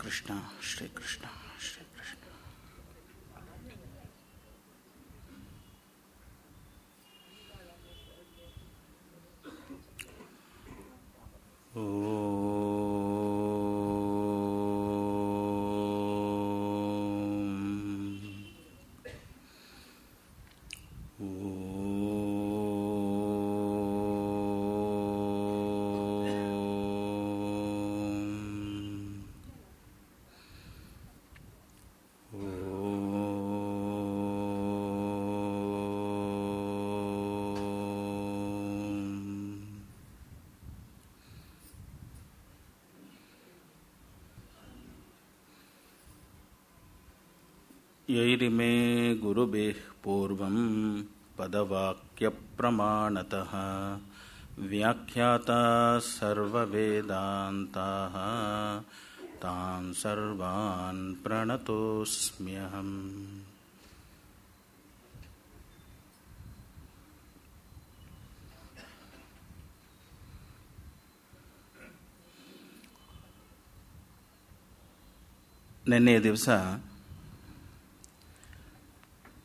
कृष्ण श्री कृष्ण श्री कृष्ण ओ यैरिमे गुरुभिः पूर्वं पदवाक्यप्रमाणतः व्याख्याता सर्ववेदान्ताः तान् सर्वान् प्रणतोऽस्म्यहम् ದಿವಸ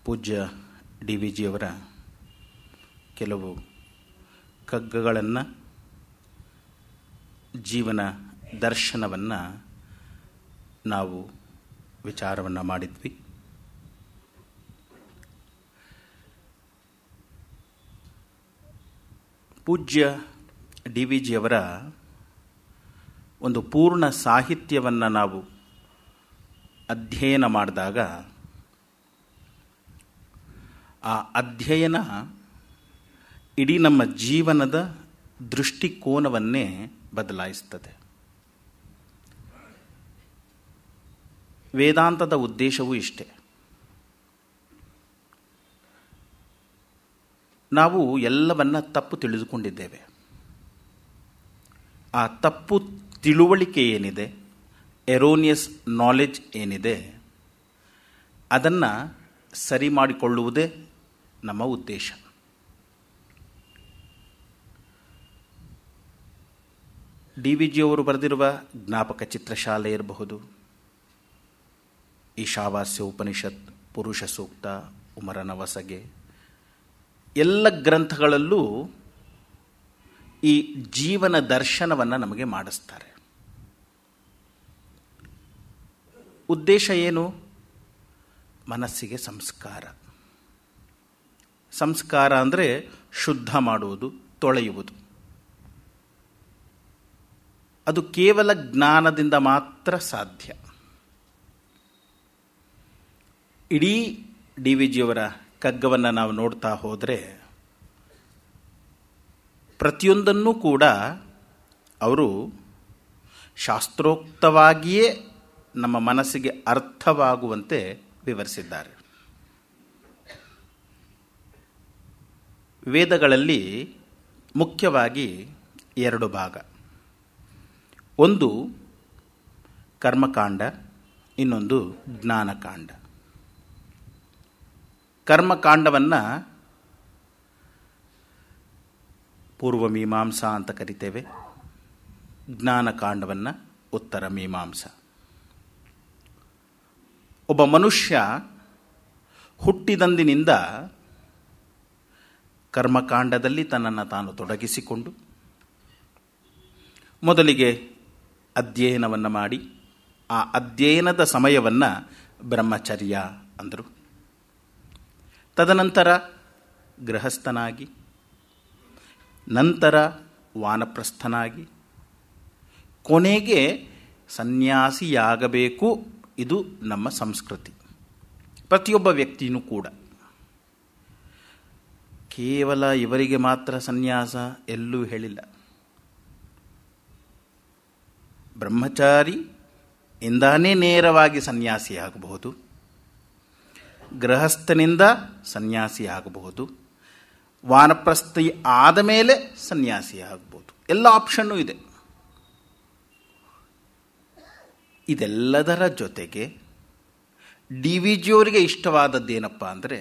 ಪೂಜ್ಯ ಡಿ ವಿ ಜಿಯವರ ಕೆಲವು ಕಗ್ಗಗಳನ್ನು ಜೀವನ ದರ್ಶನವನ್ನು ನಾವು ವಿಚಾರವನ್ನು ಮಾಡಿದ್ವಿ ಪೂಜ್ಯ ಡಿ ವಿ ಜಿಯವರ ಒಂದು ಪೂರ್ಣ ಸಾಹಿತ್ಯವನ್ನು ನಾವು ಅಧ್ಯಯನ ಮಾಡಿದಾಗ ಆ ಅಧ್ಯಯನ ಇಡೀ ನಮ್ಮ ಜೀವನದ ದೃಷ್ಟಿಕೋನವನ್ನೇ ಬದಲಾಯಿಸ್ತದೆ ವೇದಾಂತದ ಉದ್ದೇಶವೂ ಇಷ್ಟೇ ನಾವು ಎಲ್ಲವನ್ನ ತಪ್ಪು ತಿಳಿದುಕೊಂಡಿದ್ದೇವೆ ಆ ತಪ್ಪು ತಿಳುವಳಿಕೆ ಏನಿದೆ ಎರೋನಿಯಸ್ ನಾಲೆಜ್ ಏನಿದೆ ಅದನ್ನು ಸರಿ ಮಾಡಿಕೊಳ್ಳುವುದೇ ನಮ್ಮ ಉದ್ದೇಶ ಡಿ ವಿ ಅವರು ಬರೆದಿರುವ ಜ್ಞಾಪಕ ಚಿತ್ರಶಾಲೆ ಇರಬಹುದು ಈಶಾವಾಸ್ಯ ಉಪನಿಷತ್ ಪುರುಷ ಸೂಕ್ತ ಉಮರನ ವಸಗೆ ಎಲ್ಲ ಗ್ರಂಥಗಳಲ್ಲೂ ಈ ಜೀವನ ದರ್ಶನವನ್ನು ನಮಗೆ ಮಾಡಿಸ್ತಾರೆ ಉದ್ದೇಶ ಏನು ಮನಸ್ಸಿಗೆ ಸಂಸ್ಕಾರ ಸಂಸ್ಕಾರ ಅಂದರೆ ಶುದ್ಧ ಮಾಡುವುದು ತೊಳೆಯುವುದು ಅದು ಕೇವಲ ಜ್ಞಾನದಿಂದ ಮಾತ್ರ ಸಾಧ್ಯ ಇಡೀ ಡಿ ವಿ ಜಿಯವರ ಕಗ್ಗವನ್ನು ನಾವು ನೋಡ್ತಾ ಹೋದರೆ ಪ್ರತಿಯೊಂದನ್ನೂ ಕೂಡ ಅವರು ಶಾಸ್ತ್ರೋಕ್ತವಾಗಿಯೇ ನಮ್ಮ ಮನಸ್ಸಿಗೆ ಅರ್ಥವಾಗುವಂತೆ ವಿವರಿಸಿದ್ದಾರೆ ವೇದಗಳಲ್ಲಿ ಮುಖ್ಯವಾಗಿ ಎರಡು ಭಾಗ ಒಂದು ಕರ್ಮಕಾಂಡ ಇನ್ನೊಂದು ಜ್ಞಾನಕಾಂಡ ಕರ್ಮಕಾಂಡವನ್ನು ಪೂರ್ವ ಮೀಮಾಂಸಾ ಅಂತ ಕರಿತೇವೆ ಜ್ಞಾನಕಾಂಡವನ್ನು ಉತ್ತರ ಮೀಮಾಂಸ ಒಬ್ಬ ಮನುಷ್ಯ ಹುಟ್ಟಿದಂದಿನಿಂದ ಕರ್ಮಕಾಂಡದಲ್ಲಿ ತನ್ನನ್ನು ತಾನು ತೊಡಗಿಸಿಕೊಂಡು ಮೊದಲಿಗೆ ಅಧ್ಯಯನವನ್ನು ಮಾಡಿ ಆ ಅಧ್ಯಯನದ ಸಮಯವನ್ನು ಬ್ರಹ್ಮಚರ್ಯ ಅಂದರು ತದನಂತರ ಗೃಹಸ್ಥನಾಗಿ ನಂತರ ವಾನಪ್ರಸ್ಥನಾಗಿ ಕೊನೆಗೆ ಸನ್ಯಾಸಿಯಾಗಬೇಕು ಇದು ನಮ್ಮ ಸಂಸ್ಕೃತಿ ಪ್ರತಿಯೊಬ್ಬ ವ್ಯಕ್ತಿಯೂ ಕೂಡ ಕೇವಲ ಇವರಿಗೆ ಮಾತ್ರ ಸನ್ಯಾಸ ಎಲ್ಲೂ ಹೇಳಿಲ್ಲ ಬ್ರಹ್ಮಚಾರಿ ಇಂದಾನೇ ನೇರವಾಗಿ ಸನ್ಯಾಸಿಯಾಗಬಹುದು ಗೃಹಸ್ಥನಿಂದ ಆಗಬಹುದು ವಾನಪ್ರಸ್ಥಿ ಆದ ಮೇಲೆ ಆಗಬಹುದು ಎಲ್ಲ ಆಪ್ಷನ್ನೂ ಇದೆ ಇದೆಲ್ಲದರ ಜೊತೆಗೆ ಡಿ ವಿ ಜಿಯವರಿಗೆ ಇಷ್ಟವಾದದ್ದೇನಪ್ಪ ಅಂದರೆ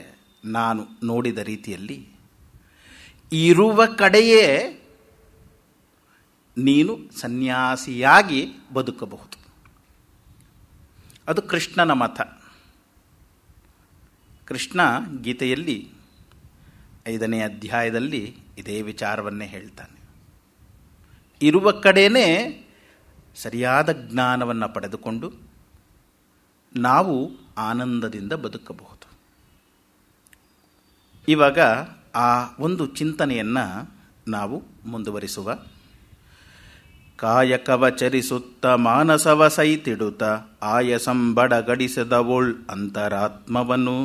ನಾನು ನೋಡಿದ ರೀತಿಯಲ್ಲಿ ಇರುವ ಕಡೆಯೇ ನೀನು ಸನ್ಯಾಸಿಯಾಗಿ ಬದುಕಬಹುದು ಅದು ಕೃಷ್ಣನ ಮತ ಕೃಷ್ಣ ಗೀತೆಯಲ್ಲಿ ಐದನೇ ಅಧ್ಯಾಯದಲ್ಲಿ ಇದೇ ವಿಚಾರವನ್ನೇ ಹೇಳ್ತಾನೆ ಇರುವ ಕಡೆಯೇ ಸರಿಯಾದ ಜ್ಞಾನವನ್ನು ಪಡೆದುಕೊಂಡು ನಾವು ಆನಂದದಿಂದ ಬದುಕಬಹುದು ಇವಾಗ ಆ ಒಂದು ಚಿಂತನೆಯನ್ನು ನಾವು ಮುಂದುವರಿಸುವ ಕಾಯಕವ ಚರಿಸುತ್ತ ಮಾನಸವ ಸೈತಿಡುತ್ತ ಆಯಸಂಬಡಗಡಿಸದವೋಳ್ ಅಂತರಾತ್ಮವನು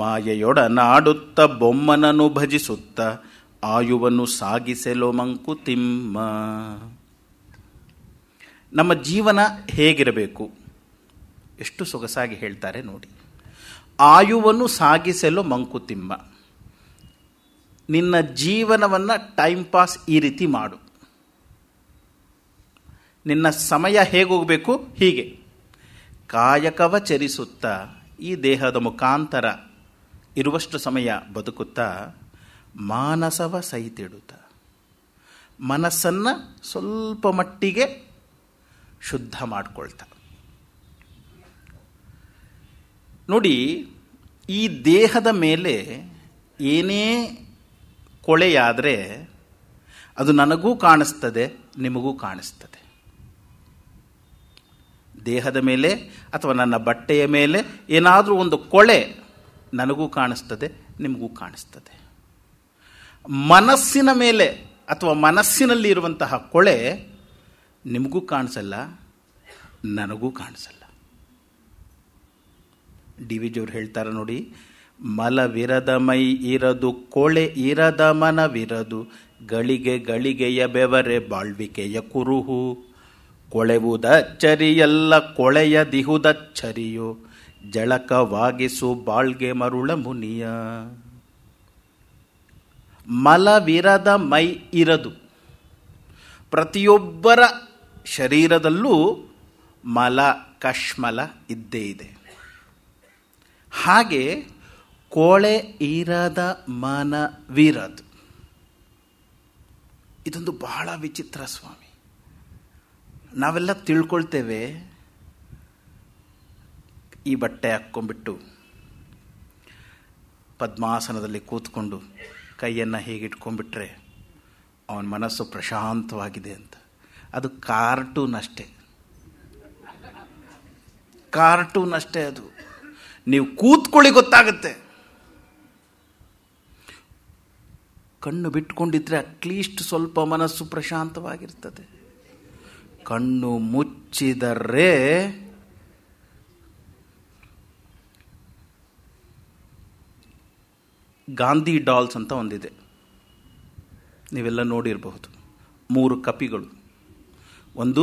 ಮಾಯೆಯೊಡನಾಡುತ್ತ ಬೊಮ್ಮನನು ಭಜಿಸುತ್ತ ಆಯುವನು ಸಾಗಿಸಲು ಮಂಕುತಿಮ್ಮ ನಮ್ಮ ಜೀವನ ಹೇಗಿರಬೇಕು ಎಷ್ಟು ಸೊಗಸಾಗಿ ಹೇಳ್ತಾರೆ ನೋಡಿ ಆಯುವನ್ನು ಸಾಗಿಸಲು ಮಂಕುತಿಮ್ಮ ನಿನ್ನ ಜೀವನವನ್ನು ಟೈಮ್ ಪಾಸ್ ಈ ರೀತಿ ಮಾಡು ನಿನ್ನ ಸಮಯ ಹೇಗೋಗಬೇಕು ಹೀಗೆ ಕಾಯಕವ ಚರಿಸುತ್ತಾ ಈ ದೇಹದ ಮುಖಾಂತರ ಇರುವಷ್ಟು ಸಮಯ ಬದುಕುತ್ತಾ ಮಾನಸವ ಸಹಿತಿಡುತ್ತ ಮನಸ್ಸನ್ನು ಸ್ವಲ್ಪ ಮಟ್ಟಿಗೆ ಶುದ್ಧ ಮಾಡಿಕೊಳ್ತಾ ನೋಡಿ ಈ ದೇಹದ ಮೇಲೆ ಏನೇ ಕೊಳೆಯಾದರೆ ಅದು ನನಗೂ ಕಾಣಿಸ್ತದೆ ನಿಮಗೂ ಕಾಣಿಸ್ತದೆ ದೇಹದ ಮೇಲೆ ಅಥವಾ ನನ್ನ ಬಟ್ಟೆಯ ಮೇಲೆ ಏನಾದರೂ ಒಂದು ಕೊಳೆ ನನಗೂ ಕಾಣಿಸ್ತದೆ ನಿಮಗೂ ಕಾಣಿಸ್ತದೆ ಮನಸ್ಸಿನ ಮೇಲೆ ಅಥವಾ ಮನಸ್ಸಿನಲ್ಲಿ ಇರುವಂತಹ ಕೊಳೆ ನಿಮಗೂ ಕಾಣಿಸಲ್ಲ ನನಗೂ ಕಾಣಿಸಲ್ಲ ಡಿ ವಿ ಹೇಳ್ತಾರೆ ನೋಡಿ ಮಲವಿರದ ಮೈ ಇರದು ಕೊಳೆ ಇರದ ಮನವಿರದು ಗಳಿಗೆ ಗಳಿಗೆಯ ಬೆವರೆ ಬಾಳ್ವಿಕೆಯ ಕುರುಹು ಕೊಳೆವುದ ಚರಿಯಲ್ಲ ಕೊಳೆಯ ದಿಹುದಚ್ಚರಿಯೋ ಜಳಕವಾಗಿಸು ಬಾಳ್ಗೆ ಮರುಳ ಮುನಿಯ ಮಲವಿರದ ಮೈ ಇರದು ಪ್ರತಿಯೊಬ್ಬರ ಶರೀರದಲ್ಲೂ ಮಲ ಕಶ್ಮಲ ಇದ್ದೇ ಇದೆ ಹಾಗೆ ಕೋಳೆ ಈರಾದ ಮಾನ ವೀರದು ಇದೊಂದು ಬಹಳ ವಿಚಿತ್ರ ಸ್ವಾಮಿ ನಾವೆಲ್ಲ ತಿಳ್ಕೊಳ್ತೇವೆ ಈ ಬಟ್ಟೆ ಹಾಕ್ಕೊಂಡ್ಬಿಟ್ಟು ಪದ್ಮಾಸನದಲ್ಲಿ ಕೂತ್ಕೊಂಡು ಕೈಯನ್ನು ಹೀಗಿಟ್ಕೊಂಡ್ಬಿಟ್ರೆ ಅವನ ಮನಸ್ಸು ಪ್ರಶಾಂತವಾಗಿದೆ ಅಂತ ಅದು ಕಾರ್ಟೂನ್ ಅಷ್ಟೇ ಕಾರ್ಟೂನ್ ಅಷ್ಟೇ ಅದು ನೀವು ಕೂತ್ಕೊಳ್ಳಿ ಗೊತ್ತಾಗುತ್ತೆ ಕಣ್ಣು ಬಿಟ್ಕೊಂಡಿದ್ರೆ ಅಟ್ಲೀಸ್ಟ್ ಸ್ವಲ್ಪ ಮನಸ್ಸು ಪ್ರಶಾಂತವಾಗಿರ್ತದೆ ಕಣ್ಣು ಮುಚ್ಚಿದರೆ ಗಾಂಧಿ ಡಾಲ್ಸ್ ಅಂತ ಒಂದಿದೆ ನೀವೆಲ್ಲ ನೋಡಿರಬಹುದು ಮೂರು ಕಪಿಗಳು ಒಂದು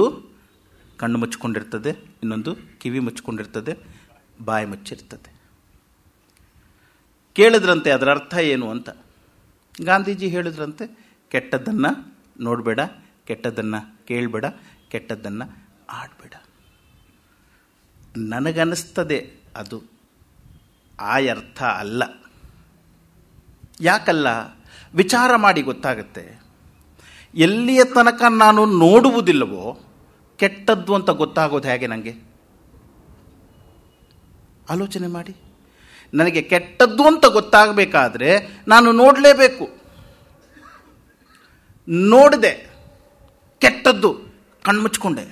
ಕಣ್ಣು ಮುಚ್ಚಿಕೊಂಡಿರ್ತದೆ ಇನ್ನೊಂದು ಕಿವಿ ಮುಚ್ಚಿಕೊಂಡಿರ್ತದೆ ಬಾಯಿ ಮುಚ್ಚಿರ್ತದೆ ಕೇಳಿದ್ರಂತೆ ಅದರ ಅರ್ಥ ಏನು ಅಂತ ಗಾಂಧೀಜಿ ಹೇಳಿದ್ರಂತೆ ಕೆಟ್ಟದ್ದನ್ನು ನೋಡಬೇಡ ಕೆಟ್ಟದ್ದನ್ನು ಕೇಳಬೇಡ ಕೆಟ್ಟದ್ದನ್ನು ಆಡಬೇಡ ನನಗನ್ನಿಸ್ತದೆ ಅದು ಆ ಅರ್ಥ ಅಲ್ಲ ಯಾಕಲ್ಲ ವಿಚಾರ ಮಾಡಿ ಗೊತ್ತಾಗುತ್ತೆ ಎಲ್ಲಿಯ ತನಕ ನಾನು ನೋಡುವುದಿಲ್ಲವೋ ಕೆಟ್ಟದ್ದು ಅಂತ ಗೊತ್ತಾಗೋದು ಹೇಗೆ ನನಗೆ ಆಲೋಚನೆ ಮಾಡಿ ನನಗೆ ಕೆಟ್ಟದ್ದು ಅಂತ ಗೊತ್ತಾಗಬೇಕಾದ್ರೆ ನಾನು ನೋಡಲೇಬೇಕು ನೋಡಿದೆ ಕೆಟ್ಟದ್ದು ಕಣ್ಮುಚ್ಕೊಂಡೆ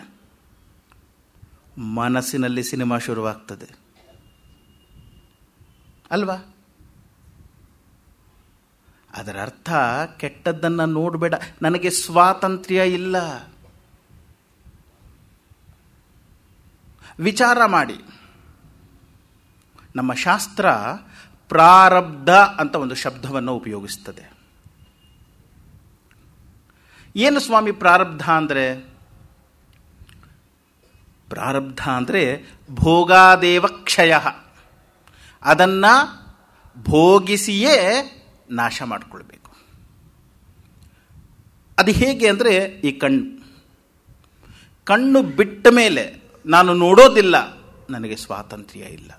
ಮನಸ್ಸಿನಲ್ಲಿ ಸಿನಿಮಾ ಶುರುವಾಗ್ತದೆ ಅಲ್ವಾ ಅದರ ಅರ್ಥ ಕೆಟ್ಟದ್ದನ್ನು ನೋಡಬೇಡ ನನಗೆ ಸ್ವಾತಂತ್ರ್ಯ ಇಲ್ಲ ವಿಚಾರ ಮಾಡಿ ನಮ್ಮ ಶಾಸ್ತ್ರ ಪ್ರಾರಬ್ಧ ಅಂತ ಒಂದು ಶಬ್ದವನ್ನು ಉಪಯೋಗಿಸ್ತದೆ ಏನು ಸ್ವಾಮಿ ಪ್ರಾರಬ್ಧ ಅಂದರೆ ಪ್ರಾರಬ್ಧ ಅಂದರೆ ಭೋಗಾದೇವ ಕ್ಷಯ ಅದನ್ನು ಭೋಗಿಸಿಯೇ ನಾಶ ಮಾಡಿಕೊಳ್ಬೇಕು ಅದು ಹೇಗೆ ಅಂದರೆ ಈ ಕಣ್ಣು ಕಣ್ಣು ಬಿಟ್ಟ ಮೇಲೆ ನಾನು ನೋಡೋದಿಲ್ಲ ನನಗೆ ಸ್ವಾತಂತ್ರ್ಯ ಇಲ್ಲ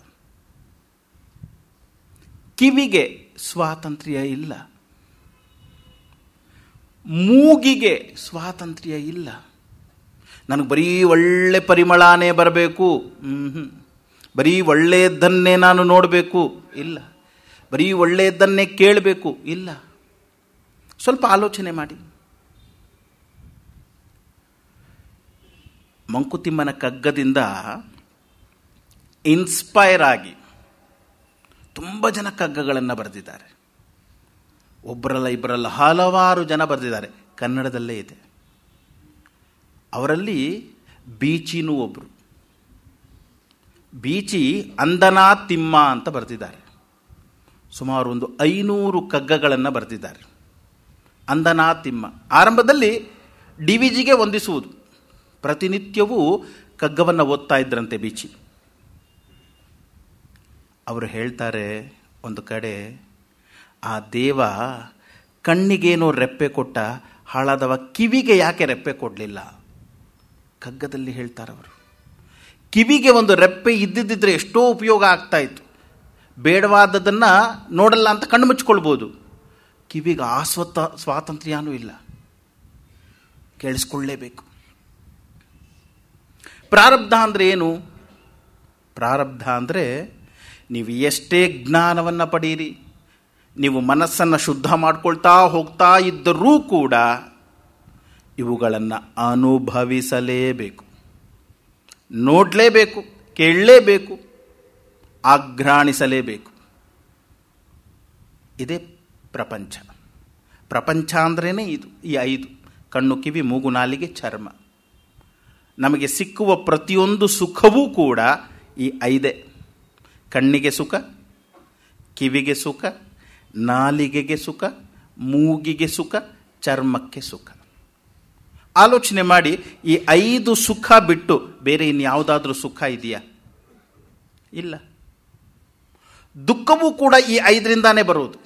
ಕಿವಿಗೆ ಸ್ವಾತಂತ್ರ್ಯ ಇಲ್ಲ ಮೂಗಿಗೆ ಸ್ವಾತಂತ್ರ್ಯ ಇಲ್ಲ ನನಗೆ ಬರೀ ಒಳ್ಳೆ ಪರಿಮಳಾನೇ ಬರಬೇಕು ಹ್ಞೂ ಬರೀ ಒಳ್ಳೆಯದ್ದನ್ನೇ ನಾನು ನೋಡಬೇಕು ಇಲ್ಲ ಬರೀ ಒಳ್ಳೆಯದನ್ನೇ ಕೇಳಬೇಕು ಇಲ್ಲ ಸ್ವಲ್ಪ ಆಲೋಚನೆ ಮಾಡಿ ಮಂಕುತಿಮ್ಮನ ಕಗ್ಗದಿಂದ ಇನ್ಸ್ಪೈರ್ ಆಗಿ ತುಂಬ ಜನ ಕಗ್ಗಗಳನ್ನು ಬರೆದಿದ್ದಾರೆ ಒಬ್ಬರಲ್ಲ ಇಬ್ಬರಲ್ಲ ಹಲವಾರು ಜನ ಬರೆದಿದ್ದಾರೆ ಕನ್ನಡದಲ್ಲೇ ಇದೆ ಅವರಲ್ಲಿ ಬೀಚಿನೂ ಒಬ್ಬರು ಬೀಚಿ ಅಂದನಾ ತಿಮ್ಮ ಅಂತ ಬರೆದಿದ್ದಾರೆ ಸುಮಾರು ಒಂದು ಐನೂರು ಕಗ್ಗಗಳನ್ನು ಬರೆದಿದ್ದಾರೆ ಅಂದನಾ ತಿಮ್ಮ ಆರಂಭದಲ್ಲಿ ಡಿ ವಿ ಜಿಗೆ ಹೊಂದಿಸುವುದು ಪ್ರತಿನಿತ್ಯವೂ ಕಗ್ಗವನ್ನು ಓದ್ತಾ ಇದ್ರಂತೆ ಬೀಚಿ ಅವರು ಹೇಳ್ತಾರೆ ಒಂದು ಕಡೆ ಆ ದೇವ ಕಣ್ಣಿಗೇನೋ ರೆಪ್ಪೆ ಕೊಟ್ಟ ಹಾಳಾದವ ಕಿವಿಗೆ ಯಾಕೆ ರೆಪ್ಪೆ ಕೊಡಲಿಲ್ಲ ಕಗ್ಗದಲ್ಲಿ ಹೇಳ್ತಾರವರು ಕಿವಿಗೆ ಒಂದು ರೆಪ್ಪೆ ಇದ್ದಿದ್ದರೆ ಎಷ್ಟೋ ಉಪಯೋಗ ಆಗ್ತಾಯಿತ್ತು ಬೇಡವಾದದನ್ನು ನೋಡಲ್ಲ ಅಂತ ಕಣ್ಣು ಮುಚ್ಕೊಳ್ಬೋದು ಕಿವಿಗೆ ಆಸ್ವತ ಸ್ವಾತಂತ್ರ್ಯನೂ ಇಲ್ಲ ಕೇಳಿಸ್ಕೊಳ್ಳೇಬೇಕು ಪ್ರಾರಬ್ಧ ಅಂದರೆ ಏನು ಪ್ರಾರಬ್ಧ ಅಂದರೆ ನೀವು ಎಷ್ಟೇ ಜ್ಞಾನವನ್ನು ಪಡೀರಿ ನೀವು ಮನಸ್ಸನ್ನು ಶುದ್ಧ ಮಾಡ್ಕೊಳ್ತಾ ಹೋಗ್ತಾ ಇದ್ದರೂ ಕೂಡ ಇವುಗಳನ್ನು ಅನುಭವಿಸಲೇಬೇಕು ನೋಡಲೇಬೇಕು ಕೇಳಲೇಬೇಕು ಆಘ್ರಾಣಿಸಲೇಬೇಕು ಇದೇ ಪ್ರಪಂಚ ಪ್ರಪಂಚ ಅಂದ್ರೇ ಇದು ಈ ಐದು ಕಣ್ಣು ಕಿವಿ ಮೂಗು ನಾಲಿಗೆ ಚರ್ಮ ನಮಗೆ ಸಿಕ್ಕುವ ಪ್ರತಿಯೊಂದು ಸುಖವೂ ಕೂಡ ಈ ಐದೇ ಕಣ್ಣಿಗೆ ಸುಖ ಕಿವಿಗೆ ಸುಖ ನಾಲಿಗೆಗೆ ಸುಖ ಮೂಗಿಗೆ ಸುಖ ಚರ್ಮಕ್ಕೆ ಸುಖ ಆಲೋಚನೆ ಮಾಡಿ ಈ ಐದು ಸುಖ ಬಿಟ್ಟು ಬೇರೆ ಇನ್ಯಾವುದಾದ್ರೂ ಸುಖ ಇದೆಯಾ ಇಲ್ಲ ದುಃಖವೂ ಕೂಡ ಈ ಐದರಿಂದಾನೇ ಬರುವುದು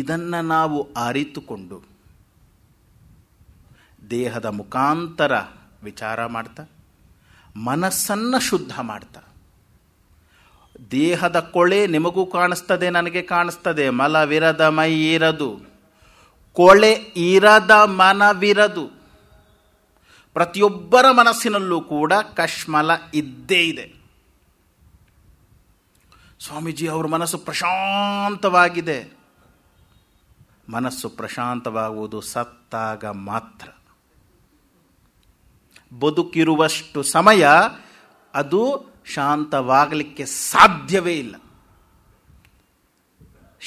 ಇದನ್ನು ನಾವು ಅರಿತುಕೊಂಡು ದೇಹದ ಮುಖಾಂತರ ವಿಚಾರ ಮಾಡ್ತಾ ಮನಸ್ಸನ್ನು ಶುದ್ಧ ಮಾಡ್ತಾ ದೇಹದ ಕೊಳೆ ನಿಮಗೂ ಕಾಣಿಸ್ತದೆ ನನಗೆ ಕಾಣಿಸ್ತದೆ ಮಲವಿರದ ಮೈ ಇರದು ಕೊಳೆ ಇರದ ಮನವಿರದು ಪ್ರತಿಯೊಬ್ಬರ ಮನಸ್ಸಿನಲ್ಲೂ ಕೂಡ ಕಶ್ಮಲ ಇದ್ದೇ ಇದೆ ಸ್ವಾಮೀಜಿ ಅವರ ಮನಸ್ಸು ಪ್ರಶಾಂತವಾಗಿದೆ ಮನಸ್ಸು ಪ್ರಶಾಂತವಾಗುವುದು ಸತ್ತಾಗ ಮಾತ್ರ ಬದುಕಿರುವಷ್ಟು ಸಮಯ ಅದು ಶಾಂತವಾಗಲಿಕ್ಕೆ ಸಾಧ್ಯವೇ ಇಲ್ಲ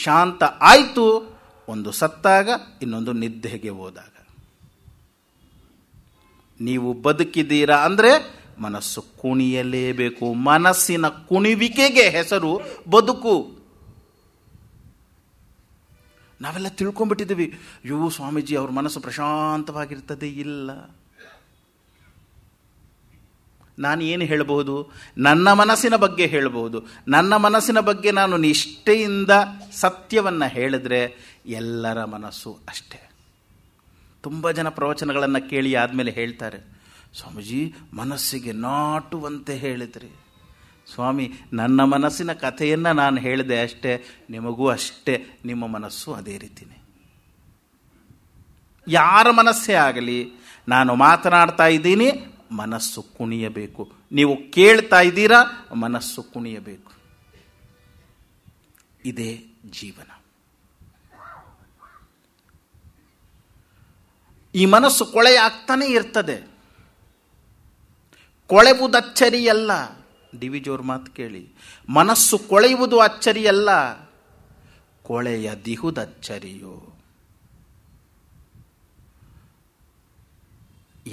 ಶಾಂತ ಆಯಿತು ಒಂದು ಸತ್ತಾಗ ಇನ್ನೊಂದು ನಿದ್ದೆಗೆ ಹೋದಾಗ ನೀವು ಬದುಕಿದ್ದೀರಾ ಅಂದರೆ ಮನಸ್ಸು ಕುಣಿಯಲೇಬೇಕು ಮನಸ್ಸಿನ ಕುಣಿವಿಕೆಗೆ ಹೆಸರು ಬದುಕು ನಾವೆಲ್ಲ ತಿಳ್ಕೊಂಡ್ಬಿಟ್ಟಿದ್ದೀವಿ ಯೋ ಸ್ವಾಮೀಜಿ ಅವ್ರ ಮನಸ್ಸು ಪ್ರಶಾಂತವಾಗಿರ್ತದೆ ಇಲ್ಲ ನಾನು ಏನು ಹೇಳಬಹುದು ನನ್ನ ಮನಸ್ಸಿನ ಬಗ್ಗೆ ಹೇಳಬಹುದು ನನ್ನ ಮನಸ್ಸಿನ ಬಗ್ಗೆ ನಾನು ನಿಷ್ಠೆಯಿಂದ ಸತ್ಯವನ್ನು ಹೇಳಿದ್ರೆ ಎಲ್ಲರ ಮನಸ್ಸು ಅಷ್ಟೇ ತುಂಬ ಜನ ಪ್ರವಚನಗಳನ್ನು ಕೇಳಿ ಆದಮೇಲೆ ಹೇಳ್ತಾರೆ ಸ್ವಾಮೀಜಿ ಮನಸ್ಸಿಗೆ ನಾಟುವಂತೆ ಹೇಳಿದ್ರಿ ಸ್ವಾಮಿ ನನ್ನ ಮನಸ್ಸಿನ ಕಥೆಯನ್ನು ನಾನು ಹೇಳಿದೆ ಅಷ್ಟೇ ನಿಮಗೂ ಅಷ್ಟೇ ನಿಮ್ಮ ಮನಸ್ಸು ಅದೇ ರೀತಿನೇ ಯಾರ ಮನಸ್ಸೇ ಆಗಲಿ ನಾನು ಮಾತನಾಡ್ತಾ ಇದ್ದೀನಿ ಮನಸ್ಸು ಕುಣಿಯಬೇಕು ನೀವು ಕೇಳ್ತಾ ಇದ್ದೀರಾ ಮನಸ್ಸು ಕುಣಿಯಬೇಕು ಇದೇ ಜೀವನ ಈ ಮನಸ್ಸು ಕೊಳೆಯಾಗ್ತಾನೆ ಇರ್ತದೆ ಅಚ್ಚರಿಯಲ್ಲ ಡಿವಿಜೋರ್ ಮಾತು ಕೇಳಿ ಮನಸ್ಸು ಕೊಳೆಯುವುದು ಅಚ್ಚರಿಯಲ್ಲ ಕೊಳೆಯ ದಿಹುದಚ್ಚರಿಯೋ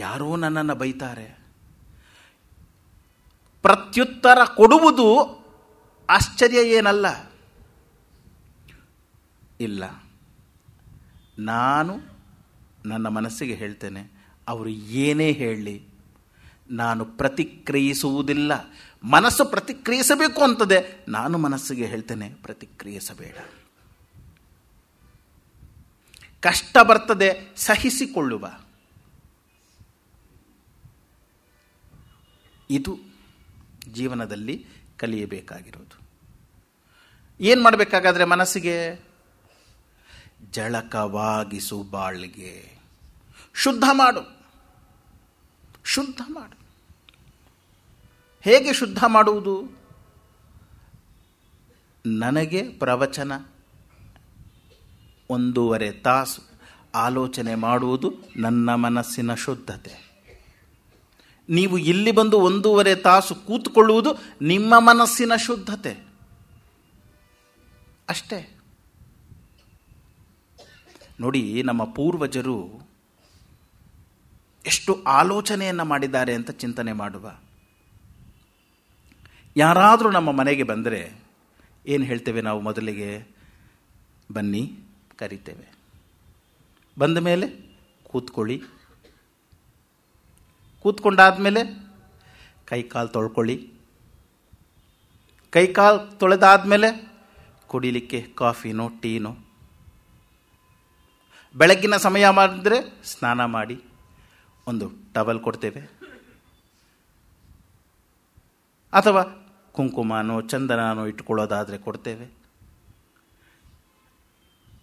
ಯಾರೋ ನನ್ನನ್ನು ಬೈತಾರೆ ಪ್ರತ್ಯುತ್ತರ ಕೊಡುವುದು ಆಶ್ಚರ್ಯ ಏನಲ್ಲ ಇಲ್ಲ ನಾನು ನನ್ನ ಮನಸ್ಸಿಗೆ ಹೇಳ್ತೇನೆ ಅವರು ಏನೇ ಹೇಳಲಿ ನಾನು ಪ್ರತಿಕ್ರಿಯಿಸುವುದಿಲ್ಲ ಮನಸ್ಸು ಪ್ರತಿಕ್ರಿಯಿಸಬೇಕು ಅಂತದೆ ನಾನು ಮನಸ್ಸಿಗೆ ಹೇಳ್ತೇನೆ ಪ್ರತಿಕ್ರಿಯಿಸಬೇಡ ಕಷ್ಟ ಬರ್ತದೆ ಸಹಿಸಿಕೊಳ್ಳುವ ಇದು ಜೀವನದಲ್ಲಿ ಕಲಿಯಬೇಕಾಗಿರೋದು ಏನು ಮಾಡಬೇಕಾಗಾದರೆ ಮನಸ್ಸಿಗೆ ಜಳಕವಾಗಿಸು ಬಾಳ್ಗೆ ಶುದ್ಧ ಮಾಡು ಶುದ್ಧ ಮಾಡು ಹೇಗೆ ಶುದ್ಧ ಮಾಡುವುದು ನನಗೆ ಪ್ರವಚನ ಒಂದೂವರೆ ತಾಸು ಆಲೋಚನೆ ಮಾಡುವುದು ನನ್ನ ಮನಸ್ಸಿನ ಶುದ್ಧತೆ ನೀವು ಇಲ್ಲಿ ಬಂದು ಒಂದೂವರೆ ತಾಸು ಕೂತ್ಕೊಳ್ಳುವುದು ನಿಮ್ಮ ಮನಸ್ಸಿನ ಶುದ್ಧತೆ ಅಷ್ಟೇ ನೋಡಿ ನಮ್ಮ ಪೂರ್ವಜರು ಎಷ್ಟು ಆಲೋಚನೆಯನ್ನು ಮಾಡಿದ್ದಾರೆ ಅಂತ ಚಿಂತನೆ ಮಾಡುವ ಯಾರಾದರೂ ನಮ್ಮ ಮನೆಗೆ ಬಂದರೆ ಏನು ಹೇಳ್ತೇವೆ ನಾವು ಮೊದಲಿಗೆ ಬನ್ನಿ ಕರಿತೇವೆ ಬಂದ ಮೇಲೆ ಕೂತ್ಕೊಳ್ಳಿ ಕೂತ್ಕೊಂಡಾದಮೇಲೆ ಕೈ ಕಾಲು ತೊಳ್ಕೊಳ್ಳಿ ಕೈ ಕಾಲು ತೊಳೆದಾದಮೇಲೆ ಕುಡಿಲಿಕ್ಕೆ ಕಾಫಿನೋ ಟೀನೋ ಬೆಳಗ್ಗಿನ ಸಮಯ ಮಾಡಿದ್ರೆ ಸ್ನಾನ ಮಾಡಿ ಒಂದು ಟವಲ್ ಕೊಡ್ತೇವೆ ಅಥವಾ ಕುಂಕುಮನೋ ಚಂದನೋ ಇಟ್ಕೊಳ್ಳೋದಾದರೆ ಕೊಡ್ತೇವೆ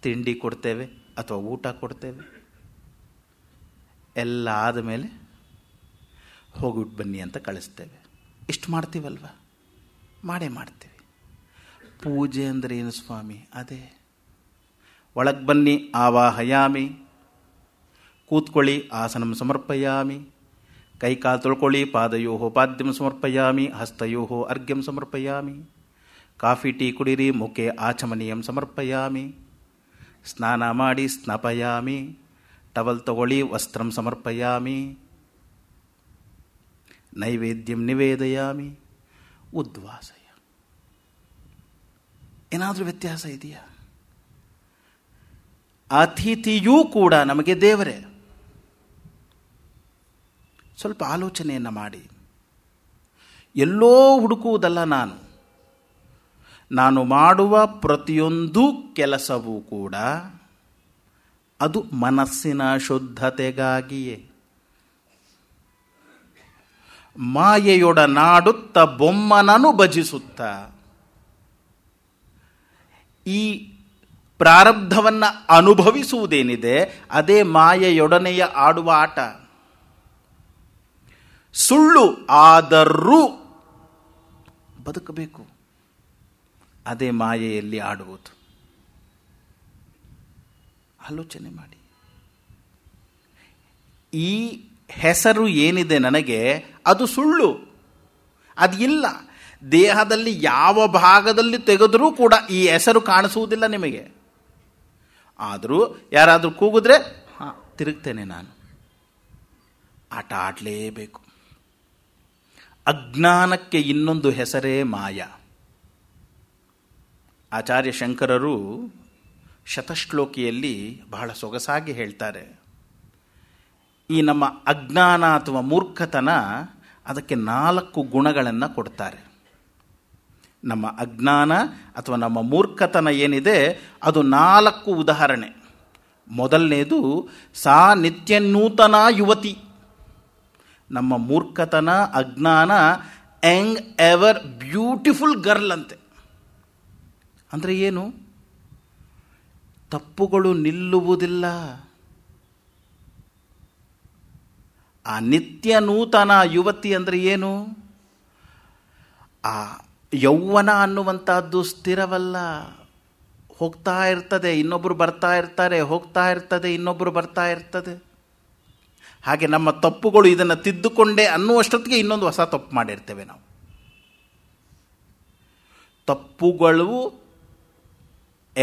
ತಿಂಡಿ ಕೊಡ್ತೇವೆ ಅಥವಾ ಊಟ ಕೊಡ್ತೇವೆ ಎಲ್ಲ ಆದಮೇಲೆ ಹೋಗ್ಬಿಟ್ಟು ಬನ್ನಿ ಅಂತ ಕಳಿಸ್ತೇವೆ ಇಷ್ಟು ಮಾಡ್ತೀವಲ್ವ ಮಾಡೇ ಮಾಡ್ತೀವಿ ಪೂಜೆ ಅಂದರೆ ಏನು ಸ್ವಾಮಿ ಅದೇ ಒಳಗೆ ಬನ್ನಿ ಆವಾಹಯಾಮಿ ಕೂತ್ಕೊಳ್ಳಿ ಆಸನ ಸಮರ್ಪಯಾಮಿ ಕೈಕಾಲು ತೊಳ್ಕೊಳ್ಳಿ ಪಾದಯೋಹೋ ಪಾದ್ಯಂ ಸಮರ್ಪಯಾಮಿ ಹಸ್ತಯೋ ಅರ್ಘ್ಯಂ ಸಮರ್ಪಯಾಮಿ ಕಾಫಿ ಟೀ ಕುಡಿರಿ ಮುಖೆ ಆಚಮನೀಯಂ ಸಮರ್ಪಯಾಮಿ ಸ್ನಾನ ಮಾಡಿ ಸ್ನಪಯಾಮಿ ಟವಲ್ ತಗೊಳ್ಳಿ ವಸ್ತ್ರಂ ಸಮರ್ಪಯಾಮಿ ನೈವೇದ್ಯಂ ನಿವೇದಯಾಮಿ ಉದ್ವಾಸಯ ಏನಾದರೂ ವ್ಯತ್ಯಾಸ ಇದೆಯಾ ಅತಿಥಿಯೂ ಕೂಡ ನಮಗೆ ದೇವರೇ ಸ್ವಲ್ಪ ಆಲೋಚನೆಯನ್ನು ಮಾಡಿ ಎಲ್ಲೋ ಹುಡುಕುವುದಲ್ಲ ನಾನು ನಾನು ಮಾಡುವ ಪ್ರತಿಯೊಂದು ಕೆಲಸವೂ ಕೂಡ ಅದು ಮನಸ್ಸಿನ ಶುದ್ಧತೆಗಾಗಿಯೇ ಮಾಯೆಯೊಡನಾಡುತ್ತ ನಾಡುತ್ತ ಬೊಮ್ಮನನು ಭಜಿಸುತ್ತ ಈ ಪ್ರಾರಬ್ಧವನ್ನು ಅನುಭವಿಸುವುದೇನಿದೆ ಅದೇ ಮಾಯೆಯೊಡನೆಯ ಆಡುವ ಆಟ ಸುಳ್ಳು ಆದರೂ ಬದುಕಬೇಕು ಅದೇ ಮಾಯೆಯಲ್ಲಿ ಆಡುವುದು ಆಲೋಚನೆ ಮಾಡಿ ಈ ಹೆಸರು ಏನಿದೆ ನನಗೆ ಅದು ಸುಳ್ಳು ಅದು ಇಲ್ಲ ದೇಹದಲ್ಲಿ ಯಾವ ಭಾಗದಲ್ಲಿ ತೆಗೆದರೂ ಕೂಡ ಈ ಹೆಸರು ಕಾಣಿಸುವುದಿಲ್ಲ ನಿಮಗೆ ಆದರೂ ಯಾರಾದರೂ ಕೂಗಿದ್ರೆ ಹಾಂ ತಿರುಗ್ತೇನೆ ನಾನು ಆಟ ಆಡಲೇಬೇಕು ಅಜ್ಞಾನಕ್ಕೆ ಇನ್ನೊಂದು ಹೆಸರೇ ಮಾಯ ಆಚಾರ್ಯ ಶಂಕರರು ಶತಶ್ಲೋಕಿಯಲ್ಲಿ ಬಹಳ ಸೊಗಸಾಗಿ ಹೇಳ್ತಾರೆ ಈ ನಮ್ಮ ಅಜ್ಞಾನ ಅಥವಾ ಮೂರ್ಖತನ ಅದಕ್ಕೆ ನಾಲ್ಕು ಗುಣಗಳನ್ನು ಕೊಡ್ತಾರೆ ನಮ್ಮ ಅಜ್ಞಾನ ಅಥವಾ ನಮ್ಮ ಮೂರ್ಖತನ ಏನಿದೆ ಅದು ನಾಲ್ಕು ಉದಾಹರಣೆ ಮೊದಲನೇದು ಸಾ ನಿತ್ಯ ನೂತನ ಯುವತಿ ನಮ್ಮ ಮೂರ್ಖತನ ಅಜ್ಞಾನ ಎಂಗ್ ಎವರ್ ಬ್ಯೂಟಿಫುಲ್ ಗರ್ಲ್ ಅಂತೆ ಅಂದರೆ ಏನು ತಪ್ಪುಗಳು ನಿಲ್ಲುವುದಿಲ್ಲ ಆ ನಿತ್ಯ ನೂತನ ಯುವತಿ ಅಂದರೆ ಏನು ಆ ಯೌವನ ಅನ್ನುವಂಥದ್ದು ಸ್ಥಿರವಲ್ಲ ಹೋಗ್ತಾ ಇರ್ತದೆ ಇನ್ನೊಬ್ಬರು ಬರ್ತಾ ಇರ್ತಾರೆ ಹೋಗ್ತಾ ಇರ್ತದೆ ಇನ್ನೊಬ್ಬರು ಬರ್ತಾ ಇರ್ತದೆ ಹಾಗೆ ನಮ್ಮ ತಪ್ಪುಗಳು ಇದನ್ನು ತಿದ್ದುಕೊಂಡೆ ಅನ್ನುವಷ್ಟೊತ್ತಿಗೆ ಇನ್ನೊಂದು ಹೊಸ ತಪ್ಪು ಮಾಡಿರ್ತೇವೆ ನಾವು ತಪ್ಪುಗಳು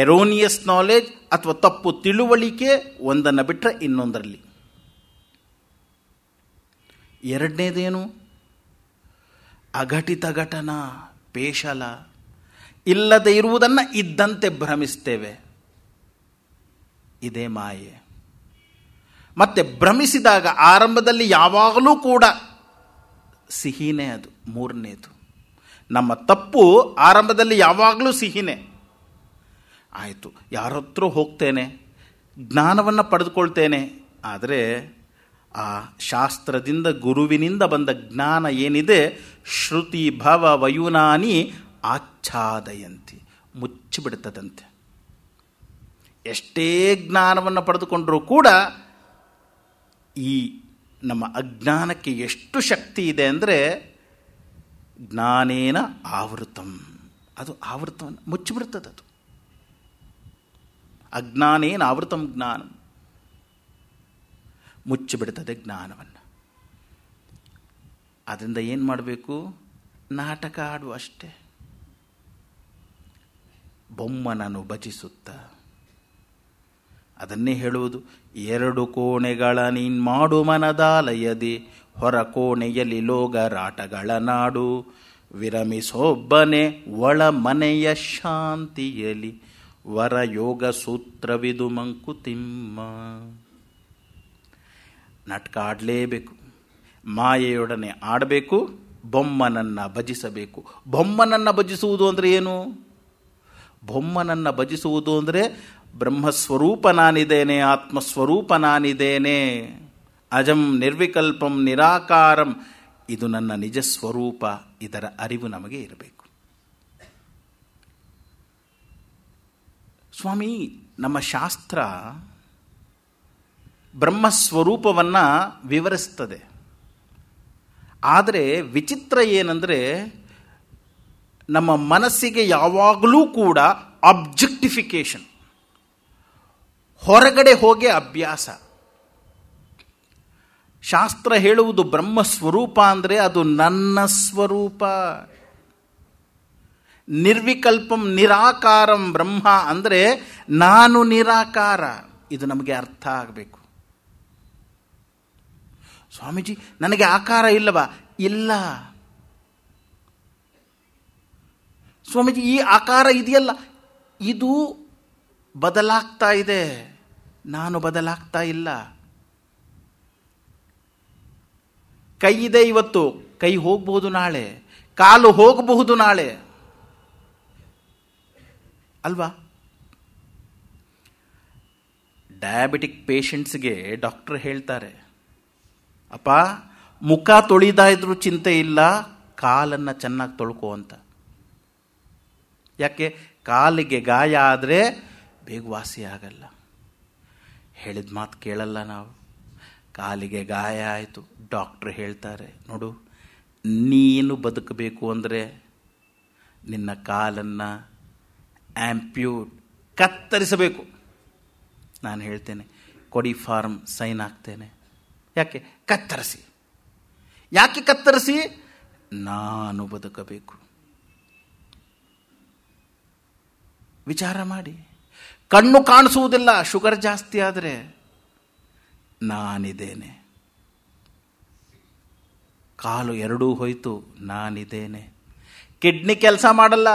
ಎರೋನಿಯಸ್ ನಾಲೆಜ್ ಅಥವಾ ತಪ್ಪು ತಿಳುವಳಿಕೆ ಒಂದನ್ನು ಬಿಟ್ಟರೆ ಇನ್ನೊಂದರಲ್ಲಿ ಎರಡನೇದೇನು ಅಘಟಿತ ಘಟನ ಪೇಶಲ ಇಲ್ಲದೆ ಇರುವುದನ್ನು ಇದ್ದಂತೆ ಭ್ರಮಿಸ್ತೇವೆ ಇದೇ ಮಾಯೆ ಮತ್ತೆ ಭ್ರಮಿಸಿದಾಗ ಆರಂಭದಲ್ಲಿ ಯಾವಾಗಲೂ ಕೂಡ ಸಿಹಿನೇ ಅದು ಮೂರನೇದು ನಮ್ಮ ತಪ್ಪು ಆರಂಭದಲ್ಲಿ ಯಾವಾಗಲೂ ಸಿಹಿನೇ ಆಯಿತು ಯಾರತ್ರ ಹೋಗ್ತೇನೆ ಜ್ಞಾನವನ್ನು ಪಡೆದುಕೊಳ್ತೇನೆ ಆದರೆ ಆ ಶಾಸ್ತ್ರದಿಂದ ಗುರುವಿನಿಂದ ಬಂದ ಜ್ಞಾನ ಏನಿದೆ ಶ್ರುತಿ ಭವ ವಯುನಾನಿ ಆಚ್ಛಾದಯಂತಿ ಮುಚ್ಚಿಬಿಡ್ತದಂತೆ ಎಷ್ಟೇ ಜ್ಞಾನವನ್ನು ಪಡೆದುಕೊಂಡರೂ ಕೂಡ ಈ ನಮ್ಮ ಅಜ್ಞಾನಕ್ಕೆ ಎಷ್ಟು ಶಕ್ತಿ ಇದೆ ಅಂದರೆ ಜ್ಞಾನೇನ ಆವೃತಂ ಅದು ಆವೃತವನ್ನು ಮುಚ್ಚಿಬಿಡ್ತದದು ಅದು ಅಜ್ಞಾನೇನ ಆವೃತಂ ಜ್ಞಾನಂ ಮುಚ್ಚಿಬಿಡ್ತದೆ ಜ್ಞಾನವನ್ನು ಅದರಿಂದ ಏನು ಮಾಡಬೇಕು ನಾಟಕ ಆಡು ಅಷ್ಟೇ ಬೊಮ್ಮನನ್ನು ಭಜಿಸುತ್ತ ಅದನ್ನೇ ಹೇಳುವುದು ಎರಡು ಕೋಣೆಗಳ ನೀನ್ ಮಾಡು ಮನದಾಲಯದಿ ಹೊರ ಕೋಣೆಯಲ್ಲಿ ಲೋಗರಾಟಗಳ ನಾಡು ವಿರಮಿಸೊಬ್ಬನೆ ಒಳ ಮನೆಯ ಶಾಂತಿಯಲಿ ವರ ಯೋಗ ಸೂತ್ರವಿದು ಮಂಕುತಿಮ್ಮ ನಾಟಕ ಆಡಲೇಬೇಕು ಮಾಯೆಯೊಡನೆ ಆಡಬೇಕು ಬೊಮ್ಮನನ್ನು ಭಜಿಸಬೇಕು ಬೊಮ್ಮನನ್ನು ಭಜಿಸುವುದು ಅಂದರೆ ಏನು ಬೊಮ್ಮನನ್ನು ಭಜಿಸುವುದು ಅಂದರೆ ಬ್ರಹ್ಮಸ್ವರೂಪ ನಾನಿದ್ದೇನೆ ಆತ್ಮಸ್ವರೂಪ ನಾನಿದ್ದೇನೆ ಅಜಂ ನಿರ್ವಿಕಲ್ಪಂ ನಿರಾಕಾರಂ ಇದು ನನ್ನ ನಿಜ ಸ್ವರೂಪ ಇದರ ಅರಿವು ನಮಗೆ ಇರಬೇಕು ಸ್ವಾಮಿ ನಮ್ಮ ಶಾಸ್ತ್ರ ಬ್ರಹ್ಮಸ್ವರೂಪವನ್ನು ವಿವರಿಸ್ತದೆ ಆದರೆ ವಿಚಿತ್ರ ಏನಂದರೆ ನಮ್ಮ ಮನಸ್ಸಿಗೆ ಯಾವಾಗಲೂ ಕೂಡ ಅಬ್ಜೆಕ್ಟಿಫಿಕೇಷನ್ ಹೊರಗಡೆ ಹೋಗಿ ಅಭ್ಯಾಸ ಶಾಸ್ತ್ರ ಹೇಳುವುದು ಬ್ರಹ್ಮ ಸ್ವರೂಪ ಅಂದರೆ ಅದು ನನ್ನ ಸ್ವರೂಪ ನಿರ್ವಿಕಲ್ಪಂ ನಿರಾಕಾರಂ ಬ್ರಹ್ಮ ಅಂದರೆ ನಾನು ನಿರಾಕಾರ ಇದು ನಮಗೆ ಅರ್ಥ ಆಗಬೇಕು ಸ್ವಾಮೀಜಿ ನನಗೆ ಆಕಾರ ಇಲ್ಲವಾ ಇಲ್ಲ ಸ್ವಾಮೀಜಿ ಈ ಆಕಾರ ಇದೆಯಲ್ಲ ಇದು ಬದಲಾಗ್ತಾ ಇದೆ ನಾನು ಬದಲಾಗ್ತಾ ಇಲ್ಲ ಕೈ ಇದೆ ಇವತ್ತು ಕೈ ಹೋಗಬಹುದು ನಾಳೆ ಕಾಲು ಹೋಗಬಹುದು ನಾಳೆ ಅಲ್ವಾ ಡಯಾಬಿಟಿಕ್ ಪೇಷಂಟ್ಸ್ಗೆ ಡಾಕ್ಟರ್ ಹೇಳ್ತಾರೆ ಅಪ್ಪ ಮುಖ ತೊಳಿದಾ ಇದ್ರೂ ಚಿಂತೆ ಇಲ್ಲ ಕಾಲನ್ನು ಚೆನ್ನಾಗಿ ತೊಳ್ಕೊ ಅಂತ ಯಾಕೆ ಕಾಲಿಗೆ ಗಾಯ ಆದರೆ ಬೇಗ ವಾಸಿ ಆಗಲ್ಲ ಹೇಳಿದ ಮಾತು ಕೇಳಲ್ಲ ನಾವು ಕಾಲಿಗೆ ಗಾಯ ಆಯಿತು ಡಾಕ್ಟ್ರ್ ಹೇಳ್ತಾರೆ ನೋಡು ನೀನು ಬದುಕಬೇಕು ಅಂದರೆ ನಿನ್ನ ಕಾಲನ್ನು ಆ್ಯಂಪ್ಯೂಟ್ ಕತ್ತರಿಸಬೇಕು ನಾನು ಹೇಳ್ತೇನೆ ಕೊಡಿ ಫಾರ್ಮ್ ಸೈನ್ ಹಾಕ್ತೇನೆ ಯಾಕೆ ಕತ್ತರಿಸಿ ಯಾಕೆ ಕತ್ತರಿಸಿ ನಾನು ಬದುಕಬೇಕು ವಿಚಾರ ಮಾಡಿ ಕಣ್ಣು ಕಾಣಿಸುವುದಿಲ್ಲ ಶುಗರ್ ಜಾಸ್ತಿ ಆದರೆ ನಾನಿದ್ದೇನೆ ಕಾಲು ಎರಡೂ ಹೋಯಿತು ನಾನಿದ್ದೇನೆ ಕಿಡ್ನಿ ಕೆಲಸ ಮಾಡಲ್ಲ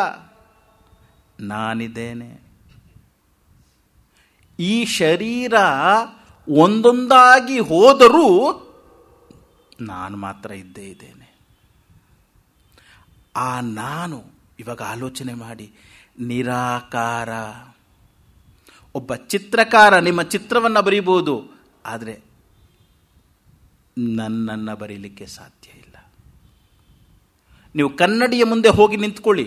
ನಾನಿದ್ದೇನೆ ಈ ಶರೀರ ಒಂದೊಂದಾಗಿ ಹೋದರೂ ನಾನು ಮಾತ್ರ ಇದ್ದೇ ಇದ್ದೇನೆ ಆ ನಾನು ಇವಾಗ ಆಲೋಚನೆ ಮಾಡಿ ನಿರಾಕಾರ ಒಬ್ಬ ಚಿತ್ರಕಾರ ನಿಮ್ಮ ಚಿತ್ರವನ್ನು ಬರೀಬೋದು ಆದರೆ ನನ್ನನ್ನು ಬರೀಲಿಕ್ಕೆ ಸಾಧ್ಯ ಇಲ್ಲ ನೀವು ಕನ್ನಡಿಯ ಮುಂದೆ ಹೋಗಿ ನಿಂತ್ಕೊಳ್ಳಿ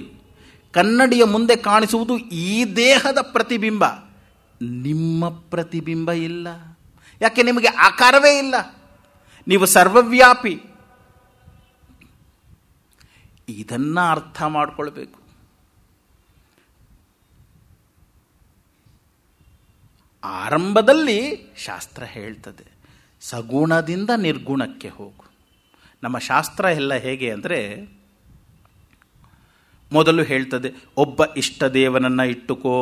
ಕನ್ನಡಿಯ ಮುಂದೆ ಕಾಣಿಸುವುದು ಈ ದೇಹದ ಪ್ರತಿಬಿಂಬ ನಿಮ್ಮ ಪ್ರತಿಬಿಂಬ ಇಲ್ಲ ಯಾಕೆ ನಿಮಗೆ ಆಕಾರವೇ ಇಲ್ಲ ನೀವು ಸರ್ವವ್ಯಾಪಿ ಇದನ್ನು ಅರ್ಥ ಮಾಡಿಕೊಳ್ಬೇಕು ಆರಂಭದಲ್ಲಿ ಶಾಸ್ತ್ರ ಹೇಳ್ತದೆ ಸಗುಣದಿಂದ ನಿರ್ಗುಣಕ್ಕೆ ಹೋಗು ನಮ್ಮ ಶಾಸ್ತ್ರ ಎಲ್ಲ ಹೇಗೆ ಅಂದರೆ ಮೊದಲು ಹೇಳ್ತದೆ ಒಬ್ಬ ಇಷ್ಟ ದೇವನನ್ನು ಇಟ್ಟುಕೋ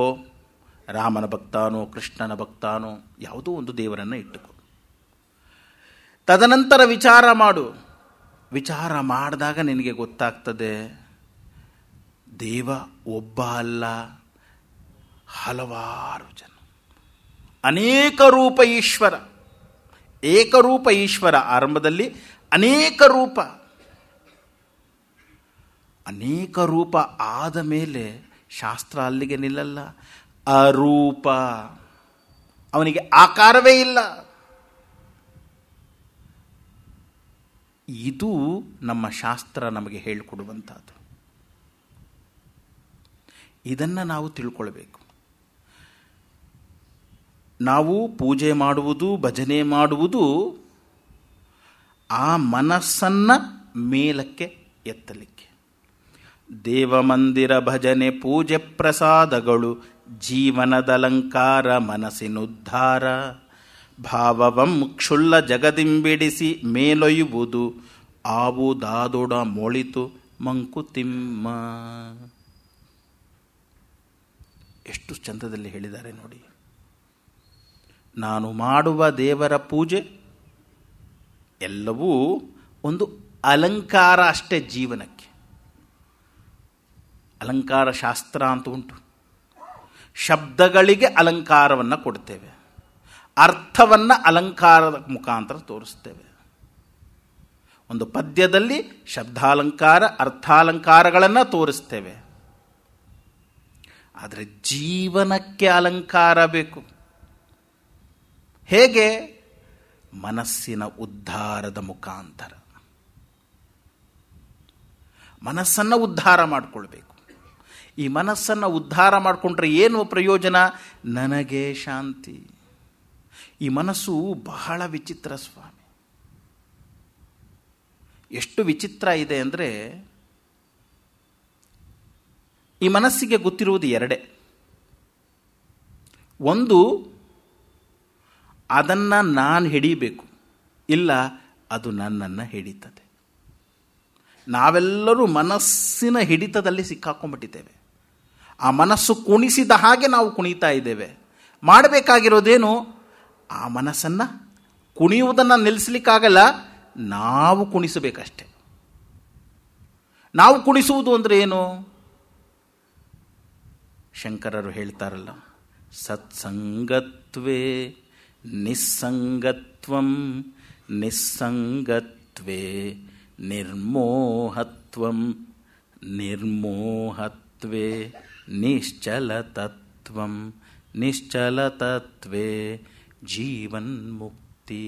ರಾಮನ ಭಕ್ತಾನೋ ಕೃಷ್ಣನ ಭಕ್ತಾನೋ ಯಾವುದೋ ಒಂದು ದೇವರನ್ನು ಇಟ್ಟುಕೊ ತದನಂತರ ವಿಚಾರ ಮಾಡು ವಿಚಾರ ಮಾಡಿದಾಗ ನಿನಗೆ ಗೊತ್ತಾಗ್ತದೆ ದೇವ ಒಬ್ಬ ಅಲ್ಲ ಹಲವಾರು ಜನ ಅನೇಕ ರೂಪ ಈಶ್ವರ ಏಕರೂಪ ಈಶ್ವರ ಆರಂಭದಲ್ಲಿ ಅನೇಕ ರೂಪ ಅನೇಕ ರೂಪ ಆದ ಮೇಲೆ ಶಾಸ್ತ್ರ ಅಲ್ಲಿಗೆ ನಿಲ್ಲಲ್ಲ ಅರೂಪ ಅವನಿಗೆ ಆಕಾರವೇ ಇಲ್ಲ ಇದು ನಮ್ಮ ಶಾಸ್ತ್ರ ನಮಗೆ ಹೇಳಿಕೊಡುವಂಥದ್ದು ಇದನ್ನ ನಾವು ತಿಳ್ಕೊಳ್ಬೇಕು ನಾವು ಪೂಜೆ ಮಾಡುವುದು ಭಜನೆ ಮಾಡುವುದು ಆ ಮನಸ್ಸನ್ನ ಮೇಲಕ್ಕೆ ಎತ್ತಲಿಕ್ಕೆ ದೇವಮಂದಿರ ಭಜನೆ ಪೂಜೆ ಪ್ರಸಾದಗಳು ಜೀವನದಲಂಕಾರ ಮನಸ್ಸಿನುದ್ಧಾರ ಭಾವವಂ ಕ್ಷುಲ್ಲ ಜಗದಿಂಬಿಡಿಸಿ ಮೇಲೊಯ್ಯುವುದು ದಾದೋಡ ಮೊಳಿತು ಮಂಕುತಿಮ್ಮ ಎಷ್ಟು ಚಂದದಲ್ಲಿ ಹೇಳಿದ್ದಾರೆ ನೋಡಿ ನಾನು ಮಾಡುವ ದೇವರ ಪೂಜೆ ಎಲ್ಲವೂ ಒಂದು ಅಲಂಕಾರ ಅಷ್ಟೇ ಜೀವನಕ್ಕೆ ಅಲಂಕಾರ ಶಾಸ್ತ್ರ ಅಂತ ಉಂಟು ಶಬ್ದಗಳಿಗೆ ಅಲಂಕಾರವನ್ನು ಕೊಡ್ತೇವೆ ಅರ್ಥವನ್ನು ಅಲಂಕಾರದ ಮುಖಾಂತರ ತೋರಿಸ್ತೇವೆ ಒಂದು ಪದ್ಯದಲ್ಲಿ ಶಬ್ದಾಲಂಕಾರ ಅರ್ಥಾಲಂಕಾರಗಳನ್ನು ತೋರಿಸ್ತೇವೆ ಆದರೆ ಜೀವನಕ್ಕೆ ಅಲಂಕಾರ ಬೇಕು ಹೇಗೆ ಮನಸ್ಸಿನ ಉದ್ಧಾರದ ಮುಖಾಂತರ ಮನಸ್ಸನ್ನು ಉದ್ಧಾರ ಮಾಡಿಕೊಳ್ಬೇಕು ಈ ಮನಸ್ಸನ್ನು ಉದ್ಧಾರ ಮಾಡಿಕೊಂಡ್ರೆ ಏನು ಪ್ರಯೋಜನ ನನಗೆ ಶಾಂತಿ ಈ ಮನಸ್ಸು ಬಹಳ ವಿಚಿತ್ರ ಸ್ವಾಮಿ ಎಷ್ಟು ವಿಚಿತ್ರ ಇದೆ ಅಂದರೆ ಈ ಮನಸ್ಸಿಗೆ ಗೊತ್ತಿರುವುದು ಎರಡೇ ಒಂದು ಅದನ್ನು ನಾನು ಹಿಡಿಬೇಕು ಇಲ್ಲ ಅದು ನನ್ನನ್ನು ಹಿಡಿತದೆ ನಾವೆಲ್ಲರೂ ಮನಸ್ಸಿನ ಹಿಡಿತದಲ್ಲಿ ಸಿಕ್ಕಾಕೊಂಡ್ಬಿಟ್ಟಿದ್ದೇವೆ ಆ ಮನಸ್ಸು ಕುಣಿಸಿದ ಹಾಗೆ ನಾವು ಕುಣಿತಾ ಇದ್ದೇವೆ ಮಾಡಬೇಕಾಗಿರೋದೇನು ಆ ಮನಸ್ಸನ್ನು ಕುಣಿಯುವುದನ್ನು ನಿಲ್ಲಿಸಲಿಕ್ಕಾಗಲ್ಲ ನಾವು ಕುಣಿಸಬೇಕಷ್ಟೆ ನಾವು ಕುಣಿಸುವುದು ಅಂದರೆ ಏನು ಶಂಕರರು ಹೇಳ್ತಾರಲ್ಲ ಸತ್ಸಂಗತ್ವೇ ನಿಸ್ಸಂಗತ್ವಂ ನಿಸ್ಸಂಗತ್ವೇ ನಿರ್ಮೋಹತ್ವಂ ನಿರ್ಮೋಹತ್ವೇ ನಿಶ್ಚಲತತ್ವಂ ನಿಶ್ಚಲತತ್ವೇ ಜೀವನ್ಮುಕ್ತಿ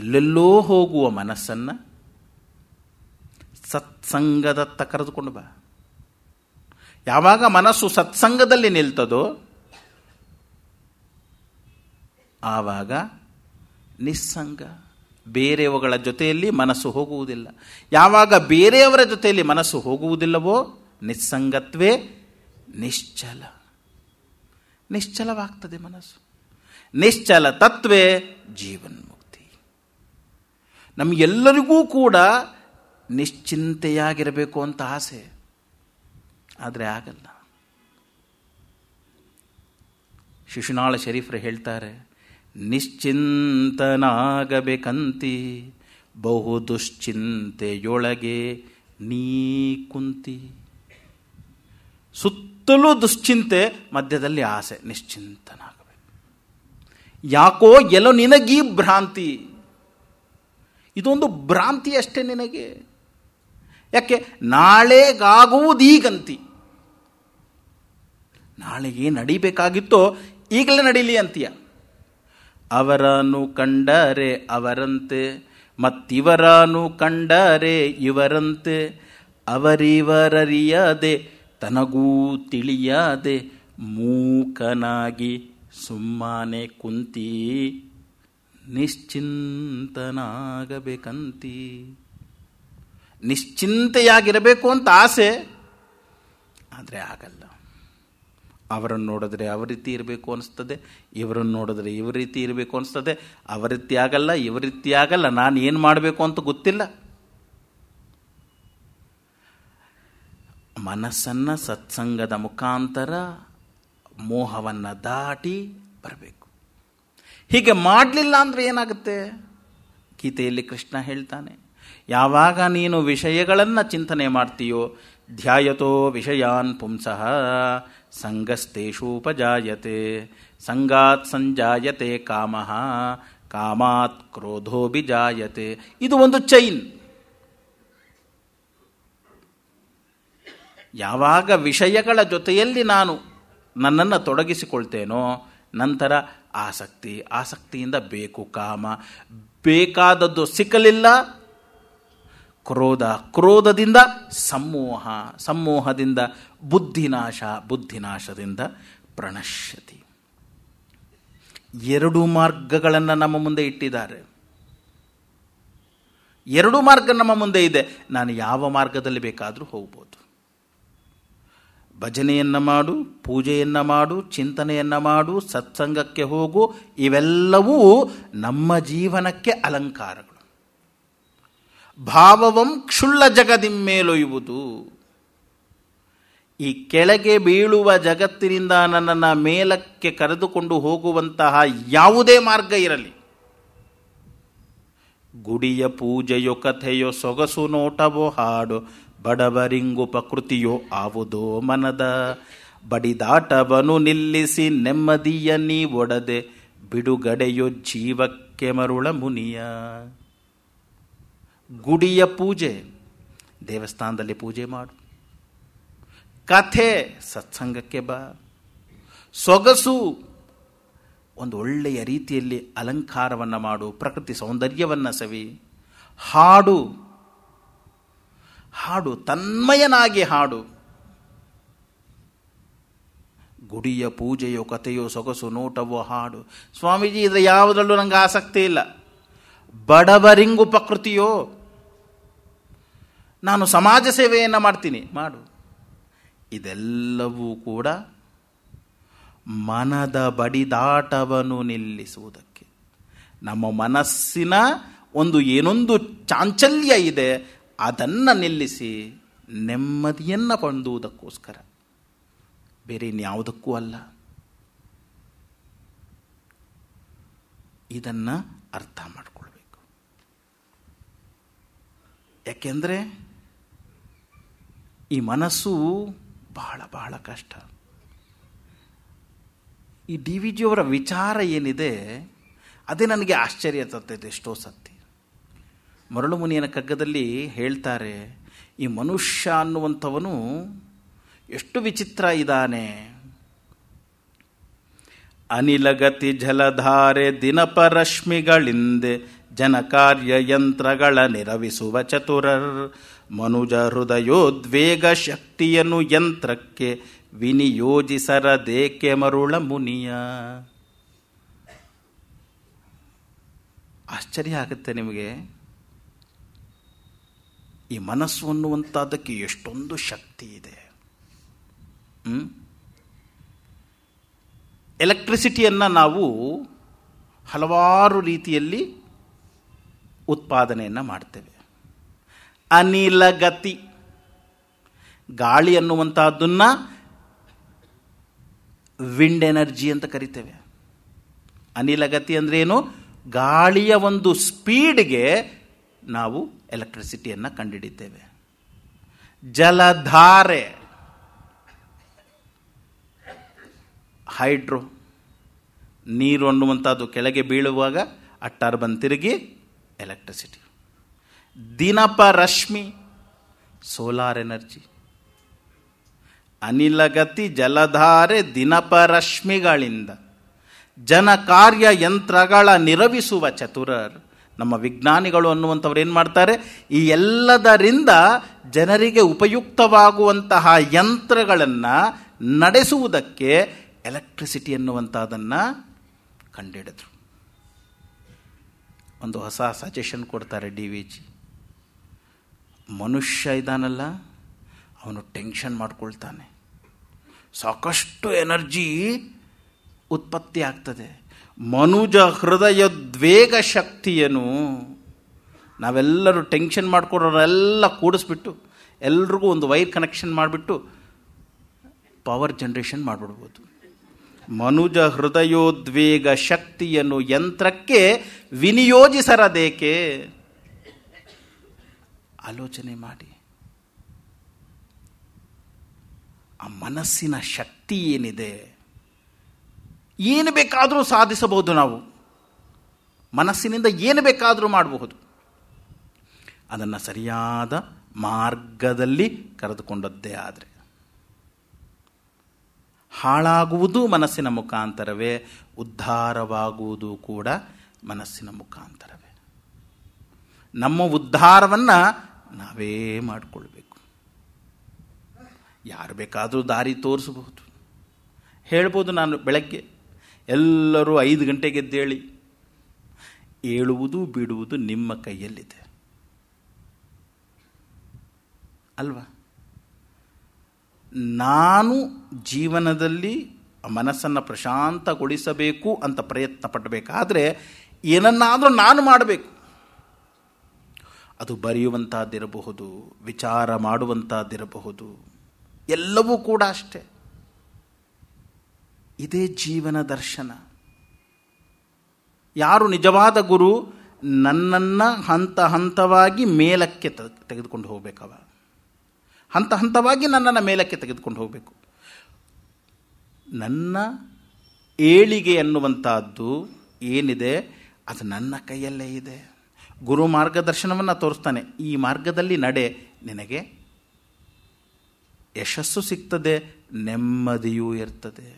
ಎಲ್ಲೆಲ್ಲೋ ಹೋಗುವ ಮನಸ್ಸನ್ನು ಸತ್ಸಂಗದತ್ತ ಕರೆದುಕೊಂಡು ಬಾ ಯಾವಾಗ ಮನಸ್ಸು ಸತ್ಸಂಗದಲ್ಲಿ ನಿಲ್ತದೋ ಆವಾಗ ನಿಸ್ಸಂಗ ಬೇರೆಯವಗಳ ಜೊತೆಯಲ್ಲಿ ಮನಸ್ಸು ಹೋಗುವುದಿಲ್ಲ ಯಾವಾಗ ಬೇರೆಯವರ ಜೊತೆಯಲ್ಲಿ ಮನಸ್ಸು ಹೋಗುವುದಿಲ್ಲವೋ ನಿಸ್ಸಂಗತ್ವೇ ನಿಶ್ಚಲ ನಿಶ್ಚಲವಾಗ್ತದೆ ಮನಸ್ಸು ನಿಶ್ಚಲ ತತ್ವೇ ಜೀವನ್ಮುಕ್ತಿ ನಮಗೆಲ್ಲರಿಗೂ ಕೂಡ ನಿಶ್ಚಿಂತೆಯಾಗಿರಬೇಕು ಅಂತ ಆಸೆ ಆದರೆ ಆಗಲ್ಲ ಶಿಶುನಾಳ ಶರೀಫರು ಹೇಳ್ತಾರೆ ನಿಶ್ಚಿಂತನಾಗಬೇಕಂತಿ ಬಹು ದುಶ್ಚಿಂತೆಯೊಳಗೆ ನೀ ಕುಂತಿ ಸುತ್ತಲೂ ದುಶ್ಚಿಂತೆ ಮಧ್ಯದಲ್ಲಿ ಆಸೆ ನಿಶ್ಚಿಂತನಾಗಬೇಕು ಯಾಕೋ ಎಲ್ಲೋ ನಿನಗೀ ಭ್ರಾಂತಿ ಇದೊಂದು ಭ್ರಾಂತಿ ಅಷ್ಟೇ ನಿನಗೆ ಯಾಕೆ ನಾಳೆಗಾಗುವುದೀಗಂತಿ ನಾಳೆಗೆ ನಡಿಬೇಕಾಗಿತ್ತೋ ಈಗಲೇ ನಡೀಲಿ ಅಂತೀಯ ಅವರನ್ನು ಕಂಡರೆ ಅವರಂತೆ ಮತ್ತಿವರನು ಕಂಡರೆ ಇವರಂತೆ ಅವರಿವರರಿಯದೆ ತನಗೂ ತಿಳಿಯದೆ ಮೂಕನಾಗಿ ಸುಮ್ಮನೆ ಕುಂತಿ ನಿಶ್ಚಿಂತನಾಗಬೇಕಂತಿ ನಿಶ್ಚಿಂತೆಯಾಗಿರಬೇಕು ಅಂತ ಆಸೆ ಆದರೆ ಆಗಲ್ಲ ಅವರನ್ನು ನೋಡಿದ್ರೆ ಅವ ರೀತಿ ಇರಬೇಕು ಅನಿಸ್ತದೆ ಇವರನ್ನು ನೋಡಿದ್ರೆ ಇವ ರೀತಿ ಇರಬೇಕು ಅನಿಸ್ತದೆ ಅವ ರೀತಿ ಆಗಲ್ಲ ಇವ ರೀತಿ ಆಗಲ್ಲ ನಾನು ಏನು ಮಾಡಬೇಕು ಅಂತ ಗೊತ್ತಿಲ್ಲ ಮನಸ್ಸನ್ನು ಸತ್ಸಂಗದ ಮುಖಾಂತರ ಮೋಹವನ್ನು ದಾಟಿ ಬರಬೇಕು ಹೀಗೆ ಮಾಡಲಿಲ್ಲ ಅಂದರೆ ಏನಾಗುತ್ತೆ ಗೀತೆಯಲ್ಲಿ ಕೃಷ್ಣ ಹೇಳ್ತಾನೆ ಯಾವಾಗ ನೀನು ವಿಷಯಗಳನ್ನು ಚಿಂತನೆ ಮಾಡ್ತೀಯೋ ಧ್ಯಾಯತೋ ವಿಷಯಾನ್ ಪುಂಸಃ ಸಂಗಸ್ತೇಷೂಪಜಾಯತೆ ಸಂಗಾತ್ ಸಂಜಾಯತೆ ಕಾಮ ಕಾಮಾತ್ ಕ್ರೋಧೋಭಿಜಾಯತೆ ಇದು ಒಂದು ಚೈನ್ ಯಾವಾಗ ವಿಷಯಗಳ ಜೊತೆಯಲ್ಲಿ ನಾನು ನನ್ನನ್ನು ತೊಡಗಿಸಿಕೊಳ್ತೇನೋ ನಂತರ ಆಸಕ್ತಿ ಆಸಕ್ತಿಯಿಂದ ಬೇಕು ಕಾಮ ಬೇಕಾದದ್ದು ಸಿಕ್ಕಲಿಲ್ಲ ಕ್ರೋಧ ಕ್ರೋಧದಿಂದ ಸಮೂಹ ಸಮೂಹದಿಂದ ಬುದ್ಧಿನಾಶ ಬುದ್ಧಿನಾಶದಿಂದ ಪ್ರಣಶ್ಯತಿ ಎರಡು ಮಾರ್ಗಗಳನ್ನು ನಮ್ಮ ಮುಂದೆ ಇಟ್ಟಿದ್ದಾರೆ ಎರಡು ಮಾರ್ಗ ನಮ್ಮ ಮುಂದೆ ಇದೆ ನಾನು ಯಾವ ಮಾರ್ಗದಲ್ಲಿ ಬೇಕಾದರೂ ಹೋಗ್ಬೋದು ಭಜನೆಯನ್ನು ಮಾಡು ಪೂಜೆಯನ್ನು ಮಾಡು ಚಿಂತನೆಯನ್ನು ಮಾಡು ಸತ್ಸಂಗಕ್ಕೆ ಹೋಗು ಇವೆಲ್ಲವೂ ನಮ್ಮ ಜೀವನಕ್ಕೆ ಅಲಂಕಾರಗಳು ಭಾವವಂ ಕ್ಷುಳ್ಳ ಜಗದಿಮ್ಮೇಲೊಯ್ಯುವುದು ಈ ಕೆಳಗೆ ಬೀಳುವ ಜಗತ್ತಿನಿಂದ ನನ್ನನ್ನು ಮೇಲಕ್ಕೆ ಕರೆದುಕೊಂಡು ಹೋಗುವಂತಹ ಯಾವುದೇ ಮಾರ್ಗ ಇರಲಿ ಗುಡಿಯ ಪೂಜೆಯೋ ಕಥೆಯೋ ಸೊಗಸು ನೋಟವೋ ಹಾಡು ಪ್ರಕೃತಿಯೋ ಆವುದೋ ಮನದ ಬಡಿದಾಟವನು ನಿಲ್ಲಿಸಿ ನೆಮ್ಮದಿಯ ನೀ ಒಡದೆ ಬಿಡುಗಡೆಯೋ ಜೀವಕ್ಕೆ ಮರುಳ ಮುನಿಯ ಗುಡಿಯ ಪೂಜೆ ದೇವಸ್ಥಾನದಲ್ಲಿ ಪೂಜೆ ಮಾಡು ಕಥೆ ಸತ್ಸಂಗಕ್ಕೆ ಬಾ ಸೊಗಸು ಒಂದು ಒಳ್ಳೆಯ ರೀತಿಯಲ್ಲಿ ಅಲಂಕಾರವನ್ನು ಮಾಡು ಪ್ರಕೃತಿ ಸೌಂದರ್ಯವನ್ನು ಸವಿ ಹಾಡು ಹಾಡು ತನ್ಮಯನಾಗಿ ಹಾಡು ಗುಡಿಯ ಪೂಜೆಯೋ ಕಥೆಯೋ ಸೊಗಸು ನೋಟವೋ ಹಾಡು ಸ್ವಾಮೀಜಿ ಇದರ ಯಾವುದರಲ್ಲೂ ನನಗೆ ಆಸಕ್ತಿ ಇಲ್ಲ ಬಡವರಿಂಗು ಪ್ರಕೃತಿಯೋ ನಾನು ಸಮಾಜ ಸೇವೆಯನ್ನು ಮಾಡ್ತೀನಿ ಮಾಡು ಇದೆಲ್ಲವೂ ಕೂಡ ಮನದ ಬಡಿದಾಟವನ್ನು ನಿಲ್ಲಿಸುವುದಕ್ಕೆ ನಮ್ಮ ಮನಸ್ಸಿನ ಒಂದು ಏನೊಂದು ಚಾಂಚಲ್ಯ ಇದೆ ಅದನ್ನು ನಿಲ್ಲಿಸಿ ನೆಮ್ಮದಿಯನ್ನು ಪಂದುವುದಕ್ಕೋಸ್ಕರ ಬೇರೆ ಇನ್ಯಾವುದಕ್ಕೂ ಅಲ್ಲ ಇದನ್ನು ಅರ್ಥ ಮಾಡಿಕೊಳ್ಬೇಕು ಯಾಕೆಂದರೆ ಈ ಮನಸ್ಸು ಬಹಳ ಬಹಳ ಕಷ್ಟ ಈ ಡಿ ವಿ ಜಿಯವರ ವಿಚಾರ ಏನಿದೆ ಅದೇ ನನಗೆ ಆಶ್ಚರ್ಯ ತರ್ತೈತೆ ಎಷ್ಟೋ ಸತ್ತಿ ಮರಳು ಮುನಿಯನ ಕಗ್ಗದಲ್ಲಿ ಹೇಳ್ತಾರೆ ಈ ಮನುಷ್ಯ ಅನ್ನುವಂಥವನು ಎಷ್ಟು ವಿಚಿತ್ರ ಇದ್ದಾನೆ ಅನಿಲಗತಿ ಜಲಧಾರೆ ದಿನಪರಶ್ಮಿಗಳಿಂದೆ ಜನಕಾರ್ಯ ಯಂತ್ರಗಳ ನಿರವಿಸುವ ಚತುರರ್ ಮನುಜ ಹೃದಯೋದ್ವೇಗ ಶಕ್ತಿಯನ್ನು ಯಂತ್ರಕ್ಕೆ ವಿನಿಯೋಜಿಸರದೇಕೆ ಮರುಳ ಮುನಿಯ ಆಶ್ಚರ್ಯ ಆಗುತ್ತೆ ನಿಮಗೆ ಈ ಮನಸ್ಸು ಅನ್ನುವಂಥದ್ದಕ್ಕೆ ಎಷ್ಟೊಂದು ಶಕ್ತಿ ಇದೆ ಎಲೆಕ್ಟ್ರಿಸಿಟಿಯನ್ನು ನಾವು ಹಲವಾರು ರೀತಿಯಲ್ಲಿ ಉತ್ಪಾದನೆಯನ್ನು ಮಾಡ್ತೇವೆ ಅನಿಲಗತಿ ಗಾಳಿ ಅನ್ನುವಂತಹದ್ದನ್ನು ವಿಂಡ್ ಎನರ್ಜಿ ಅಂತ ಕರಿತೇವೆ ಅನಿಲಗತಿ ಅಂದರೆ ಏನು ಗಾಳಿಯ ಒಂದು ಸ್ಪೀಡ್ಗೆ ನಾವು ಎಲೆಕ್ಟ್ರಿಸಿಟಿಯನ್ನು ಕಂಡುಹಿಡಿತೇವೆ ಜಲಧಾರೆ ಹೈಡ್ರೋ ನೀರು ಅನ್ನುವಂಥದ್ದು ಕೆಳಗೆ ಬೀಳುವಾಗ ಅಟ್ಟಾರ್ ಬಂದು ತಿರುಗಿ ಎಲೆಕ್ಟ್ರಿಸಿಟಿ ದಿನಪ ರಶ್ಮಿ ಸೋಲಾರ್ ಎನರ್ಜಿ ಅನಿಲಗತಿ ಜಲಧಾರೆ ದಿನಪರಶ್ಮಿಗಳಿಂದ ಜನ ಕಾರ್ಯ ಯಂತ್ರಗಳ ನಿರವಿಸುವ ಚತುರರ್ ನಮ್ಮ ವಿಜ್ಞಾನಿಗಳು ಅನ್ನುವಂಥವ್ರು ಏನು ಮಾಡ್ತಾರೆ ಈ ಎಲ್ಲದರಿಂದ ಜನರಿಗೆ ಉಪಯುಕ್ತವಾಗುವಂತಹ ಯಂತ್ರಗಳನ್ನು ನಡೆಸುವುದಕ್ಕೆ ಎಲೆಕ್ಟ್ರಿಸಿಟಿ ಅನ್ನುವಂಥದ್ದನ್ನು ಕಂಡಿಡಿದ್ರು ಒಂದು ಹೊಸ ಸಜೆಷನ್ ಕೊಡ್ತಾರೆ ಡಿ ವಿ ಜಿ ಮನುಷ್ಯ ಇದ್ದಾನಲ್ಲ ಅವನು ಟೆನ್ಷನ್ ಮಾಡ್ಕೊಳ್ತಾನೆ ಸಾಕಷ್ಟು ಎನರ್ಜಿ ಉತ್ಪತ್ತಿ ಆಗ್ತದೆ ಮನುಜ ಹೃದಯದ್ವೇಗ ಶಕ್ತಿಯನ್ನು ನಾವೆಲ್ಲರೂ ಟೆನ್ಷನ್ ಮಾಡ್ಕೊಡೋರೆಲ್ಲ ಕೂಡಿಸ್ಬಿಟ್ಟು ಎಲ್ರಿಗೂ ಒಂದು ವೈರ್ ಕನೆಕ್ಷನ್ ಮಾಡಿಬಿಟ್ಟು ಪವರ್ ಜನ್ರೇಷನ್ ಮಾಡಿಬಿಡ್ಬೋದು ಮನುಜ ಹೃದಯೋದ್ವೇಗ ಶಕ್ತಿಯನ್ನು ಯಂತ್ರಕ್ಕೆ ವಿನಿಯೋಜಿಸರದೇಕೆ ಆಲೋಚನೆ ಮಾಡಿ ಆ ಮನಸ್ಸಿನ ಶಕ್ತಿ ಏನಿದೆ ಏನು ಬೇಕಾದರೂ ಸಾಧಿಸಬಹುದು ನಾವು ಮನಸ್ಸಿನಿಂದ ಏನು ಬೇಕಾದರೂ ಮಾಡಬಹುದು ಅದನ್ನು ಸರಿಯಾದ ಮಾರ್ಗದಲ್ಲಿ ಕರೆದುಕೊಂಡದ್ದೇ ಆದರೆ ಹಾಳಾಗುವುದು ಮನಸ್ಸಿನ ಮುಖಾಂತರವೇ ಉದ್ಧಾರವಾಗುವುದು ಕೂಡ ಮನಸ್ಸಿನ ಮುಖಾಂತರವೇ ನಮ್ಮ ಉದ್ಧಾರವನ್ನು ನಾವೇ ಮಾಡಿಕೊಳ್ಬೇಕು ಯಾರು ಬೇಕಾದರೂ ದಾರಿ ತೋರಿಸಬಹುದು ಹೇಳ್ಬೋದು ನಾನು ಬೆಳಗ್ಗೆ ಎಲ್ಲರೂ ಐದು ಗಂಟೆಗೆ ಎದ್ದೇಳಿ ಏಳುವುದು ಬಿಡುವುದು ನಿಮ್ಮ ಕೈಯಲ್ಲಿದೆ ಅಲ್ವಾ ನಾನು ಜೀವನದಲ್ಲಿ ಮನಸ್ಸನ್ನು ಪ್ರಶಾಂತಗೊಳಿಸಬೇಕು ಅಂತ ಪ್ರಯತ್ನ ಪಡಬೇಕಾದ್ರೆ ಏನನ್ನಾದರೂ ನಾನು ಮಾಡಬೇಕು ಅದು ಬರೆಯುವಂಥದ್ದಿರಬಹುದು ವಿಚಾರ ಮಾಡುವಂಥದ್ದಿರಬಹುದು ಎಲ್ಲವೂ ಕೂಡ ಅಷ್ಟೆ ಇದೇ ಜೀವನ ದರ್ಶನ ಯಾರು ನಿಜವಾದ ಗುರು ನನ್ನನ್ನು ಹಂತ ಹಂತವಾಗಿ ಮೇಲಕ್ಕೆ ತೆಗೆದುಕೊಂಡು ಹೋಗಬೇಕವ ಹಂತ ಹಂತವಾಗಿ ನನ್ನನ್ನು ಮೇಲಕ್ಕೆ ತೆಗೆದುಕೊಂಡು ಹೋಗಬೇಕು ನನ್ನ ಏಳಿಗೆ ಅನ್ನುವಂಥದ್ದು ಏನಿದೆ ಅದು ನನ್ನ ಕೈಯಲ್ಲೇ ಇದೆ ಗುರು ಮಾರ್ಗದರ್ಶನವನ್ನು ತೋರಿಸ್ತಾನೆ ಈ ಮಾರ್ಗದಲ್ಲಿ ನಡೆ ನಿನಗೆ ಯಶಸ್ಸು ಸಿಗ್ತದೆ ನೆಮ್ಮದಿಯೂ ಇರ್ತದೆ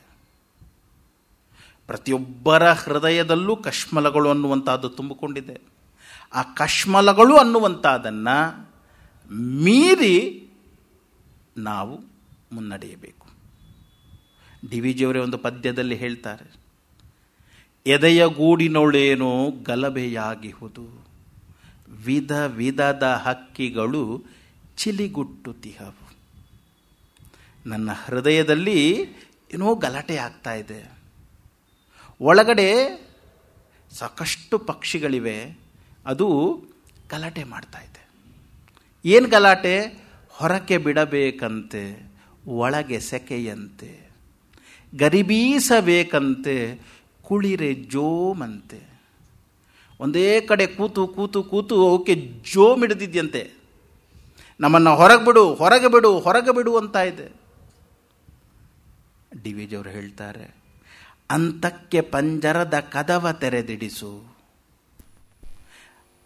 ಪ್ರತಿಯೊಬ್ಬರ ಹೃದಯದಲ್ಲೂ ಕಶ್ಮಲಗಳು ಅನ್ನುವಂಥದ್ದು ತುಂಬಿಕೊಂಡಿದೆ ಆ ಕಶ್ಮಲಗಳು ಅನ್ನುವಂಥದ್ದನ್ನು ಮೀರಿ ನಾವು ಮುನ್ನಡೆಯಬೇಕು ಡಿ ವಿ ಜಿಯವರೇ ಒಂದು ಪದ್ಯದಲ್ಲಿ ಹೇಳ್ತಾರೆ ಎದೆಯ ಗೂಡಿನೊಳೇನೋ ಗಲಭೆಯಾಗಿಹುದು ವಿಧ ವಿಧದ ಹಕ್ಕಿಗಳು ಚಿಲಿಗುಟ್ಟುತಿಹವು ನನ್ನ ಹೃದಯದಲ್ಲಿ ಏನೋ ಗಲಾಟೆ ಆಗ್ತಾ ಇದೆ ಒಳಗಡೆ ಸಾಕಷ್ಟು ಪಕ್ಷಿಗಳಿವೆ ಅದು ಗಲಾಟೆ ಮಾಡ್ತಾ ಇದೆ ಏನು ಗಲಾಟೆ ಹೊರಕ್ಕೆ ಬಿಡಬೇಕಂತೆ ಒಳಗೆ ಸೆಕೆಯಂತೆ ಗರಿಬೀಸಬೇಕಂತೆ ಕುಳಿರೆ ಜೋಮಂತೆ ಒಂದೇ ಕಡೆ ಕೂತು ಕೂತು ಕೂತು ಅವಕ್ಕೆ ಜೋ ಮಿಡಿದಿದ್ಯಂತೆ ನಮ್ಮನ್ನು ಹೊರಗೆ ಬಿಡು ಹೊರಗೆ ಬಿಡು ಹೊರಗೆ ಬಿಡು ಅಂತ ಇದೆ ಡಿ ವಿ ಜಿಯವರು ಹೇಳ್ತಾರೆ ಅಂತಕ್ಕೆ ಪಂಜರದ ಕದವ ತೆರೆದಿಡಿಸು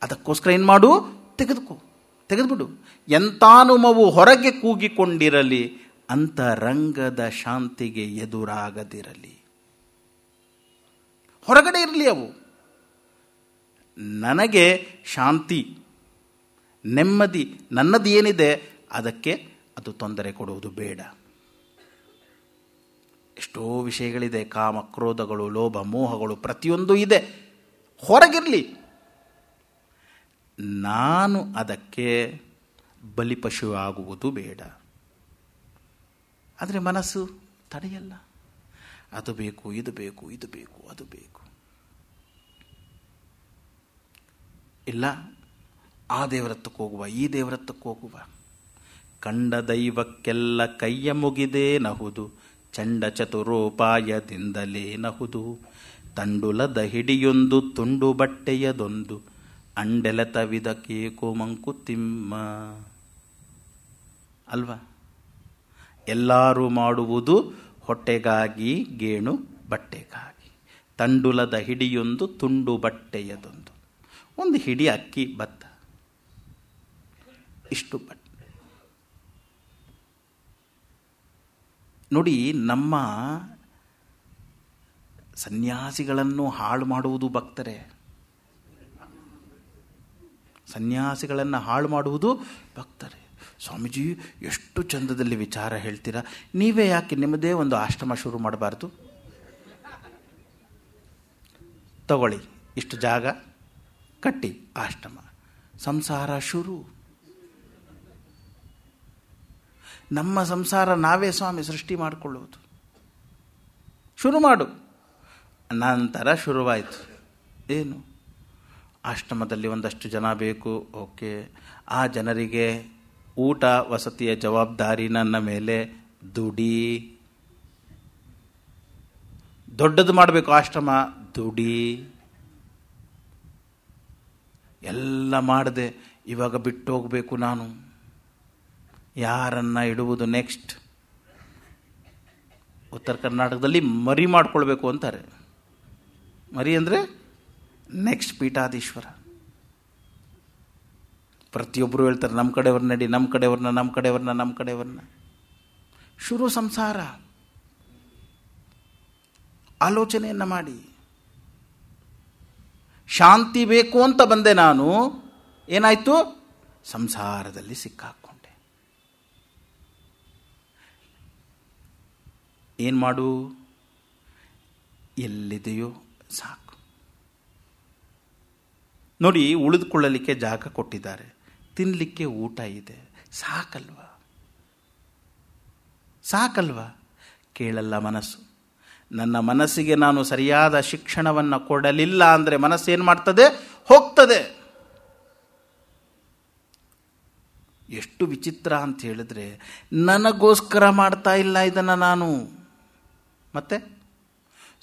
ಅದಕ್ಕೋಸ್ಕರ ಏನು ಮಾಡು ತೆಗೆದುಕೋ ತೆಗೆದುಬಿಡು ಎಂತಾನುಮವು ಹೊರಗೆ ಕೂಗಿಕೊಂಡಿರಲಿ ಅಂತ ರಂಗದ ಶಾಂತಿಗೆ ಎದುರಾಗದಿರಲಿ ಹೊರಗಡೆ ಇರಲಿ ಅವು ನನಗೆ ಶಾಂತಿ ನೆಮ್ಮದಿ ನನ್ನದು ಏನಿದೆ ಅದಕ್ಕೆ ಅದು ತೊಂದರೆ ಕೊಡುವುದು ಬೇಡ ಎಷ್ಟೋ ವಿಷಯಗಳಿದೆ ಕಾಮ ಕ್ರೋಧಗಳು ಲೋಭ ಮೋಹಗಳು ಪ್ರತಿಯೊಂದು ಇದೆ ಹೊರಗಿರಲಿ ನಾನು ಅದಕ್ಕೆ ಬಲಿಪಶುವಾಗುವುದು ಬೇಡ ಆದರೆ ಮನಸ್ಸು ತಡೆಯಲ್ಲ ಅದು ಬೇಕು ಇದು ಬೇಕು ಇದು ಬೇಕು ಅದು ಬೇಕು ಇಲ್ಲ ಆ ದೇವರತ್ತಕ್ಕೆ ಹೋಗುವ ಈ ದೇವರತ್ತಕ್ಕೆ ಹೋಗುವ ಕಂಡ ದೈವಕ್ಕೆಲ್ಲ ಕೈಯ ಮುಗಿದೇ ನಹುದು ಚಂಡ ಚತುರೋಪಾಯದಿಂದಲೇ ನಹುದು ತಂಡುಲದ ಹಿಡಿಯೊಂದು ತುಂಡು ಬಟ್ಟೆಯದೊಂದು ತವಿದ ಮಂಕು ಮಂಕುತಿಮ್ಮ ಅಲ್ವಾ ಎಲ್ಲರೂ ಮಾಡುವುದು ಹೊಟ್ಟೆಗಾಗಿ ಗೇಣು ಬಟ್ಟೆಗಾಗಿ ತಂಡುಲದ ಹಿಡಿಯೊಂದು ತುಂಡು ಬಟ್ಟೆಯದೊಂದು ಒಂದು ಹಿಡಿ ಅಕ್ಕಿ ಭತ್ತ ಇಷ್ಟು ಬಟ್ ನೋಡಿ ನಮ್ಮ ಸನ್ಯಾಸಿಗಳನ್ನು ಹಾಳು ಮಾಡುವುದು ಭಕ್ತರೇ ಸನ್ಯಾಸಿಗಳನ್ನು ಹಾಳು ಮಾಡುವುದು ಭಕ್ತರೇ ಸ್ವಾಮೀಜಿ ಎಷ್ಟು ಚಂದದಲ್ಲಿ ವಿಚಾರ ಹೇಳ್ತೀರಾ ನೀವೇ ಯಾಕೆ ನಿಮ್ಮದೇ ಒಂದು ಆಶ್ರಮ ಶುರು ಮಾಡಬಾರ್ದು ತಗೊಳ್ಳಿ ಇಷ್ಟು ಜಾಗ ಕಟ್ಟಿ ಆಶ್ರಮ ಸಂಸಾರ ಶುರು ನಮ್ಮ ಸಂಸಾರ ನಾವೇ ಸ್ವಾಮಿ ಸೃಷ್ಟಿ ಮಾಡಿಕೊಳ್ಳುವುದು ಶುರು ಮಾಡು ನಂತರ ಶುರುವಾಯಿತು ಏನು ಆಶ್ರಮದಲ್ಲಿ ಒಂದಷ್ಟು ಜನ ಬೇಕು ಓಕೆ ಆ ಜನರಿಗೆ ಊಟ ವಸತಿಯ ಜವಾಬ್ದಾರಿ ನನ್ನ ಮೇಲೆ ದುಡಿ ದೊಡ್ಡದು ಮಾಡಬೇಕು ಆಶ್ರಮ ದುಡಿ ಎಲ್ಲ ಮಾಡಿದೆ ಇವಾಗ ಬಿಟ್ಟು ಹೋಗಬೇಕು ನಾನು ಯಾರನ್ನು ಇಡುವುದು ನೆಕ್ಸ್ಟ್ ಉತ್ತರ ಕರ್ನಾಟಕದಲ್ಲಿ ಮರಿ ಮಾಡ್ಕೊಳ್ಬೇಕು ಅಂತಾರೆ ಮರಿ ಅಂದರೆ ನೆಕ್ಸ್ಟ್ ಪೀಠಾಧೀಶ್ವರ ಪ್ರತಿಯೊಬ್ಬರು ಹೇಳ್ತಾರೆ ನಮ್ಮ ಕಡೆಯವ್ರ ನಡಿ ನಮ್ಮ ಕಡೆಯವ್ರನ್ನ ನಮ್ಮ ಕಡೆಯವ್ರನ್ನ ನಮ್ಮ ಕಡೆಯವ್ರನ್ನ ಶುರು ಸಂಸಾರ ಆಲೋಚನೆಯನ್ನು ಮಾಡಿ ಶಾಂತಿ ಬೇಕು ಅಂತ ಬಂದೆ ನಾನು ಏನಾಯಿತು ಸಂಸಾರದಲ್ಲಿ ಸಿಕ್ಕಾಕ್ಕೊಂಡೆ ಏನು ಮಾಡು ಎಲ್ಲಿದೆಯೋ ಸಾಕು ನೋಡಿ ಉಳಿದುಕೊಳ್ಳಲಿಕ್ಕೆ ಜಾಗ ಕೊಟ್ಟಿದ್ದಾರೆ ತಿನ್ನಲಿಕ್ಕೆ ಊಟ ಇದೆ ಸಾಕಲ್ವಾ ಸಾಕಲ್ವ ಕೇಳಲ್ಲ ಮನಸ್ಸು ನನ್ನ ಮನಸ್ಸಿಗೆ ನಾನು ಸರಿಯಾದ ಶಿಕ್ಷಣವನ್ನು ಕೊಡಲಿಲ್ಲ ಅಂದರೆ ಮನಸ್ಸೇನು ಮಾಡ್ತದೆ ಹೋಗ್ತದೆ ಎಷ್ಟು ವಿಚಿತ್ರ ಅಂತ ಹೇಳಿದ್ರೆ ನನಗೋಸ್ಕರ ಮಾಡ್ತಾ ಇಲ್ಲ ಇದನ್ನು ನಾನು ಮತ್ತೆ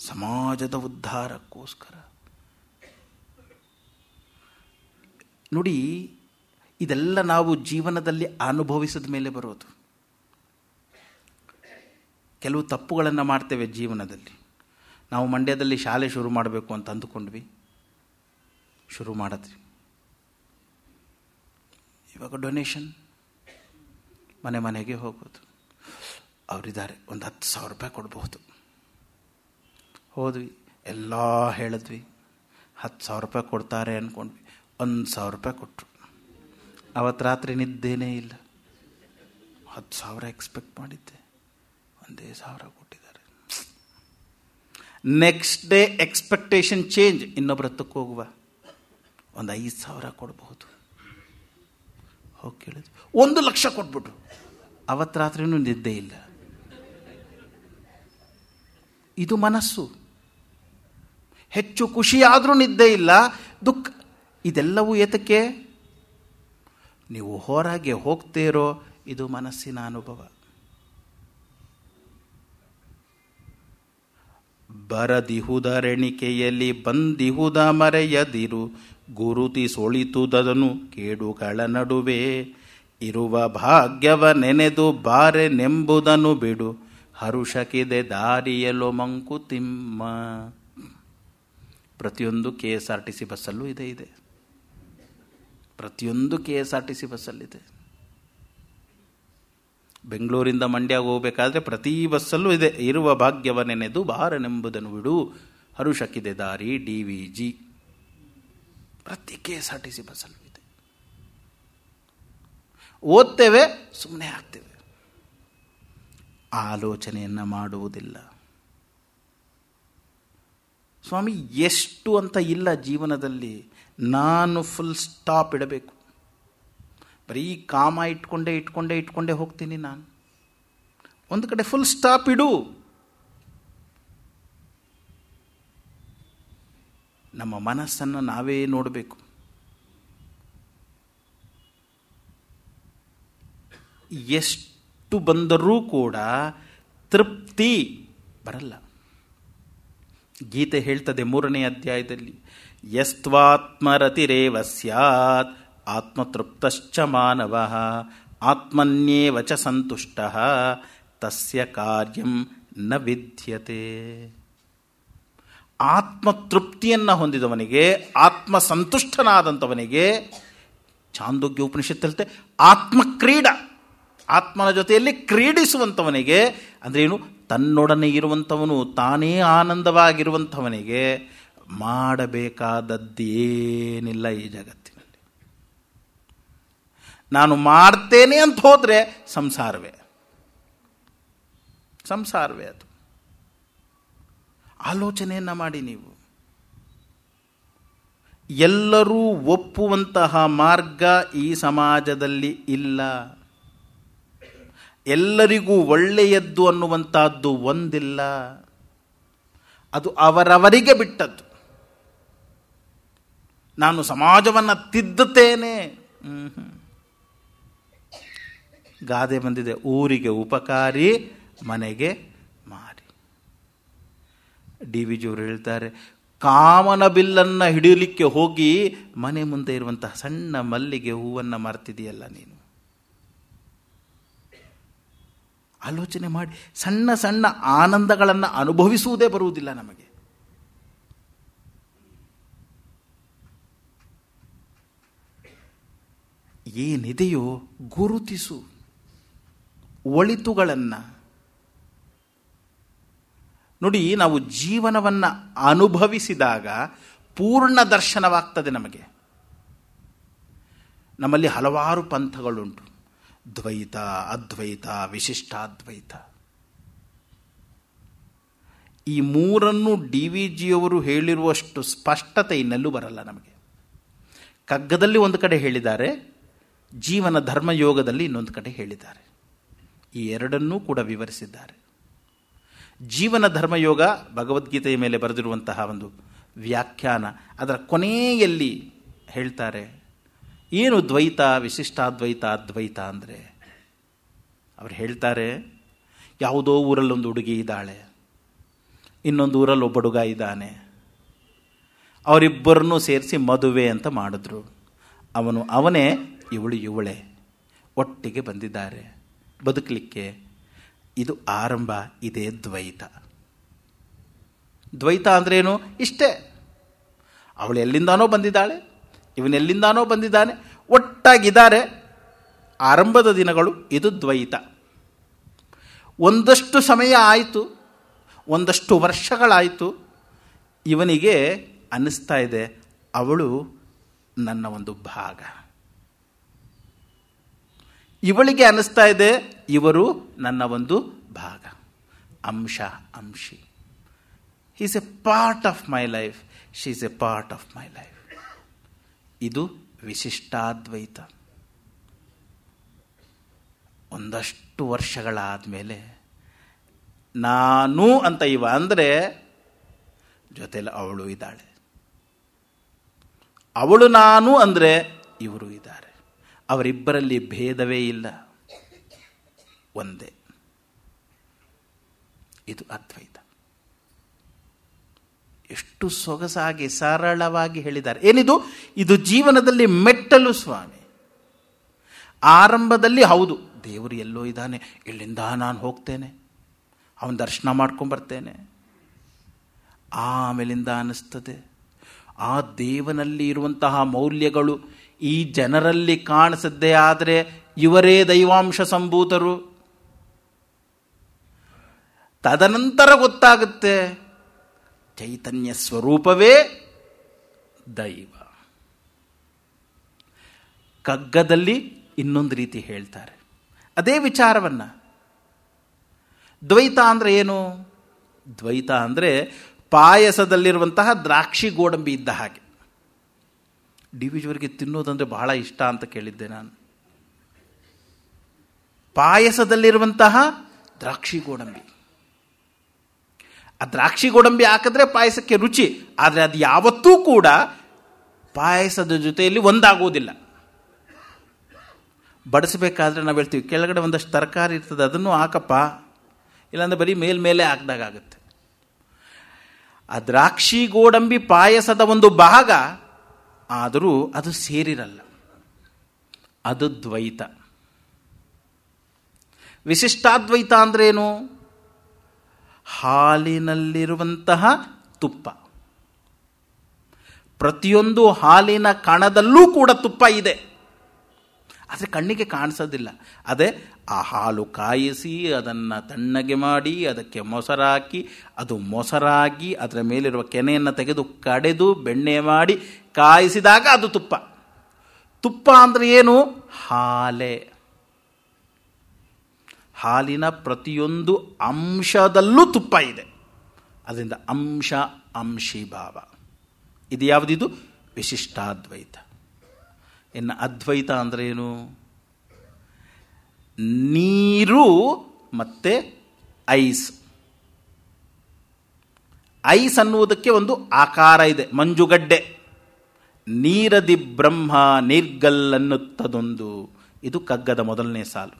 ಸಮಾಜದ ಉದ್ಧಾರಕ್ಕೋಸ್ಕರ ನೋಡಿ ಇದೆಲ್ಲ ನಾವು ಜೀವನದಲ್ಲಿ ಅನುಭವಿಸಿದ ಮೇಲೆ ಬರೋದು ಕೆಲವು ತಪ್ಪುಗಳನ್ನು ಮಾಡ್ತೇವೆ ಜೀವನದಲ್ಲಿ ನಾವು ಮಂಡ್ಯದಲ್ಲಿ ಶಾಲೆ ಶುರು ಮಾಡಬೇಕು ಅಂತ ಅಂದುಕೊಂಡ್ವಿ ಶುರು ಮಾಡಿದ್ವಿ ಇವಾಗ ಡೊನೇಷನ್ ಮನೆ ಮನೆಗೆ ಹೋಗೋದು ಅವರಿದ್ದಾರೆ ಒಂದು ಹತ್ತು ಸಾವಿರ ರೂಪಾಯಿ ಕೊಡಬಹುದು ಹೋದ್ವಿ ಎಲ್ಲ ಹೇಳಿದ್ವಿ ಹತ್ತು ಸಾವಿರ ರೂಪಾಯಿ ಕೊಡ್ತಾರೆ ಅಂದ್ಕೊಂಡ್ವಿ ಒಂದು ಸಾವಿರ ರೂಪಾಯಿ ಕೊಟ್ಟರು ಅವತ್ತು ರಾತ್ರಿ ನಿದ್ದೇನೇ ಇಲ್ಲ ಹತ್ತು ಸಾವಿರ ಎಕ್ಸ್ಪೆಕ್ಟ್ ಮಾಡಿದ್ದೆ ಒಂದೇ ಸಾವಿರ ಕೊಟ್ಟಿದ್ದಾರೆ ನೆಕ್ಸ್ಟ್ ಡೇ ಎಕ್ಸ್ಪೆಕ್ಟೇಷನ್ ಚೇಂಜ್ ಇನ್ನೊಬ್ಬರ ಹತ್ತಕ್ಕೆ ಹೋಗುವ ಒಂದು ಐದು ಸಾವಿರ ಕೊಡಬಹುದು ಹೋಗಿ ಕೇಳಿದ್ರು ಒಂದು ಲಕ್ಷ ಕೊಟ್ಬಿಟ್ರು ಅವತ್ತು ರಾತ್ರಿನೂ ನಿದ್ದೆ ಇಲ್ಲ ಇದು ಮನಸ್ಸು ಹೆಚ್ಚು ಖುಷಿಯಾದರೂ ನಿದ್ದೆ ಇಲ್ಲ ದುಃಖ ಇದೆಲ್ಲವೂ ಏತಕ್ಕೆ ನೀವು ಹೊರಗೆ ಹೋಗ್ತೀರೋ ಇದು ಮನಸ್ಸಿನ ಅನುಭವ ಬರದಿಹುದರೆಣಿಕೆಯಲ್ಲಿ ಬಂದಿಹುದ ಮರೆಯದಿರು ಗುರುತಿ ಸೋಳಿತುದನು ಕೇಡುಗಳ ನಡುವೆ ಇರುವ ಭಾಗ್ಯವ ನೆನೆದು ಬಾರೆ ನೆಂಬುದನು ಬಿಡು ಹರುಷಕಿದೆ ದಾರಿಯಲು ಮಂಕುತಿಮ್ಮ ಪ್ರತಿಯೊಂದು K S R T C ಬಸ್ಸಲ್ಲೂ ಇದೆ ಇದೆ ಪ್ರತಿಯೊಂದು K S R T C ಬಸ್ಸಲ್ಲಿದೆ ಬೆಂಗಳೂರಿಂದ ಮಂಡ್ಯ ಹೋಗಬೇಕಾದ್ರೆ ಪ್ರತಿ ಬಸ್ಸಲ್ಲೂ ಇದೆ ಇರುವ ಭಾಗ್ಯವ ನೆನೆದು ಬಾರನೆಂಬುದನ್ನು ಬಿಡು ಹರುಷಕ್ಕಿದೆ ದಾರಿ ಡಿ ವಿ ಜಿ ಪ್ರತಿ K S R T C ಬಸ್ಸಲ್ಲೂ ಇದೆ ಓದ್ತೇವೆ ಸುಮ್ಮನೆ ಆಗ್ತೇವೆ ಆಲೋಚನೆಯನ್ನು ಮಾಡುವುದಿಲ್ಲ ಸ್ವಾಮಿ ಎಷ್ಟು ಅಂತ ಇಲ್ಲ ಜೀವನದಲ್ಲಿ ನಾನು ಫುಲ್ ಸ್ಟಾಪ್ ಇಡಬೇಕು ಬರೀ ಕಾಮ ಇಟ್ಕೊಂಡೇ ಇಟ್ಕೊಂಡೇ ಇಟ್ಕೊಂಡೇ ಹೋಗ್ತೀನಿ ನಾನು ಒಂದು ಕಡೆ ಫುಲ್ ಸ್ಟಾಪ್ ಇಡು ನಮ್ಮ ಮನಸ್ಸನ್ನು ನಾವೇ ನೋಡಬೇಕು ಎಷ್ಟು ಬಂದರೂ ಕೂಡ ತೃಪ್ತಿ ಬರಲ್ಲ ಗೀತೆ ಹೇಳ್ತದೆ ಮೂರನೇ ಅಧ್ಯಾಯದಲ್ಲಿ ಯಸ್ತ್ವಾತ್ಮರತಿರೇವ ಸ್ಯಾತ್ ಆತ್ಮತೃಪ್ತಶ್ಚ ಮಾನವ ಆತ್ಮನ್ಯೇವ ಚ ಸಂತುಷ್ಟ ತಸ್ಯ ಕಾರ್ಯಂ ನ ವಿಧ್ಯತೆ ಆತ್ಮತೃಪ್ತಿಯನ್ನು ಹೊಂದಿದವನಿಗೆ ಆತ್ಮ ಸಂತುಷ್ಟನಾದಂಥವನಿಗೆ ಚಾಂದೋಗ್ಯ ಉಪನಿಷತ್ತಲ್ತೆ ಆತ್ಮಕ್ರೀಡ ಆತ್ಮನ ಜೊತೆಯಲ್ಲಿ ಕ್ರೀಡಿಸುವಂಥವನಿಗೆ ಅಂದರೆ ಏನು ತನ್ನೊಡನೆ ಇರುವಂಥವನು ತಾನೇ ಆನಂದವಾಗಿರುವಂಥವನಿಗೆ ಮಾಡಬೇಕಾದದ್ದೇನಿಲ್ಲ ಈ ಜಗತ್ತು ನಾನು ಮಾಡ್ತೇನೆ ಅಂತ ಹೋದರೆ ಸಂಸಾರವೇ ಸಂಸಾರವೇ ಅದು ಆಲೋಚನೆಯನ್ನು ಮಾಡಿ ನೀವು ಎಲ್ಲರೂ ಒಪ್ಪುವಂತಹ ಮಾರ್ಗ ಈ ಸಮಾಜದಲ್ಲಿ ಇಲ್ಲ ಎಲ್ಲರಿಗೂ ಒಳ್ಳೆಯದ್ದು ಅನ್ನುವಂಥದ್ದು ಒಂದಿಲ್ಲ ಅದು ಅವರವರಿಗೆ ಬಿಟ್ಟದ್ದು ನಾನು ಸಮಾಜವನ್ನು ತಿದ್ದುತ್ತೇನೆ ಗಾದೆ ಬಂದಿದೆ ಊರಿಗೆ ಉಪಕಾರಿ ಮನೆಗೆ ಮಾರಿ ಡಿ ವಿ ಜಿಯವರು ಹೇಳ್ತಾರೆ ಕಾಮನ ಬಿಲ್ಲನ್ನು ಹಿಡಿಯಲಿಕ್ಕೆ ಹೋಗಿ ಮನೆ ಮುಂದೆ ಇರುವಂತಹ ಸಣ್ಣ ಮಲ್ಲಿಗೆ ಹೂವನ್ನು ಮಾರ್ತಿದೆಯಲ್ಲ ನೀನು ಆಲೋಚನೆ ಮಾಡಿ ಸಣ್ಣ ಸಣ್ಣ ಆನಂದಗಳನ್ನು ಅನುಭವಿಸುವುದೇ ಬರುವುದಿಲ್ಲ ನಮಗೆ ಏನಿದೆಯೋ ಗುರುತಿಸು ಒಳಿತುಗಳನ್ನು ನೋಡಿ ನಾವು ಜೀವನವನ್ನು ಅನುಭವಿಸಿದಾಗ ಪೂರ್ಣ ದರ್ಶನವಾಗ್ತದೆ ನಮಗೆ ನಮ್ಮಲ್ಲಿ ಹಲವಾರು ಪಂಥಗಳುಂಟು ದ್ವೈತ ಅದ್ವೈತ ವಿಶಿಷ್ಟಾದ್ವೈತ ಈ ಮೂರನ್ನು ಡಿ ವಿ ಜಿಯವರು ಹೇಳಿರುವಷ್ಟು ಸ್ಪಷ್ಟತೆ ಇನ್ನೆಲ್ಲೂ ಬರಲ್ಲ ನಮಗೆ ಕಗ್ಗದಲ್ಲಿ ಒಂದು ಕಡೆ ಹೇಳಿದ್ದಾರೆ ಜೀವನ ಧರ್ಮಯೋಗದಲ್ಲಿ ಇನ್ನೊಂದು ಕಡೆ ಹೇಳಿದ್ದಾರೆ ಈ ಎರಡನ್ನೂ ಕೂಡ ವಿವರಿಸಿದ್ದಾರೆ ಜೀವನ ಧರ್ಮಯೋಗ ಭಗವದ್ಗೀತೆಯ ಮೇಲೆ ಬರೆದಿರುವಂತಹ ಒಂದು ವ್ಯಾಖ್ಯಾನ ಅದರ ಕೊನೆಯಲ್ಲಿ ಹೇಳ್ತಾರೆ ಏನು ದ್ವೈತ ವಿಶಿಷ್ಟಾದ್ವೈತ ಅದ್ವೈತ ಅಂದರೆ ಅವರು ಹೇಳ್ತಾರೆ ಯಾವುದೋ ಊರಲ್ಲೊಂದು ಹುಡುಗಿ ಇದ್ದಾಳೆ ಇನ್ನೊಂದು ಊರಲ್ಲಿ ಒಬ್ಬ ಹುಡುಗ ಇದ್ದಾನೆ ಅವರಿಬ್ಬರನ್ನೂ ಸೇರಿಸಿ ಮದುವೆ ಅಂತ ಮಾಡಿದ್ರು ಅವನು ಅವನೇ ಇವಳು ಇವಳೆ ಒಟ್ಟಿಗೆ ಬಂದಿದ್ದಾರೆ ಬದುಕಲಿಕ್ಕೆ ಇದು ಆರಂಭ ಇದೇ ದ್ವೈತ ದ್ವೈತ ಅಂದ್ರೇನು ಇಷ್ಟೇ ಅವಳು ಎಲ್ಲಿಂದಾನೋ ಬಂದಿದ್ದಾಳೆ ಇವನೆಲ್ಲಿಂದಾನೋ ಬಂದಿದ್ದಾನೆ ಒಟ್ಟಾಗಿದ್ದಾರೆ ಆರಂಭದ ದಿನಗಳು ಇದು ದ್ವೈತ ಒಂದಷ್ಟು ಸಮಯ ಆಯಿತು ಒಂದಷ್ಟು ವರ್ಷಗಳಾಯಿತು ಇವನಿಗೆ ಅನ್ನಿಸ್ತಾ ಇದೆ ಅವಳು ನನ್ನ ಒಂದು ಭಾಗ ಇವಳಿಗೆ ಅನ್ನಿಸ್ತಾ ಇದೆ ಇವರು ನನ್ನ ಒಂದು ಭಾಗ ಅಂಶ ಅಂಶಿ is a part of my life she is a part of my life ಇದು ವಿಶಿಷ್ಟಾದ್ವೈತ ಒಂದಷ್ಟು ವರ್ಷಗಳಾದ ಮೇಲೆ ನಾನು ಅಂತ ಇವ ಅಂದರೆ ಜೊತೆಲಿ ಅವಳು ಇದ್ದಾಳೆ ಅವಳು ನಾನು ಅಂದರೆ ಇವರು ಇದ್ದಾರೆ ಅವರಿಬ್ಬರಲ್ಲಿ ಭೇದವೇ ಇಲ್ಲ ಒಂದೇ ಇದು ಅದ್ವೈತ ಎಷ್ಟು ಸೊಗಸಾಗಿ ಸರಳವಾಗಿ ಹೇಳಿದ್ದಾರೆ ಏನಿದು ಇದು ಜೀವನದಲ್ಲಿ ಮೆಟ್ಟಲು ಸ್ವಾಮಿ ಆರಂಭದಲ್ಲಿ ಹೌದು ದೇವರು ಎಲ್ಲೋ ಇದ್ದಾನೆ ಇಲ್ಲಿಂದ ನಾನು ಹೋಗ್ತೇನೆ ಅವನ ದರ್ಶನ ಮಾಡ್ಕೊಂಬರ್ತೇನೆ ಆಮೇಲಿಂದ ಅನ್ನಿಸ್ತದೆ ಆ ದೇವನಲ್ಲಿ ಇರುವಂತಹ ಮೌಲ್ಯಗಳು ಈ ಜನರಲ್ಲಿ ಕಾಣಿಸದ್ದೇ ಆದರೆ ಇವರೇ ದೈವಾಂಶ ಸಂಭೂತರು ತದನಂತರ ಗೊತ್ತಾಗುತ್ತೆ ಚೈತನ್ಯ ಸ್ವರೂಪವೇ ದೈವ ಕಗ್ಗದಲ್ಲಿ ಇನ್ನೊಂದು ರೀತಿ ಹೇಳ್ತಾರೆ ಅದೇ ವಿಚಾರವನ್ನು ದ್ವೈತ ಅಂದರೆ ಏನು ದ್ವೈತ ಅಂದರೆ ಪಾಯಸದಲ್ಲಿರುವಂತಹ ದ್ರಾಕ್ಷಿ ಗೋಡಂಬಿ ಇದ್ದ ಹಾಗೆ ಡಿ ವಿ ಜಿಯವರಿಗೆ ತಿನ್ನೋದಂದರೆ ಬಹಳ ಇಷ್ಟ ಅಂತ ಕೇಳಿದ್ದೆ ನಾನು ಪಾಯಸದಲ್ಲಿರುವಂತಹ ದ್ರಾಕ್ಷಿ ಗೋಡಂಬಿ ಆ ದ್ರಾಕ್ಷಿ ಗೋಡಂಬಿ ಹಾಕಿದ್ರೆ ಪಾಯಸಕ್ಕೆ ರುಚಿ ಆದರೆ ಅದು ಯಾವತ್ತೂ ಕೂಡ ಪಾಯಸದ ಜೊತೆಯಲ್ಲಿ ಒಂದಾಗೋದಿಲ್ಲ ಬಡಿಸಬೇಕಾದ್ರೆ ನಾವು ಹೇಳ್ತೀವಿ ಕೆಳಗಡೆ ಒಂದಷ್ಟು ತರಕಾರಿ ಇರ್ತದೆ ಅದನ್ನು ಹಾಕಪ್ಪ ಇಲ್ಲಾಂದ್ರೆ ಬರೀ ಮೇಲ್ಮೇಲೆ ಹಾಕ್ದಾಗುತ್ತೆ ಆ ದ್ರಾಕ್ಷಿ ಗೋಡಂಬಿ ಪಾಯಸದ ಒಂದು ಭಾಗ ಆದರೂ ಅದು ಸೇರಿರಲ್ಲ ಅದು ದ್ವೈತ ವಿಶಿಷ್ಟಾದ್ವೈತ ಅಂದ್ರೇನು ಹಾಲಿನಲ್ಲಿರುವಂತಹ ತುಪ್ಪ ಪ್ರತಿಯೊಂದು ಹಾಲಿನ ಕಣದಲ್ಲೂ ಕೂಡ ತುಪ್ಪ ಇದೆ ಆದರೆ ಕಣ್ಣಿಗೆ ಕಾಣಿಸೋದಿಲ್ಲ ಅದೇ ಆ ಹಾಲು ಕಾಯಿಸಿ ಅದನ್ನು ತಣ್ಣಗೆ ಮಾಡಿ ಅದಕ್ಕೆ ಮೊಸರಾಕಿ ಅದು ಮೊಸರಾಗಿ ಅದರ ಮೇಲಿರುವ ಕೆನೆಯನ್ನು ತೆಗೆದು ಕಡೆದು ಬೆಣ್ಣೆ ಮಾಡಿ ಕಾಯಿಸಿದಾಗ ಅದು ತುಪ್ಪ ತುಪ್ಪ ಅಂದರೆ ಏನು ಹಾಲೆ ಹಾಲಿನ ಪ್ರತಿಯೊಂದು ಅಂಶದಲ್ಲೂ ತುಪ್ಪ ಇದೆ ಅದರಿಂದ ಅಂಶ ಭಾವ ಇದು ಯಾವುದಿದು ವಿಶಿಷ್ಟಾದ್ವೈತ ಇನ್ನು ಅದ್ವೈತ ಏನು ನೀರು ಮತ್ತೆ ಐಸ್ ಐಸ್ ಅನ್ನುವುದಕ್ಕೆ ಒಂದು ಆಕಾರ ಇದೆ ಮಂಜುಗಡ್ಡೆ ನೀರದಿ ಬ್ರಹ್ಮ ನಿರ್ಗಲ್ಲನ್ನುತ್ತದೊಂದು ಇದು ಕಗ್ಗದ ಮೊದಲನೇ ಸಾಲು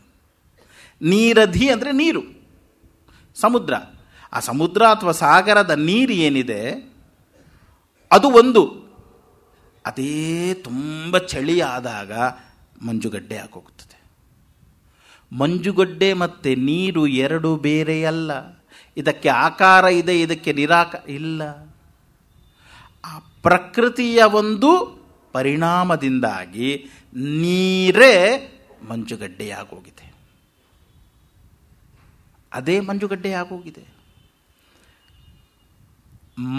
ನೀರಧಿ ಅಂದರೆ ನೀರು ಸಮುದ್ರ ಆ ಸಮುದ್ರ ಅಥವಾ ಸಾಗರದ ನೀರು ಏನಿದೆ ಅದು ಒಂದು ಅದೇ ತುಂಬ ಆದಾಗ ಮಂಜುಗಡ್ಡೆ ಹಾಕೋಗ್ತದೆ ಮಂಜುಗಡ್ಡೆ ಮತ್ತು ನೀರು ಎರಡು ಬೇರೆಯಲ್ಲ ಇದಕ್ಕೆ ಆಕಾರ ಇದೆ ಇದಕ್ಕೆ ನಿರಾಕ ಇಲ್ಲ ಪ್ರಕೃತಿಯ ಒಂದು ಪರಿಣಾಮದಿಂದಾಗಿ ನೀರೇ ಮಂಜುಗಡ್ಡೆಯಾಗೋಗಿದೆ ಅದೇ ಮಂಜುಗಡ್ಡೆಯಾಗೋಗಿದೆ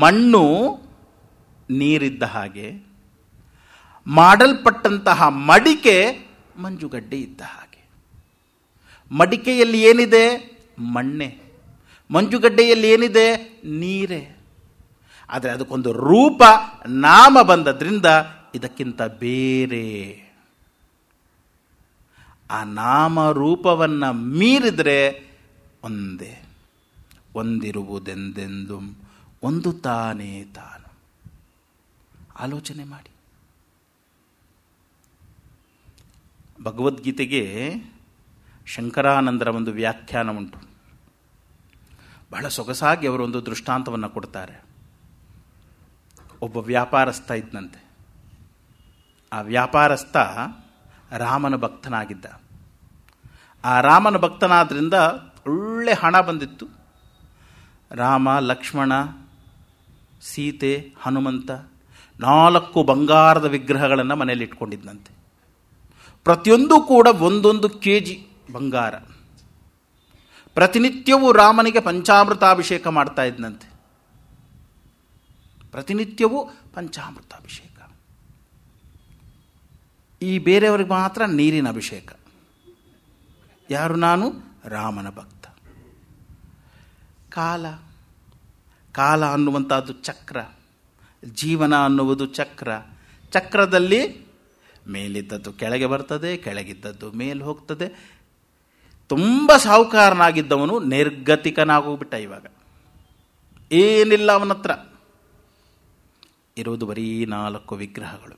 ಮಣ್ಣು ನೀರಿದ್ದ ಹಾಗೆ ಮಾಡಲ್ಪಟ್ಟಂತಹ ಮಡಿಕೆ ಮಂಜುಗಡ್ಡೆ ಇದ್ದ ಹಾಗೆ ಮಡಿಕೆಯಲ್ಲಿ ಏನಿದೆ ಮಣ್ಣೆ ಮಂಜುಗಡ್ಡೆಯಲ್ಲಿ ಏನಿದೆ ನೀರೇ ಆದರೆ ಅದಕ್ಕೊಂದು ರೂಪ ನಾಮ ಬಂದದ್ರಿಂದ ಇದಕ್ಕಿಂತ ಬೇರೆ ಆ ನಾಮ ರೂಪವನ್ನು ಮೀರಿದರೆ ಒಂದೇ ಒಂದಿರುವುದೆಂದೆಂದು ಒಂದು ತಾನೇ ತಾನು ಆಲೋಚನೆ ಮಾಡಿ ಭಗವದ್ಗೀತೆಗೆ ಶಂಕರಾನಂದರ ಒಂದು ವ್ಯಾಖ್ಯಾನ ಉಂಟು ಬಹಳ ಸೊಗಸಾಗಿ ಅವರೊಂದು ದೃಷ್ಟಾಂತವನ್ನು ಕೊಡ್ತಾರೆ ಒಬ್ಬ ವ್ಯಾಪಾರಸ್ಥ ಇದ್ದಂತೆ ಆ ವ್ಯಾಪಾರಸ್ಥ ರಾಮನ ಭಕ್ತನಾಗಿದ್ದ ಆ ರಾಮನ ಭಕ್ತನಾದ್ರಿಂದ ಒಳ್ಳೆ ಹಣ ಬಂದಿತ್ತು ರಾಮ ಲಕ್ಷ್ಮಣ ಸೀತೆ ಹನುಮಂತ ನಾಲ್ಕು ಬಂಗಾರದ ವಿಗ್ರಹಗಳನ್ನು ಮನೆಯಲ್ಲಿ ಇಟ್ಕೊಂಡಿದ್ದಂತೆ ಪ್ರತಿಯೊಂದು ಕೂಡ ಒಂದೊಂದು ಕೆ ಜಿ ಬಂಗಾರ ಪ್ರತಿನಿತ್ಯವೂ ರಾಮನಿಗೆ ಪಂಚಾಮೃತಾಭಿಷೇಕ ಮಾಡ್ತಾ ಇದ್ದಂತೆ ಪ್ರತಿನಿತ್ಯವೂ ಅಭಿಷೇಕ ಈ ಬೇರೆಯವರಿಗೆ ಮಾತ್ರ ನೀರಿನ ಅಭಿಷೇಕ ಯಾರು ನಾನು ರಾಮನ ಭಕ್ತ ಕಾಲ ಕಾಲ ಅನ್ನುವಂಥದ್ದು ಚಕ್ರ ಜೀವನ ಅನ್ನುವುದು ಚಕ್ರ ಚಕ್ರದಲ್ಲಿ ಮೇಲಿದ್ದದ್ದು ಕೆಳಗೆ ಬರ್ತದೆ ಕೆಳಗಿದ್ದದ್ದು ಮೇಲೆ ಹೋಗ್ತದೆ ತುಂಬ ಸಾಹುಕಾರನಾಗಿದ್ದವನು ನಿರ್ಗತಿಕನಾಗೋಗ್ಬಿಟ್ಟ ಇವಾಗ ಏನಿಲ್ಲ ಅವನತ್ರ ಇರುವುದು ಬರೀ ನಾಲ್ಕು ವಿಗ್ರಹಗಳು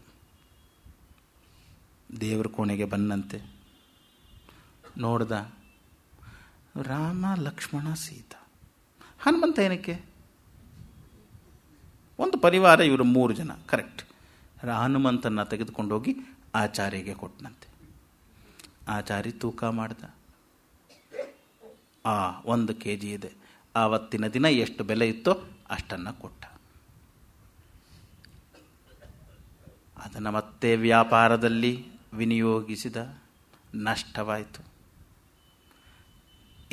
ದೇವರ ಕೋಣೆಗೆ ಬಂದಂತೆ ನೋಡ್ದ ರಾಮ ಲಕ್ಷ್ಮಣ ಸೀತಾ ಹನುಮಂತ ಏನಕ್ಕೆ ಒಂದು ಪರಿವಾರ ಇವರು ಮೂರು ಜನ ಕರೆಕ್ಟ್ ಹನುಮಂತನ ತೆಗೆದುಕೊಂಡೋಗಿ ಆಚಾರ್ಯಗೆ ಕೊಟ್ಟನಂತೆ ಆಚಾರಿ ತೂಕ ಮಾಡ್ದ ಆ ಒಂದು ಕೆ ಜಿ ಇದೆ ಆವತ್ತಿನ ದಿನ ಎಷ್ಟು ಬೆಲೆ ಇತ್ತೋ ಅಷ್ಟನ್ನು ಕೊಟ್ಟ ಅದನ್ನು ಮತ್ತೆ ವ್ಯಾಪಾರದಲ್ಲಿ ವಿನಿಯೋಗಿಸಿದ ನಷ್ಟವಾಯಿತು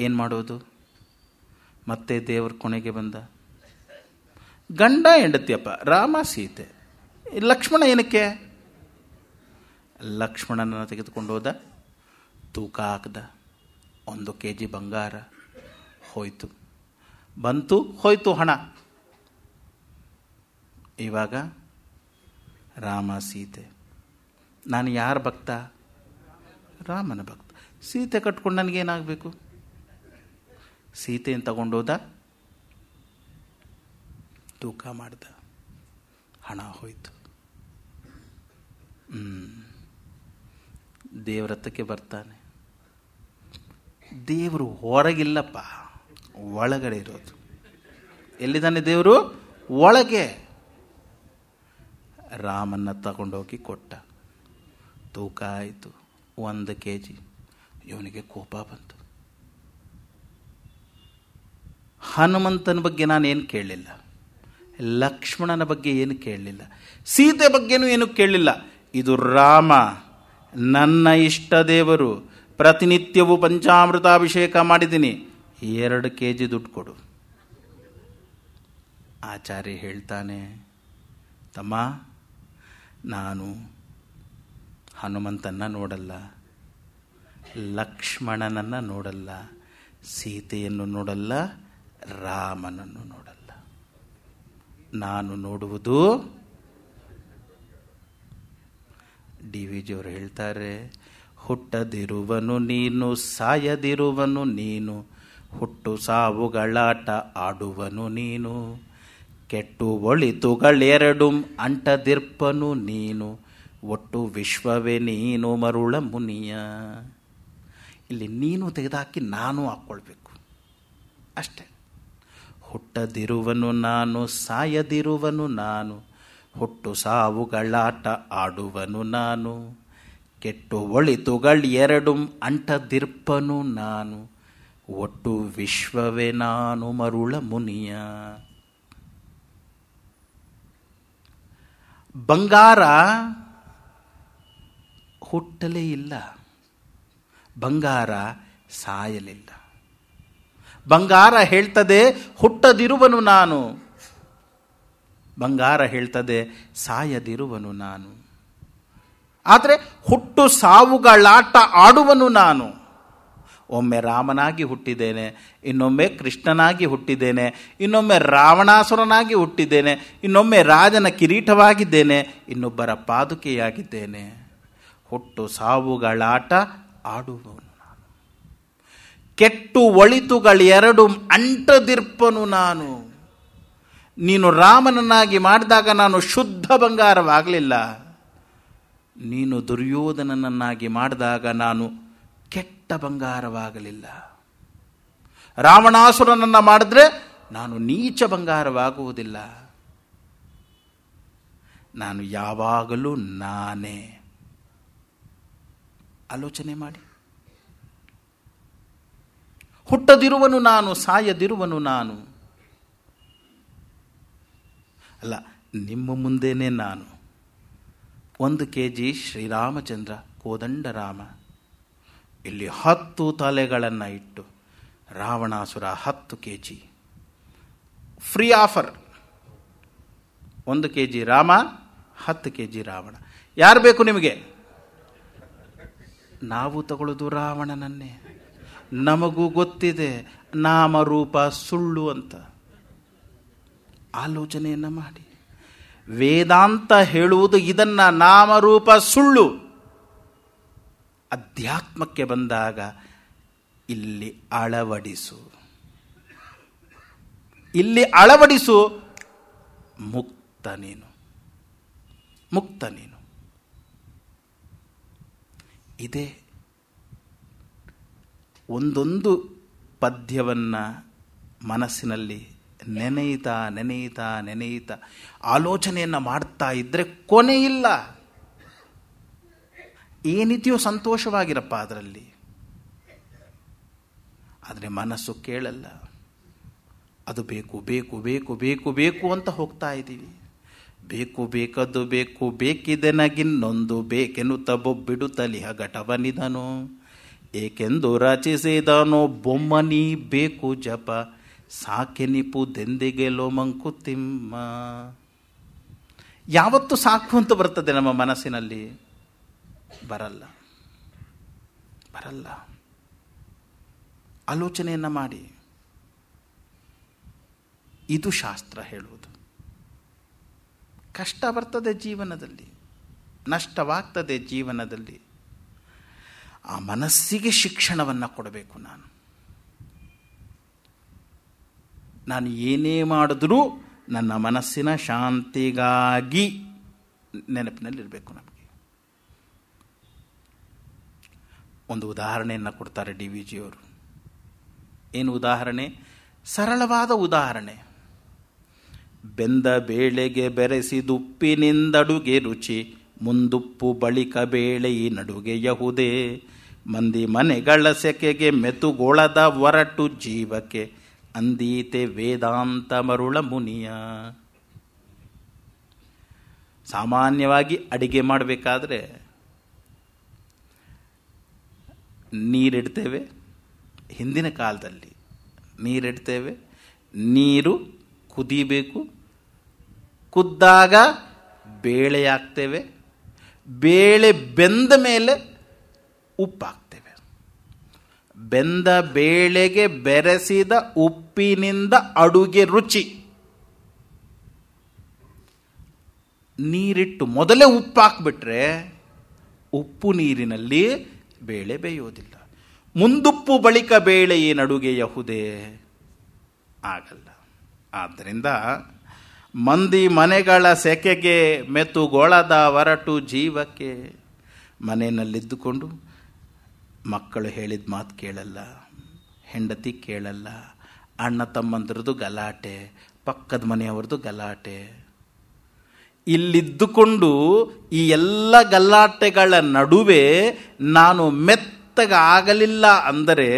ಏನು ಮಾಡೋದು ಮತ್ತೆ ದೇವ್ರ ಕೊನೆಗೆ ಬಂದ ಗಂಡ ಹೆಂಡತಿಯಪ್ಪ ರಾಮ ಸೀತೆ ಲಕ್ಷ್ಮಣ ಏನಕ್ಕೆ ಲಕ್ಷ್ಮಣನನ್ನು ತೆಗೆದುಕೊಂಡು ಹೋದ ತೂಕ ಹಾಕ್ದ ಒಂದು ಕೆ ಜಿ ಬಂಗಾರ ಹೋಯಿತು ಬಂತು ಹೋಯಿತು ಹಣ ಇವಾಗ ರಾಮ ಸೀತೆ ನಾನು ಯಾರ ಭಕ್ತ ರಾಮನ ಭಕ್ತ ಸೀತೆ ಕಟ್ಕೊಂಡು ನನಗೇನಾಗಬೇಕು ಸೀತೆಯನ್ನು ತಗೊಂಡೋದ ತೂಕ ಮಾಡ್ದ ಹಣ ಹೋಯಿತು ದೇವ್ರತ್ತಕ್ಕೆ ಬರ್ತಾನೆ ದೇವರು ಹೊರಗಿಲ್ಲಪ್ಪ ಒಳಗಡೆ ಇರೋದು ಎಲ್ಲಿದ್ದಾನೆ ದೇವರು ಒಳಗೆ ರಾಮನ್ನ ತಗೊಂಡೋಗಿ ಕೊಟ್ಟ ತೂಕ ಆಯಿತು ಒಂದು ಕೆ ಜಿ ಇವನಿಗೆ ಕೋಪ ಬಂತು ಹನುಮಂತನ ಬಗ್ಗೆ ನಾನೇನು ಕೇಳಲಿಲ್ಲ ಲಕ್ಷ್ಮಣನ ಬಗ್ಗೆ ಏನು ಕೇಳಲಿಲ್ಲ ಸೀತೆ ಬಗ್ಗೆನೂ ಏನು ಕೇಳಲಿಲ್ಲ ಇದು ರಾಮ ನನ್ನ ಇಷ್ಟ ದೇವರು ಪ್ರತಿನಿತ್ಯವೂ ಪಂಚಾಮೃತಾಭಿಷೇಕ ಮಾಡಿದ್ದೀನಿ ಎರಡು ಕೆ ಜಿ ದುಡ್ಡು ಕೊಡು ಆಚಾರ್ಯ ಹೇಳ್ತಾನೆ ತಮ್ಮ ನಾನು ಹನುಮಂತನ್ನು ನೋಡಲ್ಲ ಲಕ್ಷ್ಮಣನನ್ನು ನೋಡಲ್ಲ ಸೀತೆಯನ್ನು ನೋಡಲ್ಲ ರಾಮನನ್ನು ನೋಡಲ್ಲ ನಾನು ನೋಡುವುದು ಡಿ ವಿ ಜಿಯವರು ಹೇಳ್ತಾರೆ ಹುಟ್ಟದಿರುವನು ನೀನು ಸಾಯದಿರುವನು ನೀನು ಹುಟ್ಟು ಸಾವುಗಳಾಟ ಆಡುವನು ನೀನು ಕೆಟ್ಟು ಒಳಿತುಗಳೆರಡು ಅಂಟದಿರ್ಪನು ನೀನು ಒಟ್ಟು ವಿಶ್ವವೇ ನೀನು ಮರುಳ ಮುನಿಯ ಇಲ್ಲಿ ನೀನು ತೆಗೆದುಹಾಕಿ ನಾನು ಹಾಕ್ಕೊಳ್ಬೇಕು ಅಷ್ಟೆ ಹುಟ್ಟದಿರುವನು ನಾನು ಸಾಯದಿರುವನು ನಾನು ಹುಟ್ಟು ಸಾವುಗಳಾಟ ಆಡುವನು ನಾನು ಕೆಟ್ಟು ಒಳಿತುಗಳು ಎರಡು ಅಂಟದಿರ್ಪನು ನಾನು ಒಟ್ಟು ವಿಶ್ವವೇ ನಾನು ಮರುಳ ಮುನಿಯ ಬಂಗಾರ ಹುಟ್ಟಲೇ ಇಲ್ಲ ಬಂಗಾರ ಸಾಯಲಿಲ್ಲ ಬಂಗಾರ ಹೇಳ್ತದೆ ಹುಟ್ಟದಿರುವನು ನಾನು ಬಂಗಾರ ಹೇಳ್ತದೆ ಸಾಯದಿರುವನು ನಾನು ಆದರೆ ಹುಟ್ಟು ಸಾವುಗಳಾಟ ಆಡುವನು ನಾನು ಒಮ್ಮೆ ರಾಮನಾಗಿ ಹುಟ್ಟಿದ್ದೇನೆ ಇನ್ನೊಮ್ಮೆ ಕೃಷ್ಣನಾಗಿ ಹುಟ್ಟಿದ್ದೇನೆ ಇನ್ನೊಮ್ಮೆ ರಾವಣಾಸುರನಾಗಿ ಹುಟ್ಟಿದ್ದೇನೆ ಇನ್ನೊಮ್ಮೆ ರಾಜನ ಕಿರೀಟವಾಗಿದ್ದೇನೆ ಇನ್ನೊಬ್ಬರ ಪಾದುಕೆಯಾಗಿದ್ದೇನೆ ಹುಟ್ಟು ಸಾವುಗಳಾಟ ಆಡುವನು ನಾನು ಕೆಟ್ಟು ಒಳಿತುಗಳೆರಡು ಅಂಟದಿರ್ಪನು ನಾನು ನೀನು ರಾಮನನ್ನಾಗಿ ಮಾಡಿದಾಗ ನಾನು ಶುದ್ಧ ಬಂಗಾರವಾಗಲಿಲ್ಲ ನೀನು ದುರ್ಯೋಧನನನ್ನಾಗಿ ಮಾಡಿದಾಗ ನಾನು ಬಂಗಾರವಾಗಲಿಲ್ಲ ರಾವಣಾಸುರನನ್ನು ಮಾಡಿದ್ರೆ ನಾನು ನೀಚ ಬಂಗಾರವಾಗುವುದಿಲ್ಲ ನಾನು ಯಾವಾಗಲೂ ನಾನೇ ಆಲೋಚನೆ ಮಾಡಿ ಹುಟ್ಟದಿರುವನು ನಾನು ಸಾಯದಿರುವನು ನಾನು ಅಲ್ಲ ನಿಮ್ಮ ಮುಂದೇನೆ ನಾನು ಒಂದು ಕೆ ಜಿ ಶ್ರೀರಾಮಚಂದ್ರ ಕೋದಂಡರಾಮ ಇಲ್ಲಿ ಹತ್ತು ತಲೆಗಳನ್ನು ಇಟ್ಟು ರಾವಣಾಸುರ ಹತ್ತು ಕೆ ಜಿ ಫ್ರೀ ಆಫರ್ ಒಂದು ಕೆ ಜಿ ರಾಮ ಹತ್ತು ಕೆ ಜಿ ರಾವಣ ಯಾರು ಬೇಕು ನಿಮಗೆ ನಾವು ತಗೊಳ್ಳೋದು ರಾವಣನನ್ನೇ ನಮಗೂ ಗೊತ್ತಿದೆ ನಾಮರೂಪ ಸುಳ್ಳು ಅಂತ ಆಲೋಚನೆಯನ್ನು ಮಾಡಿ ವೇದಾಂತ ಹೇಳುವುದು ಇದನ್ನು ನಾಮರೂಪ ಸುಳ್ಳು ಅಧ್ಯಾತ್ಮಕ್ಕೆ ಬಂದಾಗ ಇಲ್ಲಿ ಅಳವಡಿಸು ಇಲ್ಲಿ ಅಳವಡಿಸು ಮುಕ್ತ ನೀನು ಮುಕ್ತ ನೀನು ಇದೇ ಒಂದೊಂದು ಪದ್ಯವನ್ನು ಮನಸ್ಸಿನಲ್ಲಿ ನೆನೆಯುತ್ತಾ ನೆನೆಯುತ್ತಾ ನೆನೆಯುತ್ತಾ ಆಲೋಚನೆಯನ್ನು ಮಾಡ್ತಾ ಇದ್ದರೆ ಕೊನೆಯಿಲ್ಲ ಏನಿದೆಯೋ ಸಂತೋಷವಾಗಿರಪ್ಪ ಅದರಲ್ಲಿ ಆದರೆ ಮನಸ್ಸು ಕೇಳಲ್ಲ ಅದು ಬೇಕು ಬೇಕು ಬೇಕು ಬೇಕು ಬೇಕು ಅಂತ ಹೋಗ್ತಾ ಇದ್ದೀವಿ ಬೇಕು ಬೇಕದ್ದು ಬೇಕು ಬೇಕಿದೆ ನಗಿನ್ನೊಂದು ಬೇಕೆನ್ನುತ್ತ ಬೊಬ್ಬಿಡುತ್ತಲಿ ಘಟವನಿದನು ಏಕೆಂದು ರಚಿಸಿದನು ಬೊಮ್ಮನಿ ಬೇಕು ಜಪ ಸಾಕೆನಿಪು ದೆಂದಿಗೆ ಮಂಕುತಿಮ್ಮ ಯಾವತ್ತು ಸಾಕು ಅಂತ ಬರ್ತದೆ ನಮ್ಮ ಮನಸ್ಸಿನಲ್ಲಿ ಬರಲ್ಲ ಬರಲ್ಲ ಆಲೋಚನೆಯನ್ನು ಮಾಡಿ ಇದು ಶಾಸ್ತ್ರ ಹೇಳುವುದು ಕಷ್ಟ ಬರ್ತದೆ ಜೀವನದಲ್ಲಿ ನಷ್ಟವಾಗ್ತದೆ ಜೀವನದಲ್ಲಿ ಆ ಮನಸ್ಸಿಗೆ ಶಿಕ್ಷಣವನ್ನು ಕೊಡಬೇಕು ನಾನು ನಾನು ಏನೇ ಮಾಡಿದ್ರೂ ನನ್ನ ಮನಸ್ಸಿನ ಶಾಂತಿಗಾಗಿ ನೆನಪಿನಲ್ಲಿರಬೇಕು ನಮಗೆ ಒಂದು ಉದಾಹರಣೆಯನ್ನು ಕೊಡ್ತಾರೆ ಡಿ ವಿ ಜಿಯವರು ಏನು ಉದಾಹರಣೆ ಸರಳವಾದ ಉದಾಹರಣೆ ಬೆಂದ ಬೇಳೆಗೆ ಬೆರೆಸಿದುಪ್ಪಿನಿಂದಡುಗೆ ರುಚಿ ಮುಂದುಪ್ಪು ಬಳಿಕ ಬೇಳೆ ಈ ಯಹುದೇ ಮಂದಿ ಮನೆಗಳ ಸೆಕೆಗೆ ಮೆತುಗೊಳದ ಒರಟು ಜೀವಕ್ಕೆ ಅಂದೀತೆ ವೇದಾಂತ ಮರುಳ ಮುನಿಯ ಸಾಮಾನ್ಯವಾಗಿ ಅಡಿಗೆ ಮಾಡಬೇಕಾದ್ರೆ ನೀರಿಡ್ತೇವೆ ಹಿಂದಿನ ಕಾಲದಲ್ಲಿ ನೀರಿಡ್ತೇವೆ ನೀರು ಕುದಿಬೇಕು ಕುದ್ದಾಗ ಬೇಳೆ ಹಾಕ್ತೇವೆ ಬೇಳೆ ಬೆಂದ ಮೇಲೆ ಉಪ್ಪು ಬೆಂದ ಬೇಳೆಗೆ ಬೆರೆಸಿದ ಉಪ್ಪಿನಿಂದ ಅಡುಗೆ ರುಚಿ ನೀರಿಟ್ಟು ಮೊದಲೇ ಉಪ್ಪು ಉಪ್ಪು ನೀರಿನಲ್ಲಿ ಬೇಳೆ ಬೇಯೋದಿಲ್ಲ ಮುಂದುಪ್ಪು ಬಳಿಕ ಬೇಳೆಯೇ ಯಹುದೇ ಆಗಲ್ಲ ಆದ್ದರಿಂದ ಮಂದಿ ಮನೆಗಳ ಸೆಕೆಗೆ ಮೆತುಗೊಳದ ಹೊರಟು ಜೀವಕ್ಕೆ ಮನೆಯಲ್ಲಿದ್ದುಕೊಂಡು ಮಕ್ಕಳು ಹೇಳಿದ ಮಾತು ಕೇಳಲ್ಲ ಹೆಂಡತಿ ಕೇಳಲ್ಲ ಅಣ್ಣ ತಮ್ಮಂದ್ರದ್ದು ಗಲಾಟೆ ಪಕ್ಕದ ಮನೆಯವ್ರದ್ದು ಗಲಾಟೆ ಇಲ್ಲಿದ್ದುಕೊಂಡು ಈ ಎಲ್ಲ ಗಲ್ಲಾಟೆಗಳ ನಡುವೆ ನಾನು ಮೆತ್ತಗಾಗಲಿಲ್ಲ ಅಂದರೆ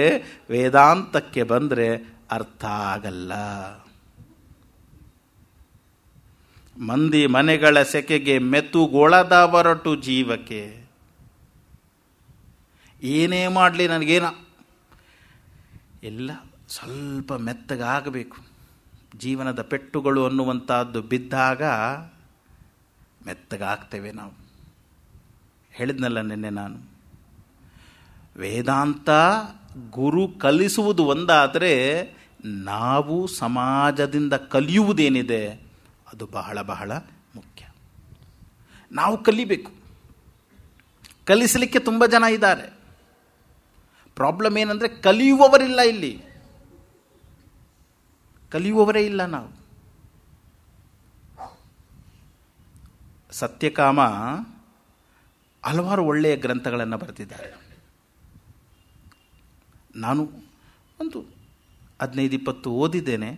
ವೇದಾಂತಕ್ಕೆ ಬಂದರೆ ಅರ್ಥ ಆಗಲ್ಲ ಮಂದಿ ಮನೆಗಳ ಸೆಕೆಗೆ ಮೆತುಗೊಳದ ಬರಟು ಜೀವಕ್ಕೆ ಏನೇ ಮಾಡಲಿ ನನಗೇನ ಎಲ್ಲ ಸ್ವಲ್ಪ ಮೆತ್ತಗಾಗಬೇಕು ಜೀವನದ ಪೆಟ್ಟುಗಳು ಅನ್ನುವಂಥದ್ದು ಬಿದ್ದಾಗ ಮೆತ್ತಗಾಗ್ತೇವೆ ನಾವು ಹೇಳಿದ್ನಲ್ಲ ನಿನ್ನೆ ನಾನು ವೇದಾಂತ ಗುರು ಕಲಿಸುವುದು ಒಂದಾದರೆ ನಾವು ಸಮಾಜದಿಂದ ಕಲಿಯುವುದೇನಿದೆ ಅದು ಬಹಳ ಬಹಳ ಮುಖ್ಯ ನಾವು ಕಲಿಬೇಕು ಕಲಿಸಲಿಕ್ಕೆ ತುಂಬ ಜನ ಇದ್ದಾರೆ ಪ್ರಾಬ್ಲಮ್ ಏನಂದರೆ ಕಲಿಯುವವರಿಲ್ಲ ಇಲ್ಲಿ ಕಲಿಯುವವರೇ ಇಲ್ಲ ನಾವು ಸತ್ಯಕಾಮ ಹಲವಾರು ಒಳ್ಳೆಯ ಗ್ರಂಥಗಳನ್ನು ಬರೆದಿದ್ದಾರೆ ನಾನು ಒಂದು ಹದಿನೈದು ಇಪ್ಪತ್ತು ಓದಿದ್ದೇನೆ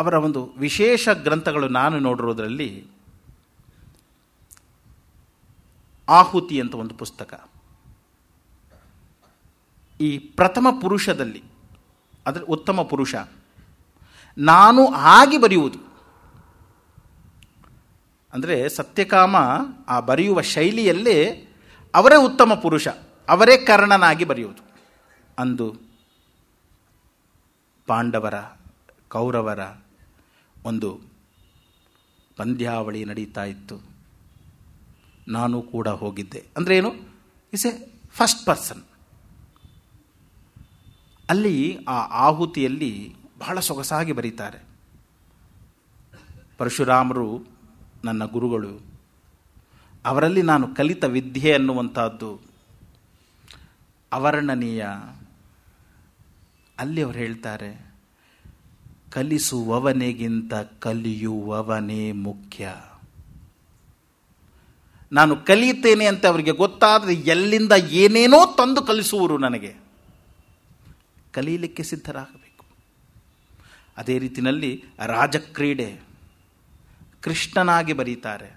ಅವರ ಒಂದು ವಿಶೇಷ ಗ್ರಂಥಗಳು ನಾನು ನೋಡಿರೋದ್ರಲ್ಲಿ ಆಹುತಿ ಅಂತ ಒಂದು ಪುಸ್ತಕ ಈ ಪ್ರಥಮ ಪುರುಷದಲ್ಲಿ ಅದರ ಉತ್ತಮ ಪುರುಷ ನಾನು ಆಗಿ ಬರೆಯುವುದು ಅಂದರೆ ಸತ್ಯಕಾಮ ಆ ಬರೆಯುವ ಶೈಲಿಯಲ್ಲೇ ಅವರೇ ಉತ್ತಮ ಪುರುಷ ಅವರೇ ಕರ್ಣನಾಗಿ ಬರೆಯುವುದು ಅಂದು ಪಾಂಡವರ ಕೌರವರ ಒಂದು ಪಂದ್ಯಾವಳಿ ನಡೀತಾ ಇತ್ತು ನಾನು ಕೂಡ ಹೋಗಿದ್ದೆ ಅಂದರೆ ಏನು ಇಸ್ ಎ ಫಸ್ಟ್ ಪರ್ಸನ್ ಅಲ್ಲಿ ಆ ಆಹುತಿಯಲ್ಲಿ ಬಹಳ ಸೊಗಸಾಗಿ ಬರೀತಾರೆ ಪರಶುರಾಮರು ನನ್ನ ಗುರುಗಳು ಅವರಲ್ಲಿ ನಾನು ಕಲಿತ ವಿದ್ಯೆ ಅನ್ನುವಂಥದ್ದು ಅವರ್ಣನೀಯ ಅಲ್ಲಿ ಅವರು ಹೇಳ್ತಾರೆ ಕಲಿಸುವವನಿಗಿಂತ ಕಲಿಯುವವನೇ ಮುಖ್ಯ ನಾನು ಕಲಿಯುತ್ತೇನೆ ಅಂತ ಅವರಿಗೆ ಗೊತ್ತಾದರೆ ಎಲ್ಲಿಂದ ಏನೇನೋ ತಂದು ಕಲಿಸುವರು ನನಗೆ ಕಲಿಯಲಿಕ್ಕೆ ಸಿದ್ಧರಾಗಬೇಕು ಅದೇ ರೀತಿಯಲ್ಲಿ ರಾಜಕ್ರೀಡೆ ಕೃಷ್ಣನಾಗಿ ಬರೀತಾರೆ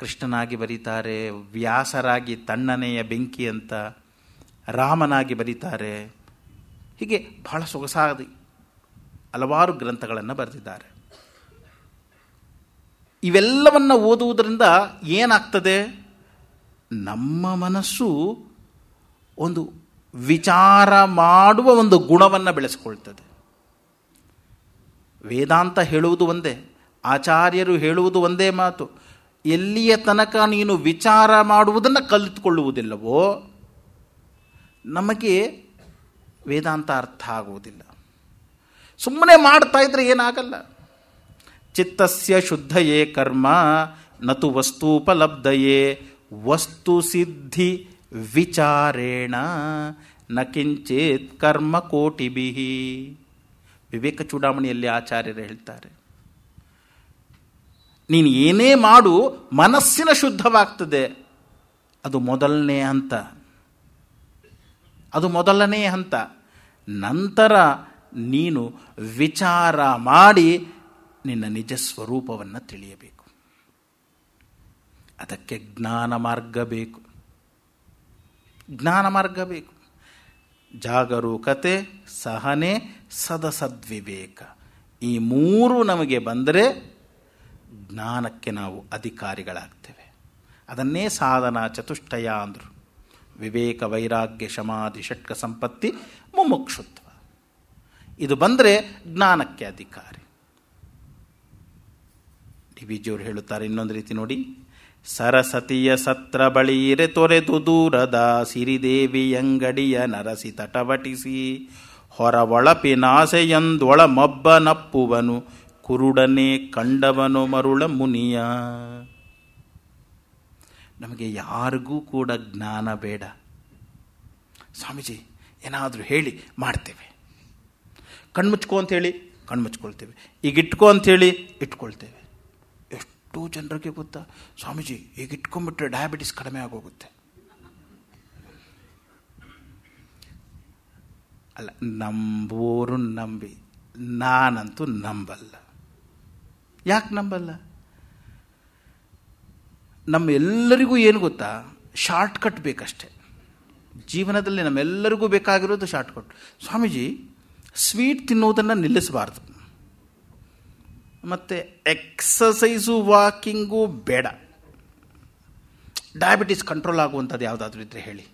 ಕೃಷ್ಣನಾಗಿ ಬರೀತಾರೆ ವ್ಯಾಸರಾಗಿ ತಣ್ಣನೆಯ ಬೆಂಕಿ ಅಂತ ರಾಮನಾಗಿ ಬರೀತಾರೆ ಹೀಗೆ ಬಹಳ ಸೊಗಸಾಗಿ ಹಲವಾರು ಗ್ರಂಥಗಳನ್ನು ಬರೆದಿದ್ದಾರೆ ಇವೆಲ್ಲವನ್ನು ಓದುವುದರಿಂದ ಏನಾಗ್ತದೆ ನಮ್ಮ ಮನಸ್ಸು ಒಂದು ವಿಚಾರ ಮಾಡುವ ಒಂದು ಗುಣವನ್ನು ಬೆಳೆಸ್ಕೊಳ್ತದೆ ವೇದಾಂತ ಹೇಳುವುದು ಒಂದೇ ಆಚಾರ್ಯರು ಹೇಳುವುದು ಒಂದೇ ಮಾತು ಎಲ್ಲಿಯ ತನಕ ನೀನು ವಿಚಾರ ಮಾಡುವುದನ್ನು ಕಲಿತುಕೊಳ್ಳುವುದಿಲ್ಲವೋ ನಮಗೆ ವೇದಾಂತ ಅರ್ಥ ಆಗುವುದಿಲ್ಲ ಸುಮ್ಮನೆ ಮಾಡ್ತಾ ಇದ್ರೆ ಏನಾಗಲ್ಲ ಚಿತ್ತಸ್ಯ ಶುದ್ಧಯೇ ಕರ್ಮ ನತು ವಸ್ತೂಪಲಬ್ಧಯೇ ವಸ್ತು ಸಿದ್ಧಿ ವಿಚಾರೇಣ ನ ಕಿಂಚಿತ್ ಕರ್ಮ ಕೋಟಿಬಿಹಿ ವಿವೇಕ ಚೂಡಾಮಣಿಯಲ್ಲಿ ಆಚಾರ್ಯರು ಹೇಳ್ತಾರೆ ನೀನು ಏನೇ ಮಾಡು ಮನಸ್ಸಿನ ಶುದ್ಧವಾಗ್ತದೆ ಅದು ಮೊದಲನೇ ಹಂತ ಅದು ಮೊದಲನೇ ಹಂತ ನಂತರ ನೀನು ವಿಚಾರ ಮಾಡಿ ನಿನ್ನ ನಿಜ ಸ್ವರೂಪವನ್ನು ತಿಳಿಯಬೇಕು ಅದಕ್ಕೆ ಜ್ಞಾನ ಮಾರ್ಗ ಬೇಕು ಜ್ಞಾನ ಮಾರ್ಗ ಬೇಕು ಜಾಗರೂಕತೆ ಸಹನೆ ಸದಸದ್ವಿವೇಕ ಈ ಮೂರು ನಮಗೆ ಬಂದರೆ ಜ್ಞಾನಕ್ಕೆ ನಾವು ಅಧಿಕಾರಿಗಳಾಗ್ತೇವೆ ಅದನ್ನೇ ಸಾಧನ ಚತುಷ್ಟಯ ಅಂದರು ವಿವೇಕ ವೈರಾಗ್ಯ ಶಮಾಧಿ ಷಟ್ಕ ಸಂಪತ್ತಿ ಮುಮುಕ್ಷುತ್ವ ಇದು ಬಂದರೆ ಜ್ಞಾನಕ್ಕೆ ಅಧಿಕಾರಿ ಡಿ ಬಿ ಹೇಳುತ್ತಾರೆ ಇನ್ನೊಂದು ರೀತಿ ನೋಡಿ ಸರಸತಿಯ ಸತ್ರ ಇರೆ ತೊರೆದು ದೂರದ ಸಿರಿದೇವಿಯಂಗಡಿಯ ನರಸಿ ತಟವಟಿಸಿ ಹೊರ ಒಳಪಿನಾಸೆಯೊಂದೊಳ ಮಬ್ಬ ನಪ್ಪುವನು ಕುರುಡನೆ ಕಂಡವನು ಮರುಳ ಮುನಿಯ ನಮಗೆ ಯಾರಿಗೂ ಕೂಡ ಜ್ಞಾನ ಬೇಡ ಸ್ವಾಮೀಜಿ ಏನಾದರೂ ಹೇಳಿ ಮಾಡ್ತೇವೆ ಕಣ್ಮುಚ್ಕೋ ಅಂತೇಳಿ ಕಣ್ಮುಚ್ಕೊಳ್ತೇವೆ ಈಗ ಇಟ್ಕೋ ಅಂಥೇಳಿ ಇಟ್ಕೊಳ್ತೇವೆ ಎಷ್ಟು ಜನರಿಗೆ ಗೊತ್ತಾ ಸ್ವಾಮೀಜಿ ಈಗ ಇಟ್ಕೊಂಡ್ಬಿಟ್ರೆ ಡಯಾಬಿಟಿಸ್ ಕಡಿಮೆ ಆಗೋಗುತ್ತೆ ಅಲ್ಲ ನಂಬೋರು ನಂಬಿ ನಾನಂತೂ ನಂಬಲ್ಲ ಯಾಕೆ ನಂಬಲ್ಲ ನಮ್ಮೆಲ್ಲರಿಗೂ ಏನು ಗೊತ್ತಾ ಶಾರ್ಟ್ಕಟ್ ಬೇಕಷ್ಟೆ ಜೀವನದಲ್ಲಿ ನಮ್ಮೆಲ್ಲರಿಗೂ ಬೇಕಾಗಿರೋದು ಶಾರ್ಟ್ಕಟ್ ಸ್ವಾಮೀಜಿ ಸ್ವೀಟ್ ತಿನ್ನೋದನ್ನು ನಿಲ್ಲಿಸಬಾರ್ದು ಮತ್ತು ಎಕ್ಸಸೈಸು ವಾಕಿಂಗು ಬೇಡ ಡಯಾಬಿಟೀಸ್ ಕಂಟ್ರೋಲ್ ಆಗುವಂಥದ್ದು ಯಾವುದಾದ್ರೂ ಇದ್ದರೆ ಹೇಳಿ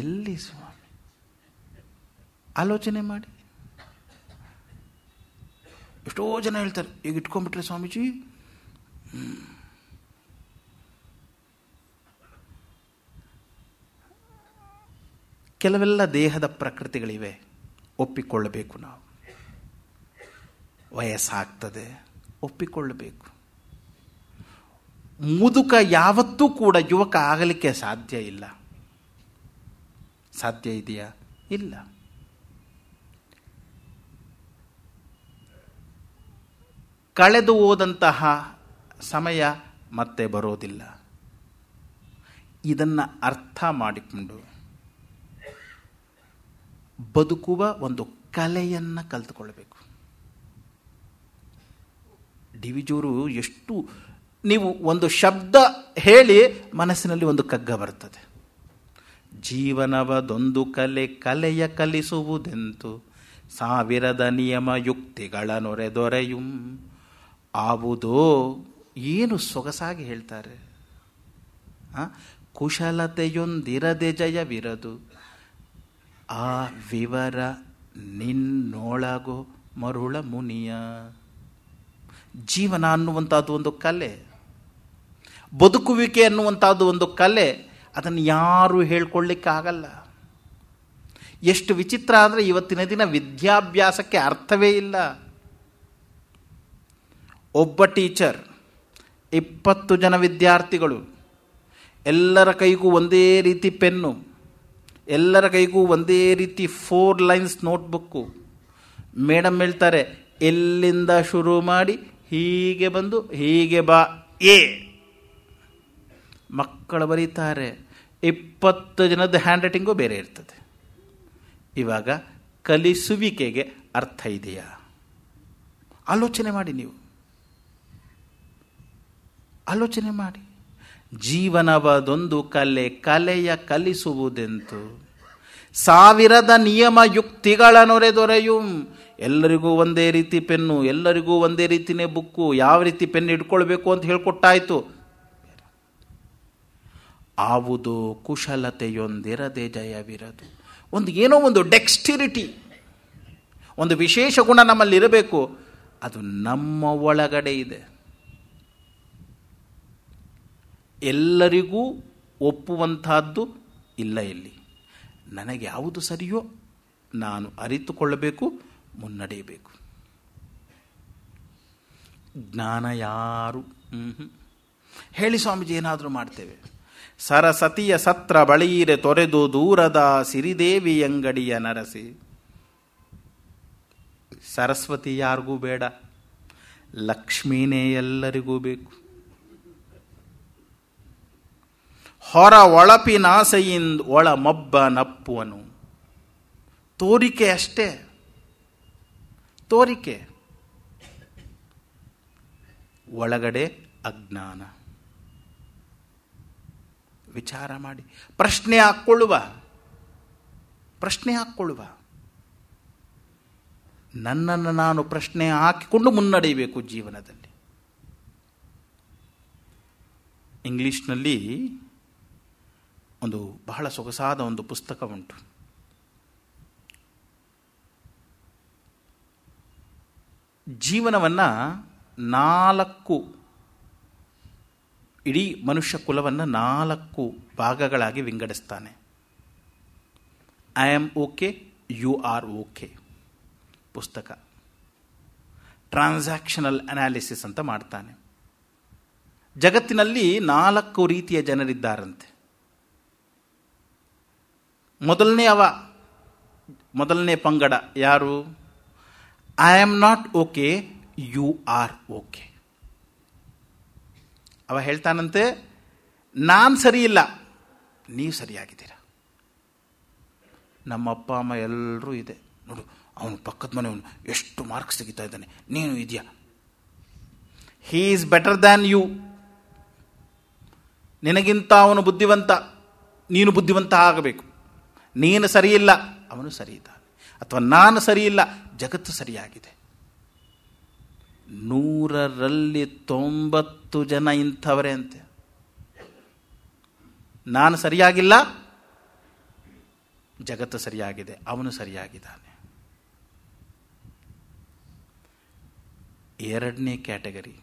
ಎಲ್ಲಿ ಸ್ವಾಮಿ ಆಲೋಚನೆ ಮಾಡಿ ಎಷ್ಟೋ ಜನ ಹೇಳ್ತಾರೆ ಈಗ ಇಟ್ಕೊಂಡ್ಬಿಟ್ರೆ ಸ್ವಾಮೀಜಿ ಕೆಲವೆಲ್ಲ ದೇಹದ ಪ್ರಕೃತಿಗಳಿವೆ ಒಪ್ಪಿಕೊಳ್ಳಬೇಕು ನಾವು ವಯಸ್ಸಾಗ್ತದೆ ಒಪ್ಪಿಕೊಳ್ಳಬೇಕು ಮುದುಕ ಯಾವತ್ತೂ ಕೂಡ ಯುವಕ ಆಗಲಿಕ್ಕೆ ಸಾಧ್ಯ ಇಲ್ಲ ಸಾಧ್ಯ ಇದೆಯಾ ಇಲ್ಲ ಕಳೆದು ಹೋದಂತಹ ಸಮಯ ಮತ್ತೆ ಬರೋದಿಲ್ಲ ಇದನ್ನು ಅರ್ಥ ಮಾಡಿಕೊಂಡು ಬದುಕುವ ಒಂದು ಕಲೆಯನ್ನು ಕಲ್ತುಕೊಳ್ಬೇಕು ಡಿವಿಜೂರು ಎಷ್ಟು ನೀವು ಒಂದು ಶಬ್ದ ಹೇಳಿ ಮನಸ್ಸಿನಲ್ಲಿ ಒಂದು ಕಗ್ಗ ಬರ್ತದೆ ಜೀವನವದೊಂದು ಕಲೆ ಕಲೆಯ ಕಲಿಸುವುದೆಂತು ಸಾವಿರದ ನಿಯಮ ಯುಕ್ತಿಗಳ ನೊರೆ ದೊರೆಯುಂ ಆವುದೋ ಏನು ಸೊಗಸಾಗಿ ಹೇಳ್ತಾರೆ ಕುಶಲತೆಯೊಂದಿರದೆ ಜಯವಿರದು ಆ ವಿವರ ನಿನ್ನೊಳಗೋ ಮರುಳ ಮುನಿಯ ಜೀವನ ಅನ್ನುವಂಥದ್ದು ಒಂದು ಕಲೆ ಬದುಕುವಿಕೆ ಅನ್ನುವಂಥದ್ದು ಒಂದು ಕಲೆ ಅದನ್ನು ಯಾರೂ ಹೇಳ್ಕೊಳ್ಳಿಕ್ಕಾಗಲ್ಲ ಎಷ್ಟು ವಿಚಿತ್ರ ಅಂದರೆ ಇವತ್ತಿನ ದಿನ ವಿದ್ಯಾಭ್ಯಾಸಕ್ಕೆ ಅರ್ಥವೇ ಇಲ್ಲ ಒಬ್ಬ ಟೀಚರ್ ಇಪ್ಪತ್ತು ಜನ ವಿದ್ಯಾರ್ಥಿಗಳು ಎಲ್ಲರ ಕೈಗೂ ಒಂದೇ ರೀತಿ ಪೆನ್ನು ಎಲ್ಲರ ಕೈಗೂ ಒಂದೇ ರೀತಿ ಫೋರ್ ಲೈನ್ಸ್ ನೋಟ್ಬುಕ್ಕು ಮೇಡಮ್ ಹೇಳ್ತಾರೆ ಎಲ್ಲಿಂದ ಶುರು ಮಾಡಿ ಹೀಗೆ ಬಂದು ಹೀಗೆ ಬಾ ಎ ಮಕ್ಕಳು ಬರೀತಾರೆ ಇಪ್ಪತ್ತು ಜನದ ಹ್ಯಾಂಡ್ ರೈಟಿಂಗು ಬೇರೆ ಇರ್ತದೆ ಇವಾಗ ಕಲಿಸುವಿಕೆಗೆ ಅರ್ಥ ಇದೆಯಾ ಆಲೋಚನೆ ಮಾಡಿ ನೀವು ಆಲೋಚನೆ ಮಾಡಿ ಜೀವನವದೊಂದು ಕಲೆ ಕಲೆಯ ಕಲಿಸುವುದೆಂತು ಸಾವಿರದ ನಿಯಮ ಯುಕ್ತಿಗಳನೊರೆ ದೊರೆಯು ಎಲ್ಲರಿಗೂ ಒಂದೇ ರೀತಿ ಪೆನ್ನು ಎಲ್ಲರಿಗೂ ಒಂದೇ ರೀತಿಯೇ ಬುಕ್ಕು ಯಾವ ರೀತಿ ಪೆನ್ ಇಟ್ಕೊಳ್ಬೇಕು ಅಂತ ಹೇಳ್ಕೊಟ್ಟಾಯಿತು ಆವುದು ಕುಶಲತೆಯೊಂದಿರದೆ ಜಯವಿರದು ಒಂದು ಏನೋ ಒಂದು ಡೆಕ್ಸ್ಟಿರಿಟಿ ಒಂದು ವಿಶೇಷ ಗುಣ ನಮ್ಮಲ್ಲಿರಬೇಕು ಅದು ನಮ್ಮ ಒಳಗಡೆ ಇದೆ ಎಲ್ಲರಿಗೂ ಒಪ್ಪುವಂತಹದ್ದು ಇಲ್ಲ ಇಲ್ಲಿ ನನಗೆ ಯಾವುದು ಸರಿಯೋ ನಾನು ಅರಿತುಕೊಳ್ಳಬೇಕು ಮುನ್ನಡೆಯಬೇಕು ಜ್ಞಾನ ಯಾರು ಹೇಳಿ ಸ್ವಾಮೀಜಿ ಏನಾದರೂ ಮಾಡ್ತೇವೆ ಸರಸತಿಯ ಸತ್ರ ಬಳಿಯಿರೆ ತೊರೆದು ದೂರದ ಸಿರಿದೇವಿ ಅಂಗಡಿಯ ನರಸಿ ಸರಸ್ವತಿ ಯಾರಿಗೂ ಬೇಡ ಲಕ್ಷ್ಮೀನೇ ಎಲ್ಲರಿಗೂ ಬೇಕು ಹೊರ ಒಳಪಿನಾಸೆಯಿಂದ ಒಳ ಮಬ್ಬ ನಪ್ಪುವನು ತೋರಿಕೆ ಅಷ್ಟೇ ತೋರಿಕೆ ಒಳಗಡೆ ಅಜ್ಞಾನ ವಿಚಾರ ಮಾಡಿ ಪ್ರಶ್ನೆ ಹಾಕ್ಕೊಳ್ಳುವ ಪ್ರಶ್ನೆ ಹಾಕ್ಕೊಳ್ಳುವ ನನ್ನನ್ನು ನಾನು ಪ್ರಶ್ನೆ ಹಾಕಿಕೊಂಡು ಮುನ್ನಡೆಯಬೇಕು ಜೀವನದಲ್ಲಿ ಇಂಗ್ಲೀಷ್ನಲ್ಲಿ ಒಂದು ಬಹಳ ಸೊಗಸಾದ ಒಂದು ಪುಸ್ತಕ ಉಂಟು ಜೀವನವನ್ನು ನಾಲ್ಕು ಇಡೀ ಮನುಷ್ಯ ಕುಲವನ್ನು ನಾಲ್ಕು ಭಾಗಗಳಾಗಿ ವಿಂಗಡಿಸ್ತಾನೆ I am okay you are okay ಪುಸ್ತಕ ಟ್ರಾನ್ಸಾಕ್ಷನಲ್ ಅನಾಲಿಸಿಸ್ ಅಂತ ಮಾಡ್ತಾನೆ ಜಗತ್ತಿನಲ್ಲಿ ನಾಲ್ಕು ರೀತಿಯ ಜನರಿದ್ದಾರಂತೆ ಮೊದಲನೇ ಅವ ಮೊದಲನೇ ಪಂಗಡ ಯಾರು I am not okay you are okay ಅವ ಹೇಳ್ತಾನಂತೆ ನಾನು ಸರಿಯಿಲ್ಲ ನೀವು ಸರಿಯಾಗಿದ್ದೀರ ನಮ್ಮ ಅಪ್ಪ ಅಮ್ಮ ಎಲ್ಲರೂ ಇದೆ ನೋಡು ಅವನು ಪಕ್ಕದ ಮನೆಯವನು ಎಷ್ಟು ಮಾರ್ಕ್ಸ್ ತೆಗಿತಾ ಇದ್ದಾನೆ ನೀನು ಇದೆಯಾ he is better than you ನಿನಗಿಂತ ಅವನು ಬುದ್ಧಿವಂತ ನೀನು ಬುದ್ಧಿವಂತ ಆಗಬೇಕು ನೀನು ಸರಿಯಿಲ್ಲ ಅವನು ಇದ್ದಾನೆ ಅಥವಾ ನಾನು ಸರಿಯಿಲ್ಲ ಜಗತ್ತು ಸರಿಯಾಗಿದೆ ನೂರರಲ್ಲಿ ತೊಂಬತ್ತು ಜನ ಇಂಥವರೇ ಅಂತೆ ನಾನು ಸರಿಯಾಗಿಲ್ಲ ಜಗತ್ತು ಸರಿಯಾಗಿದೆ ಅವನು ಸರಿಯಾಗಿದ್ದಾನೆ ಎರಡನೇ category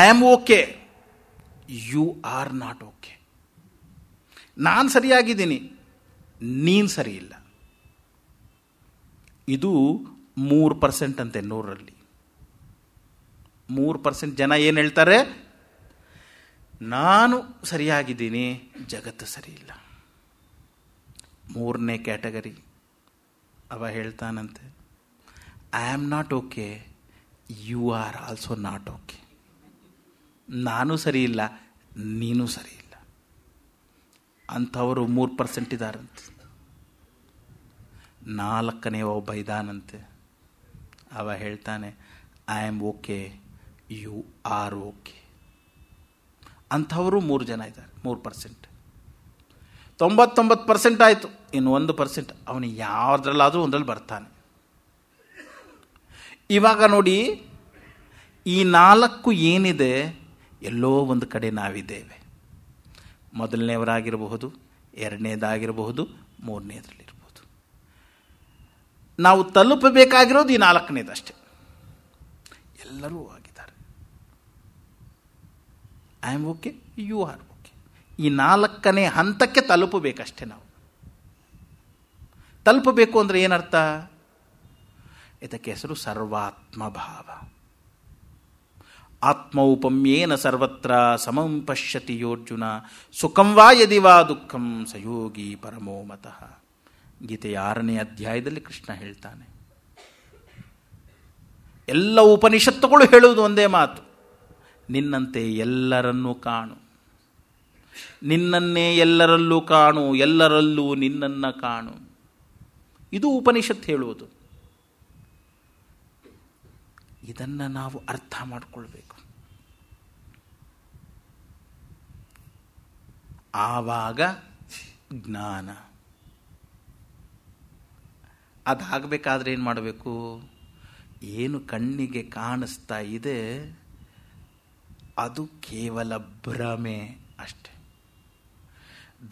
I am okay you are not okay ನಾನು ಸರಿಯಾಗಿದ್ದೀನಿ ನೀನು ಸರಿಯಿಲ್ಲ ಇದು ಮೂರು ಪರ್ಸೆಂಟ್ ಅಂತೆ ನೂರಲ್ಲಿ ಮೂರು ಪರ್ಸೆಂಟ್ ಜನ ಏನು ಹೇಳ್ತಾರೆ ನಾನು ಸರಿಯಾಗಿದ್ದೀನಿ ಜಗತ್ತು ಸರಿಯಿಲ್ಲ ಮೂರನೇ ಕ್ಯಾಟಗರಿ ಅವ ಹೇಳ್ತಾನಂತೆ I am not okay you are also not okay ನಾನು ಸರಿಯಿಲ್ಲ ನೀನು ಸರಿಯಿಲ್ಲ ಅಂಥವರು ಮೂರು ಪರ್ಸೆಂಟ್ ಇದ್ದಾರಂತೆ ನಾಲ್ಕನೇ ಒಬ್ಬ ಇದಾನಂತೆ ಅವ ಹೇಳ್ತಾನೆ I am okay you are okay ಅಂಥವರು ಮೂರು ಜನ ಇದ್ದಾರೆ ಮೂರು ಪರ್ಸೆಂಟ್ ತೊಂಬತ್ತೊಂಬತ್ತು ಪರ್ಸೆಂಟ್ ಆಯಿತು ಇನ್ನು ಒಂದು ಪರ್ಸೆಂಟ್ ಅವನು ಯಾವುದ್ರಲ್ಲಾದರೂ ಒಂದರಲ್ಲಿ ಬರ್ತಾನೆ ಇವಾಗ ನೋಡಿ ಈ ನಾಲ್ಕು ಏನಿದೆ ಎಲ್ಲೋ ಒಂದು ಕಡೆ ನಾವಿದ್ದೇವೆ ಮೊದಲನೇವರಾಗಿರಬಹುದು ಎರಡನೇದಾಗಿರಬಹುದು ಮೂರನೇದ್ರಲ್ಲಿ ನಾವು ತಲುಪಬೇಕಾಗಿರೋದು ಈ ನಾಲ್ಕನೇದಷ್ಟೇ ಎಲ್ಲರೂ ಆಗಿದ್ದಾರೆ I am okay you are okay ಈ ನಾಲ್ಕನೇ ಹಂತಕ್ಕೆ ತಲುಪಬೇಕಷ್ಟೆ ನಾವು ತಲುಪಬೇಕು ಅಂದರೆ ಏನರ್ಥ ಇದಕ್ಕೆ ಹೆಸರು ಸರ್ವಾತ್ಮಭಾವ ಭಾವ ಆತ್ಮೌಪಮ್ಯೇನ ಸರ್ವತ್ರ ಸಮಂ ಪಶ್ಯತಿ ಯೋರ್ಜುನ ಸುಖಂ ವಾ ಯದಿ ವಾ ದುಃಖಂ ಸಯೋಗಿ ಪರಮೋ ಮತಃ ಗೀತೆಯ ಆರನೇ ಅಧ್ಯಾಯದಲ್ಲಿ ಕೃಷ್ಣ ಹೇಳ್ತಾನೆ ಎಲ್ಲ ಉಪನಿಷತ್ತುಗಳು ಹೇಳುವುದು ಒಂದೇ ಮಾತು ನಿನ್ನಂತೆ ಎಲ್ಲರನ್ನೂ ಕಾಣು ನಿನ್ನನ್ನೇ ಎಲ್ಲರಲ್ಲೂ ಕಾಣು ಎಲ್ಲರಲ್ಲೂ ನಿನ್ನನ್ನ ಕಾಣು ಇದು ಉಪನಿಷತ್ ಹೇಳುವುದು ಇದನ್ನು ನಾವು ಅರ್ಥ ಮಾಡಿಕೊಳ್ಬೇಕು ಆವಾಗ ಜ್ಞಾನ ಅದಾಗಬೇಕಾದ್ರೆ ಏನು ಮಾಡಬೇಕು ಏನು ಕಣ್ಣಿಗೆ ಕಾಣಿಸ್ತಾ ಇದೆ ಅದು ಕೇವಲ ಭ್ರಮೆ ಅಷ್ಟೆ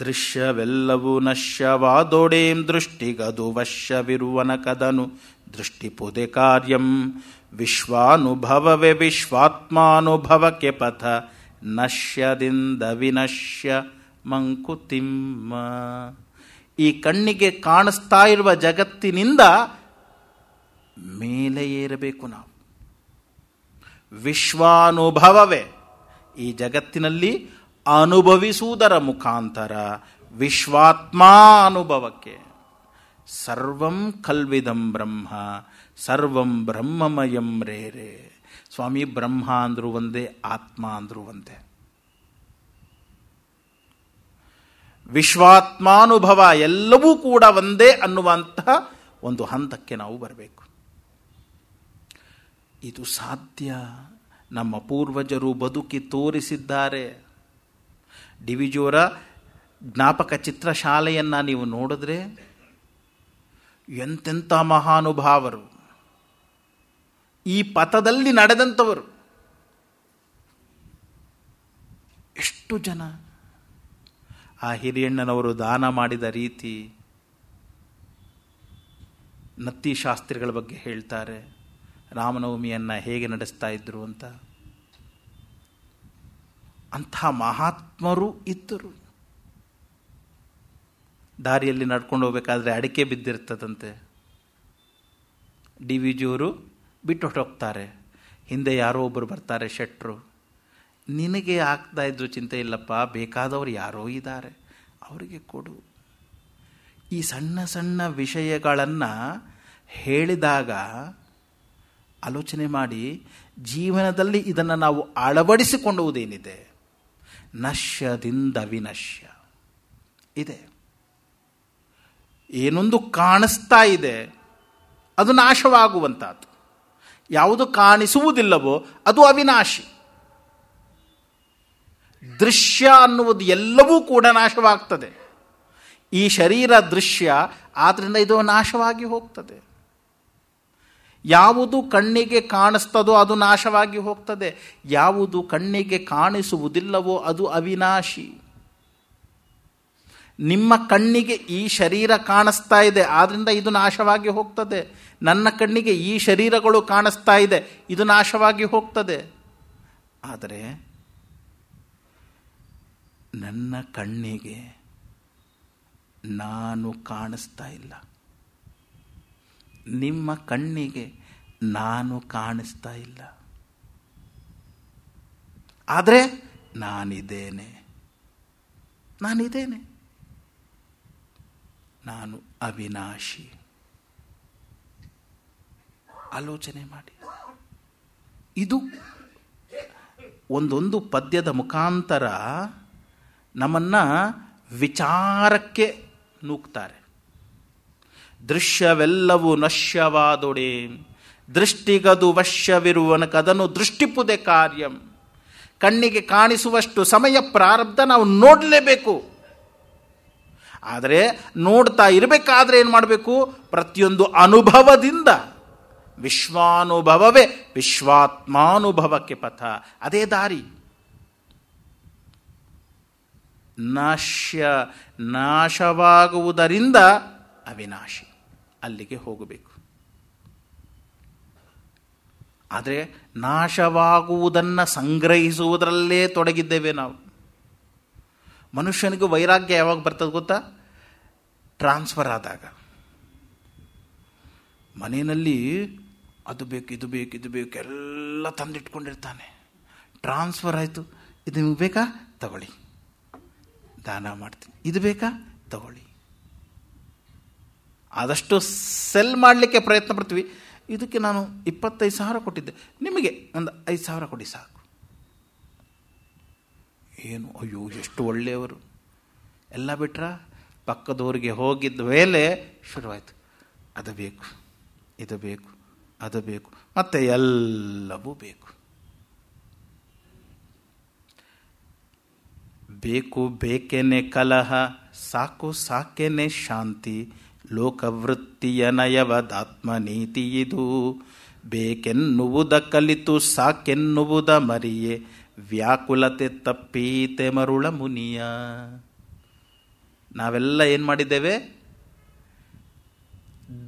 ದೃಶ್ಯವೆಲ್ಲವೂ ನಶ್ಯವಾದೋಡೇಂ ದೃಷ್ಟಿಗದು ವಶ್ಯವಿರುವನ ಕದನು ದೃಷ್ಟಿ ಪುದೆ ಕಾರ್ಯಂ ವಿಶ್ವಾನುಭವವೇ ವಿಶ್ವಾತ್ಮಾನುಭವಕ್ಕೆ ಪಥ ನಶ್ಯದಿಂದ ವಿನಶ್ಯ ಮಂಕುತಿಮ್ಮ ಈ ಕಣ್ಣಿಗೆ ಕಾಣಿಸ್ತಾ ಇರುವ ಜಗತ್ತಿನಿಂದ ಮೇಲೆ ಏರಬೇಕು ನಾವು ವಿಶ್ವಾನುಭವವೇ ಈ ಜಗತ್ತಿನಲ್ಲಿ ಅನುಭವಿಸುವುದರ ಮುಖಾಂತರ ಅನುಭವಕ್ಕೆ ಸರ್ವಂ ಕಲ್ವಿದಂ ಬ್ರಹ್ಮ ಸರ್ವಂ ಬ್ರಹ್ಮಮಯಂ ರೇರೆ ಸ್ವಾಮಿ ಬ್ರಹ್ಮ ಅಂದರು ಒಂದೇ ಆತ್ಮ ಅಂದರು ಒಂದೇ ವಿಶ್ವಾತ್ಮಾನುಭವ ಎಲ್ಲವೂ ಕೂಡ ಒಂದೇ ಅನ್ನುವಂತಹ ಒಂದು ಹಂತಕ್ಕೆ ನಾವು ಬರಬೇಕು ಇದು ಸಾಧ್ಯ ನಮ್ಮ ಪೂರ್ವಜರು ಬದುಕಿ ತೋರಿಸಿದ್ದಾರೆ ಡಿವಿಜೋರ ಜ್ಞಾಪಕ ಚಿತ್ರಶಾಲೆಯನ್ನು ನೀವು ನೋಡಿದ್ರೆ ಎಂತೆಂಥ ಮಹಾನುಭಾವರು ಈ ಪಥದಲ್ಲಿ ನಡೆದಂಥವರು ಎಷ್ಟು ಜನ ಆ ಹಿರಿಯಣ್ಣನವರು ದಾನ ಮಾಡಿದ ರೀತಿ ನತ್ತಿ ಶಾಸ್ತ್ರಿಗಳ ಬಗ್ಗೆ ಹೇಳ್ತಾರೆ ರಾಮನವಮಿಯನ್ನು ಹೇಗೆ ನಡೆಸ್ತಾ ಇದ್ರು ಅಂತ ಅಂಥ ಮಹಾತ್ಮರು ಇದ್ದರು ದಾರಿಯಲ್ಲಿ ನಡ್ಕೊಂಡು ಹೋಗಬೇಕಾದ್ರೆ ಅಡಿಕೆ ಬಿದ್ದಿರ್ತದಂತೆ ಡಿ ವಿ ಜಿಯವರು ಬಿಟ್ಟು ಹೊಟ್ಟೋಗ್ತಾರೆ ಹಿಂದೆ ಯಾರೋ ಒಬ್ಬರು ಬರ್ತಾರೆ ಶೆಟ್ರು ನಿನಗೆ ಆಗ್ತಾ ಇದ್ದು ಚಿಂತೆ ಇಲ್ಲಪ್ಪ ಬೇಕಾದವರು ಯಾರೋ ಇದ್ದಾರೆ ಅವರಿಗೆ ಕೊಡು ಈ ಸಣ್ಣ ಸಣ್ಣ ವಿಷಯಗಳನ್ನು ಹೇಳಿದಾಗ ಆಲೋಚನೆ ಮಾಡಿ ಜೀವನದಲ್ಲಿ ಇದನ್ನು ನಾವು ಅಳವಡಿಸಿಕೊಳ್ಳುವುದೇನಿದೆ ನಶ್ಯದಿಂದ ವಿನಶ್ಯ ಇದೆ ಏನೊಂದು ಕಾಣಿಸ್ತಾ ಇದೆ ಅದು ನಾಶವಾಗುವಂಥದ್ದು ಯಾವುದು ಕಾಣಿಸುವುದಿಲ್ಲವೋ ಅದು ಅವಿನಾಶಿ ದೃಶ್ಯ ಅನ್ನುವುದು ಎಲ್ಲವೂ ಕೂಡ ನಾಶವಾಗ್ತದೆ ಈ ಶರೀರ ದೃಶ್ಯ ಆದ್ದರಿಂದ ಇದು ನಾಶವಾಗಿ ಹೋಗ್ತದೆ ಯಾವುದು ಕಣ್ಣಿಗೆ ಕಾಣಿಸ್ತದೋ ಅದು ನಾಶವಾಗಿ ಹೋಗ್ತದೆ ಯಾವುದು ಕಣ್ಣಿಗೆ ಕಾಣಿಸುವುದಿಲ್ಲವೋ ಅದು ಅವಿನಾಶಿ ನಿಮ್ಮ ಕಣ್ಣಿಗೆ ಈ ಶರೀರ ಕಾಣಿಸ್ತಾ ಇದೆ ಆದ್ದರಿಂದ ಇದು ನಾಶವಾಗಿ ಹೋಗ್ತದೆ ನನ್ನ ಕಣ್ಣಿಗೆ ಈ ಶರೀರಗಳು ಕಾಣಿಸ್ತಾ ಇದೆ ಇದು ನಾಶವಾಗಿ ಹೋಗ್ತದೆ ಆದರೆ ನನ್ನ ಕಣ್ಣಿಗೆ ನಾನು ಕಾಣಿಸ್ತಾ ಇಲ್ಲ ನಿಮ್ಮ ಕಣ್ಣಿಗೆ ನಾನು ಕಾಣಿಸ್ತಾ ಇಲ್ಲ ಆದರೆ ನಾನಿದ್ದೇನೆ ನಾನಿದ್ದೇನೆ ನಾನು ಅವಿನಾಶಿ ಆಲೋಚನೆ ಮಾಡಿ ಇದು ಒಂದೊಂದು ಪದ್ಯದ ಮುಖಾಂತರ ನಮ್ಮನ್ನು ವಿಚಾರಕ್ಕೆ ನೂಕ್ತಾರೆ ದೃಶ್ಯವೆಲ್ಲವೂ ನಶ್ಯವಾದೊಡೆ ದೃಷ್ಟಿಗದು ಕದನು ದೃಷ್ಟಿಪುದೆ ಕಾರ್ಯಂ ಕಣ್ಣಿಗೆ ಕಾಣಿಸುವಷ್ಟು ಸಮಯ ಪ್ರಾರಬ್ಧ ನಾವು ನೋಡಲೇಬೇಕು ಆದರೆ ನೋಡ್ತಾ ಇರಬೇಕಾದ್ರೆ ಏನು ಮಾಡಬೇಕು ಪ್ರತಿಯೊಂದು ಅನುಭವದಿಂದ ವಿಶ್ವಾನುಭವವೇ ವಿಶ್ವಾತ್ಮಾನುಭವಕ್ಕೆ ಪಥ ಅದೇ ದಾರಿ ನಾಶ್ಯ ನಾಶವಾಗುವುದರಿಂದ ಅವಿನಾಶಿ ಅಲ್ಲಿಗೆ ಹೋಗಬೇಕು ಆದರೆ ನಾಶವಾಗುವುದನ್ನು ಸಂಗ್ರಹಿಸುವುದರಲ್ಲೇ ತೊಡಗಿದ್ದೇವೆ ನಾವು ಮನುಷ್ಯನಿಗೂ ವೈರಾಗ್ಯ ಯಾವಾಗ ಬರ್ತದೆ ಗೊತ್ತಾ ಟ್ರಾನ್ಸ್ಫರ್ ಆದಾಗ ಮನೆಯಲ್ಲಿ ಅದು ಬೇಕು ಇದು ಬೇಕು ಇದು ಬೇಕು ಎಲ್ಲ ತಂದಿಟ್ಕೊಂಡಿರ್ತಾನೆ ಟ್ರಾನ್ಸ್ಫರ್ ಆಯಿತು ಇದು ನಿಮಗೆ ಬೇಕಾ ತಗೊಳ್ಳಿ ದಾನ ಮಾಡ್ತೀನಿ ಇದು ಬೇಕಾ ತಗೊಳ್ಳಿ ಆದಷ್ಟು ಸೆಲ್ ಮಾಡಲಿಕ್ಕೆ ಪ್ರಯತ್ನ ಪಡ್ತೀವಿ ಇದಕ್ಕೆ ನಾನು ಇಪ್ಪತ್ತೈದು ಸಾವಿರ ಕೊಟ್ಟಿದ್ದೆ ನಿಮಗೆ ಒಂದು ಐದು ಸಾವಿರ ಕೊಡಿ ಸಾಕು ಏನು ಅಯ್ಯೋ ಎಷ್ಟು ಒಳ್ಳೆಯವರು ಎಲ್ಲ ಬಿಟ್ರ ಪಕ್ಕದವ್ರಿಗೆ ಹೋಗಿದ್ದ ಮೇಲೆ ಶುರುವಾಯಿತು ಅದು ಬೇಕು ಇದು ಬೇಕು ಅದು ಬೇಕು ಮತ್ತು ಎಲ್ಲವೂ ಬೇಕು ಬೇಕು ಬೇಕೆನೆ ಕಲಹ ಸಾಕು ಸಾಕೆನೆ ಶಾಂತಿ ಲೋಕವೃತ್ತಿಯ ನೀತಿ ಇದು ಬೇಕೆನ್ನುವುದ ಕಲಿತು ಸಾಕೆನ್ನುವುದ ಮರಿಯೇ ವ್ಯಾಕುಲತೆ ತಪ್ಪೀತೆ ಮರುಳ ಮುನಿಯ ನಾವೆಲ್ಲ ಏನು ಮಾಡಿದ್ದೇವೆ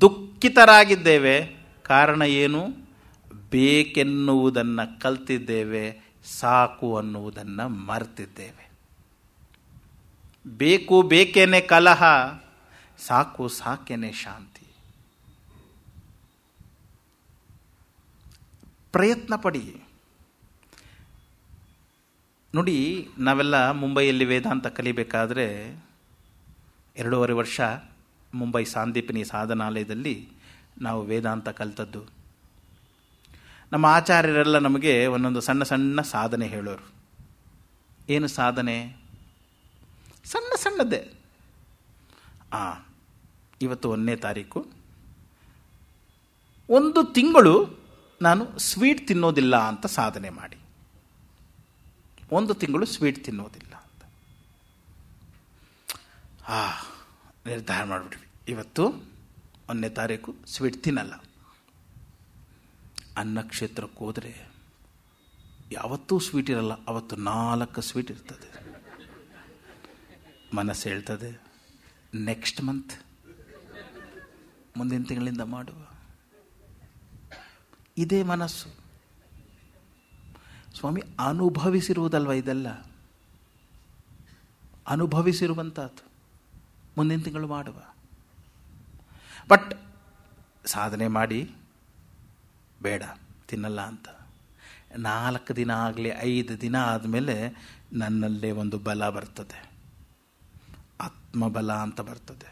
ದುಃಖಿತರಾಗಿದ್ದೇವೆ ಕಾರಣ ಏನು ಬೇಕೆನ್ನುವುದನ್ನು ಕಲ್ತಿದ್ದೇವೆ ಸಾಕು ಅನ್ನುವುದನ್ನು ಮರ್ತಿದ್ದೇವೆ ಬೇಕು ಬೇಕೇನೆ ಕಲಹ ಸಾಕು ಸಾಕೇನೆ ಶಾಂತಿ ಪ್ರಯತ್ನ ಪಡಿ ನೋಡಿ ನಾವೆಲ್ಲ ಮುಂಬೈಯಲ್ಲಿ ವೇದಾಂತ ಕಲಿಬೇಕಾದ್ರೆ ಎರಡೂವರೆ ವರ್ಷ ಮುಂಬೈ ಸಾಂದೀಪಿನಿ ಸಾಧನಾಲಯದಲ್ಲಿ ನಾವು ವೇದಾಂತ ಕಲಿತದ್ದು ನಮ್ಮ ಆಚಾರ್ಯರೆಲ್ಲ ನಮಗೆ ಒಂದೊಂದು ಸಣ್ಣ ಸಣ್ಣ ಸಾಧನೆ ಹೇಳೋರು ಏನು ಸಾಧನೆ ಸಣ್ಣ ಸಣ್ಣದ್ದೇ ಆ ಇವತ್ತು ಒಂದನೇ ತಾರೀಕು ಒಂದು ತಿಂಗಳು ನಾನು ಸ್ವೀಟ್ ತಿನ್ನೋದಿಲ್ಲ ಅಂತ ಸಾಧನೆ ಮಾಡಿ ಒಂದು ತಿಂಗಳು ಸ್ವೀಟ್ ತಿನ್ನೋದಿಲ್ಲ ಅಂತ ಆ ನಿರ್ಧಾರ ಮಾಡಿಬಿಟ್ವಿ ಇವತ್ತು ಒಂದನೇ ತಾರೀಕು ಸ್ವೀಟ್ ತಿನ್ನಲ್ಲ ಅನ್ನ ಕ್ಷೇತ್ರಕ್ಕೆ ಹೋದರೆ ಯಾವತ್ತೂ ಸ್ವೀಟ್ ಇರಲ್ಲ ಅವತ್ತು ನಾಲ್ಕು ಸ್ವೀಟ್ ಇರ್ತದೆ ಮನಸ್ಸು ಹೇಳ್ತದೆ ನೆಕ್ಸ್ಟ್ ಮಂತ್ ಮುಂದಿನ ತಿಂಗಳಿಂದ ಮಾಡುವ ಇದೇ ಮನಸ್ಸು ಸ್ವಾಮಿ ಅನುಭವಿಸಿರುವುದಲ್ವ ಇದೆಲ್ಲ ಅನುಭವಿಸಿರುವಂಥದ್ದು ಮುಂದಿನ ತಿಂಗಳು ಮಾಡುವ ಬಟ್ ಸಾಧನೆ ಮಾಡಿ ಬೇಡ ತಿನ್ನಲ್ಲ ಅಂತ ನಾಲ್ಕು ದಿನ ಆಗಲಿ ಐದು ದಿನ ಆದಮೇಲೆ ನನ್ನಲ್ಲೇ ಒಂದು ಬಲ ಬರ್ತದೆ ಆತ್ಮಬಲ ಅಂತ ಬರ್ತದೆ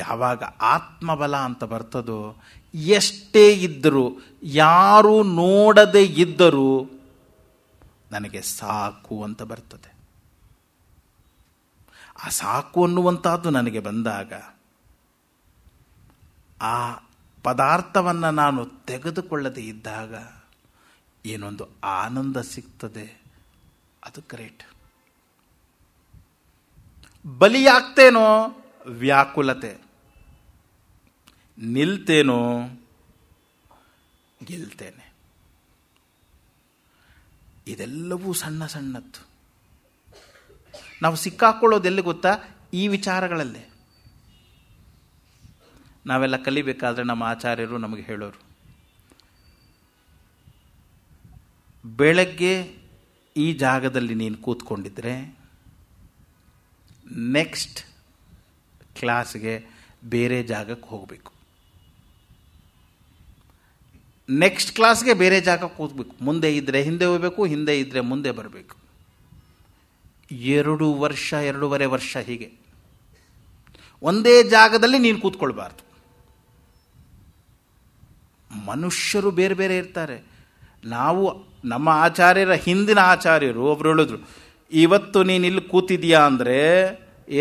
ಯಾವಾಗ ಆತ್ಮಬಲ ಅಂತ ಬರ್ತದೋ ಎಷ್ಟೇ ಇದ್ದರೂ ಯಾರು ನೋಡದೇ ಇದ್ದರೂ ನನಗೆ ಸಾಕು ಅಂತ ಬರ್ತದೆ ಆ ಸಾಕು ಅನ್ನುವಂಥದ್ದು ನನಗೆ ಬಂದಾಗ ಆ ಪದಾರ್ಥವನ್ನು ನಾನು ತೆಗೆದುಕೊಳ್ಳದೇ ಇದ್ದಾಗ ಏನೊಂದು ಆನಂದ ಸಿಗ್ತದೆ ಅದು ಗ್ರೇಟ್ ಬಲಿಯಾಗ್ತೇನೋ ವ್ಯಾಕುಲತೆ ನಿಲ್ತೇನೋ ಗೆಲ್ತೇನೆ ಇದೆಲ್ಲವೂ ಸಣ್ಣ ಸಣ್ಣದ್ದು ನಾವು ಸಿಕ್ಕಾಕೊಳ್ಳೋದೆಲ್ಲಿ ಗೊತ್ತಾ ಈ ವಿಚಾರಗಳಲ್ಲೇ ನಾವೆಲ್ಲ ಕಲಿಬೇಕಾದ್ರೆ ನಮ್ಮ ಆಚಾರ್ಯರು ನಮಗೆ ಹೇಳೋರು ಬೆಳಗ್ಗೆ ಈ ಜಾಗದಲ್ಲಿ ನೀನು ಕೂತ್ಕೊಂಡಿದ್ರೆ ನೆಕ್ಸ್ಟ್ ಕ್ಲಾಸ್ಗೆ ಬೇರೆ ಜಾಗಕ್ಕೆ ಹೋಗಬೇಕು ನೆಕ್ಸ್ಟ್ ಕ್ಲಾಸ್ಗೆ ಬೇರೆ ಜಾಗಕ್ಕೆ ಕೂತ್ಬೇಕು ಮುಂದೆ ಇದ್ದರೆ ಹಿಂದೆ ಹೋಗಬೇಕು ಹಿಂದೆ ಇದ್ದರೆ ಮುಂದೆ ಬರಬೇಕು ಎರಡು ವರ್ಷ ಎರಡೂವರೆ ವರ್ಷ ಹೀಗೆ ಒಂದೇ ಜಾಗದಲ್ಲಿ ನೀನು ಕೂತ್ಕೊಳ್ಬಾರ್ದು ಮನುಷ್ಯರು ಬೇರೆ ಬೇರೆ ಇರ್ತಾರೆ ನಾವು ನಮ್ಮ ಆಚಾರ್ಯರ ಹಿಂದಿನ ಆಚಾರ್ಯರು ಒಬ್ರು ಹೇಳಿದ್ರು ಇವತ್ತು ನೀನು ಇಲ್ಲಿ ಕೂತಿದೀಯಾ ಅಂದರೆ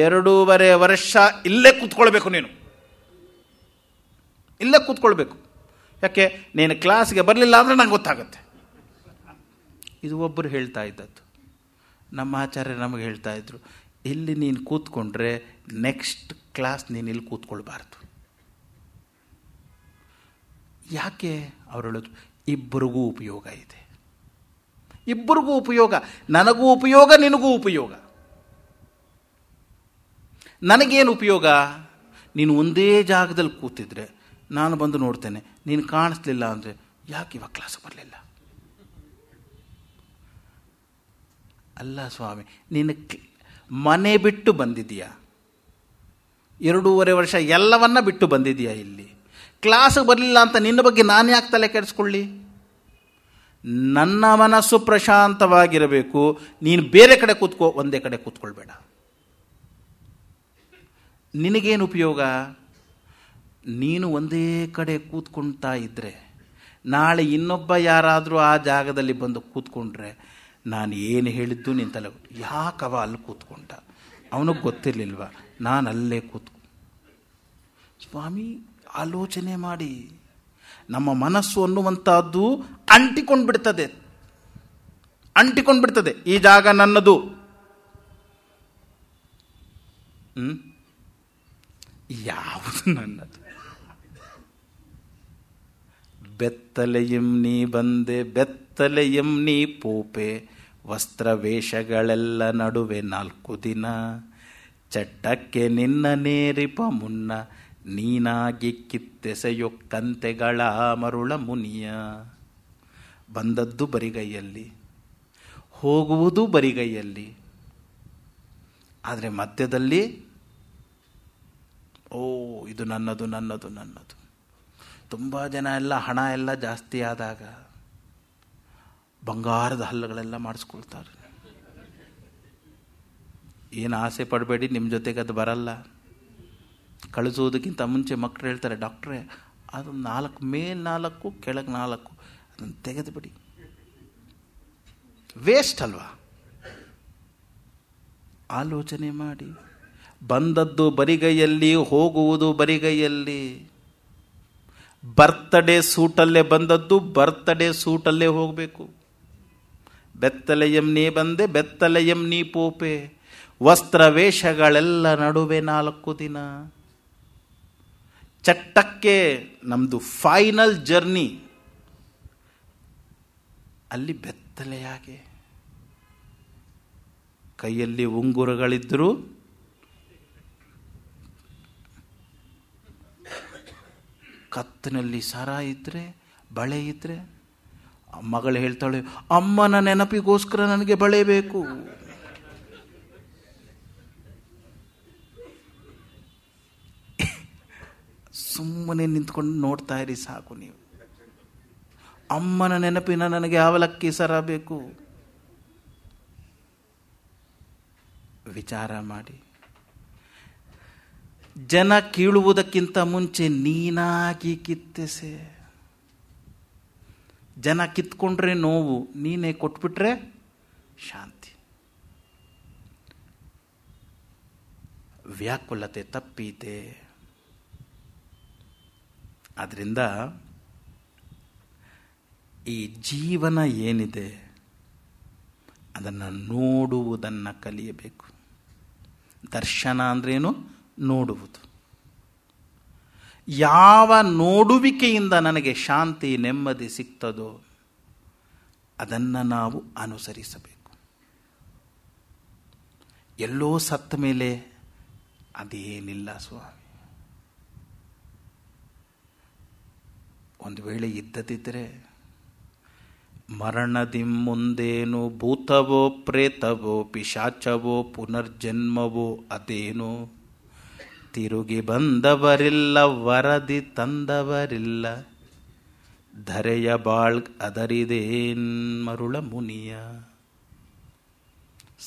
ಎರಡೂವರೆ ವರ್ಷ ಇಲ್ಲೇ ಕೂತ್ಕೊಳ್ಬೇಕು ನೀನು ಇಲ್ಲೇ ಕೂತ್ಕೊಳ್ಬೇಕು ಯಾಕೆ ನೀನು ಕ್ಲಾಸ್ಗೆ ಬರಲಿಲ್ಲ ಅಂದರೆ ನಂಗೆ ಗೊತ್ತಾಗುತ್ತೆ ಇದು ಒಬ್ಬರು ಹೇಳ್ತಾ ಇದ್ದದ್ದು ನಮ್ಮ ಆಚಾರ್ಯ ನಮಗೆ ಹೇಳ್ತಾ ಇದ್ರು ಇಲ್ಲಿ ನೀನು ಕೂತ್ಕೊಂಡ್ರೆ ನೆಕ್ಸ್ಟ್ ಕ್ಲಾಸ್ ನೀನು ಇಲ್ಲಿ ಕೂತ್ಕೊಳ್ಬಾರ್ದು ಯಾಕೆ ಅವರು ಹೇಳೋದು ಇಬ್ಬರಿಗೂ ಉಪಯೋಗ ಇದೆ ಇಬ್ಬರಿಗೂ ಉಪಯೋಗ ನನಗೂ ಉಪಯೋಗ ನಿನಗೂ ಉಪಯೋಗ ನನಗೇನು ಉಪಯೋಗ ನೀನು ಒಂದೇ ಜಾಗದಲ್ಲಿ ಕೂತಿದ್ರೆ ನಾನು ಬಂದು ನೋಡ್ತೇನೆ ನೀನು ಕಾಣಿಸ್ಲಿಲ್ಲ ಅಂದರೆ ಯಾಕೆ ಇವಾಗ ಕ್ಲಾಸ್ ಬರಲಿಲ್ಲ ಅಲ್ಲ ಸ್ವಾಮಿ ನಿನ್ನ ಮನೆ ಬಿಟ್ಟು ಬಂದಿದೆಯಾ ಎರಡೂವರೆ ವರ್ಷ ಎಲ್ಲವನ್ನ ಬಿಟ್ಟು ಬಂದಿದೆಯಾ ಇಲ್ಲಿ ಕ್ಲಾಸ್ ಬರಲಿಲ್ಲ ಅಂತ ನಿನ್ನ ಬಗ್ಗೆ ನಾನು ಯಾಕೆ ತಲೆ ಕೆಡಿಸ್ಕೊಳ್ಳಿ ನನ್ನ ಮನಸ್ಸು ಪ್ರಶಾಂತವಾಗಿರಬೇಕು ನೀನು ಬೇರೆ ಕಡೆ ಕೂತ್ಕೋ ಒಂದೇ ಕಡೆ ಕೂತ್ಕೊಳ್ಬೇಡ ನಿನಗೇನು ಉಪಯೋಗ ನೀನು ಒಂದೇ ಕಡೆ ಕೂತ್ಕೊಳ್ತಾ ಇದ್ದರೆ ನಾಳೆ ಇನ್ನೊಬ್ಬ ಯಾರಾದರೂ ಆ ಜಾಗದಲ್ಲಿ ಬಂದು ಕೂತ್ಕೊಂಡ್ರೆ ನಾನು ಏನು ಹೇಳಿದ್ದು ನಿನ್ನ ತಲೆ ಯಾಕವ ಅಲ್ಲಿ ಕೂತ್ಕೊಂಡ ಅವನಿಗೆ ಗೊತ್ತಿರಲಿಲ್ವ ನಾನು ಅಲ್ಲೇ ಕೂತ್ಕೊ ಸ್ವಾಮಿ ಆಲೋಚನೆ ಮಾಡಿ ನಮ್ಮ ಮನಸ್ಸು ಅನ್ನುವಂಥದ್ದು ಅಂಟಿಕೊಂಡು ಬಿಡ್ತದೆ ಅಂಟಿಕೊಂಡು ಬಿಡ್ತದೆ ಈ ಜಾಗ ನನ್ನದು ಯಾವುದು ನನ್ನದು ಬೆತ್ತಲೆಯಂ ನೀ ಬಂದೆ ಬೆತ್ತಲೆಯಂ ನೀ ಪೂಪೆ ವೇಷಗಳೆಲ್ಲ ನಡುವೆ ನಾಲ್ಕು ದಿನ ಚಟ್ಟಕ್ಕೆ ನಿನ್ನ ನೇರಿಪ ಮುನ್ನ ನೀನಾಗಿ ಕಿತ್ತೆಸೆಯೊಕ್ಕಂತೆಗಳ ಮರುಳ ಮುನಿಯ ಬಂದದ್ದು ಬರಿಗೈಯಲ್ಲಿ ಹೋಗುವುದು ಬರಿಗೈಯಲ್ಲಿ ಆದರೆ ಮಧ್ಯದಲ್ಲಿ ಓ ಇದು ನನ್ನದು ನನ್ನದು ನನ್ನದು ತುಂಬ ಜನ ಎಲ್ಲ ಹಣ ಎಲ್ಲ ಜಾಸ್ತಿ ಆದಾಗ ಬಂಗಾರದ ಹಲ್ಲುಗಳೆಲ್ಲ ಮಾಡಿಸ್ಕೊಳ್ತಾರೆ ಏನು ಆಸೆ ಪಡಬೇಡಿ ನಿಮ್ಮ ಜೊತೆಗೆ ಅದು ಬರಲ್ಲ ಕಳಿಸೋದಕ್ಕಿಂತ ಮುಂಚೆ ಮಕ್ಕಳು ಹೇಳ್ತಾರೆ ಡಾಕ್ಟ್ರೇ ಅದು ನಾಲ್ಕು ಮೇಲೆ ನಾಲ್ಕು ಕೆಳಗೆ ನಾಲ್ಕು ಅದನ್ನು ತೆಗೆದುಬಿಡಿ ವೇಸ್ಟ್ ಅಲ್ವಾ ಆಲೋಚನೆ ಮಾಡಿ ಬಂದದ್ದು ಬರಿಗೈಯಲ್ಲಿ ಹೋಗುವುದು ಬರಿಗೈಯಲ್ಲಿ ಬರ್ತಡೇ ಸೂಟಲ್ಲೇ ಬಂದದ್ದು ಬರ್ತಡೇ ಸೂಟಲ್ಲೇ ಹೋಗಬೇಕು ಎಂ ನೀ ಬಂದೆ ಎಂ ನೀ ಪೋಪೆ ವಸ್ತ್ರ ವೇಷಗಳೆಲ್ಲ ನಡುವೆ ನಾಲ್ಕು ದಿನ ಚಟ್ಟಕ್ಕೆ ನಮ್ಮದು ಫೈನಲ್ ಜರ್ನಿ ಅಲ್ಲಿ ಬೆತ್ತಲೆಯಾಗೆ ಕೈಯಲ್ಲಿ ಉಂಗುರಗಳಿದ್ದರೂ ಕತ್ತಿನಲ್ಲಿ ಸರ ಇದ್ದರೆ ಬಳೆ ಇದ್ದರೆ ಮಗಳು ಹೇಳ್ತಾಳೆ ಅಮ್ಮನ ನೆನಪಿಗೋಸ್ಕರ ನನಗೆ ಬಳೆ ಬೇಕು ಸುಮ್ಮನೆ ನಿಂತ್ಕೊಂಡು ನೋಡ್ತಾ ಇರಿ ಸಾಕು ನೀವು ಅಮ್ಮನ ನೆನಪಿನ ನನಗೆ ಅವಲಕ್ಕಿ ಸರ ಬೇಕು ವಿಚಾರ ಮಾಡಿ ಜನ ಕೀಳುವುದಕ್ಕಿಂತ ಮುಂಚೆ ನೀನಾಗಿ ಕಿತ್ತೆಸೆ ಜನ ಕಿತ್ಕೊಂಡ್ರೆ ನೋವು ನೀನೇ ಕೊಟ್ಬಿಟ್ರೆ ಶಾಂತಿ ವ್ಯಾಕುಲತೆ ತಪ್ಪೀತೆ ಆದ್ದರಿಂದ ಈ ಜೀವನ ಏನಿದೆ ಅದನ್ನು ನೋಡುವುದನ್ನು ಕಲಿಯಬೇಕು ದರ್ಶನ ಅಂದ್ರೇನು ನೋಡುವುದು ಯಾವ ನೋಡುವಿಕೆಯಿಂದ ನನಗೆ ಶಾಂತಿ ನೆಮ್ಮದಿ ಸಿಗ್ತದೋ ಅದನ್ನು ನಾವು ಅನುಸರಿಸಬೇಕು ಎಲ್ಲೋ ಸತ್ತ ಮೇಲೆ ಅದೇನಿಲ್ಲ ಸ್ವಾಮಿ ಒಂದು ವೇಳೆ ಇದ್ದದಿದ್ದರೆ ಮರಣದಿಮ್ಮುಂದೇನು ಭೂತವೋ ಪ್ರೇತವೋ ಪಿಶಾಚವೋ ಪುನರ್ಜನ್ಮವೋ ಅದೇನು ತಿರುಗಿ ಬಂದವರಿಲ್ಲ ವರದಿ ತಂದವರಿಲ್ಲ ಧರೆಯ ಬಾಳ್ ಅದರಿದೇನ್ ಮರುಳ ಮುನಿಯ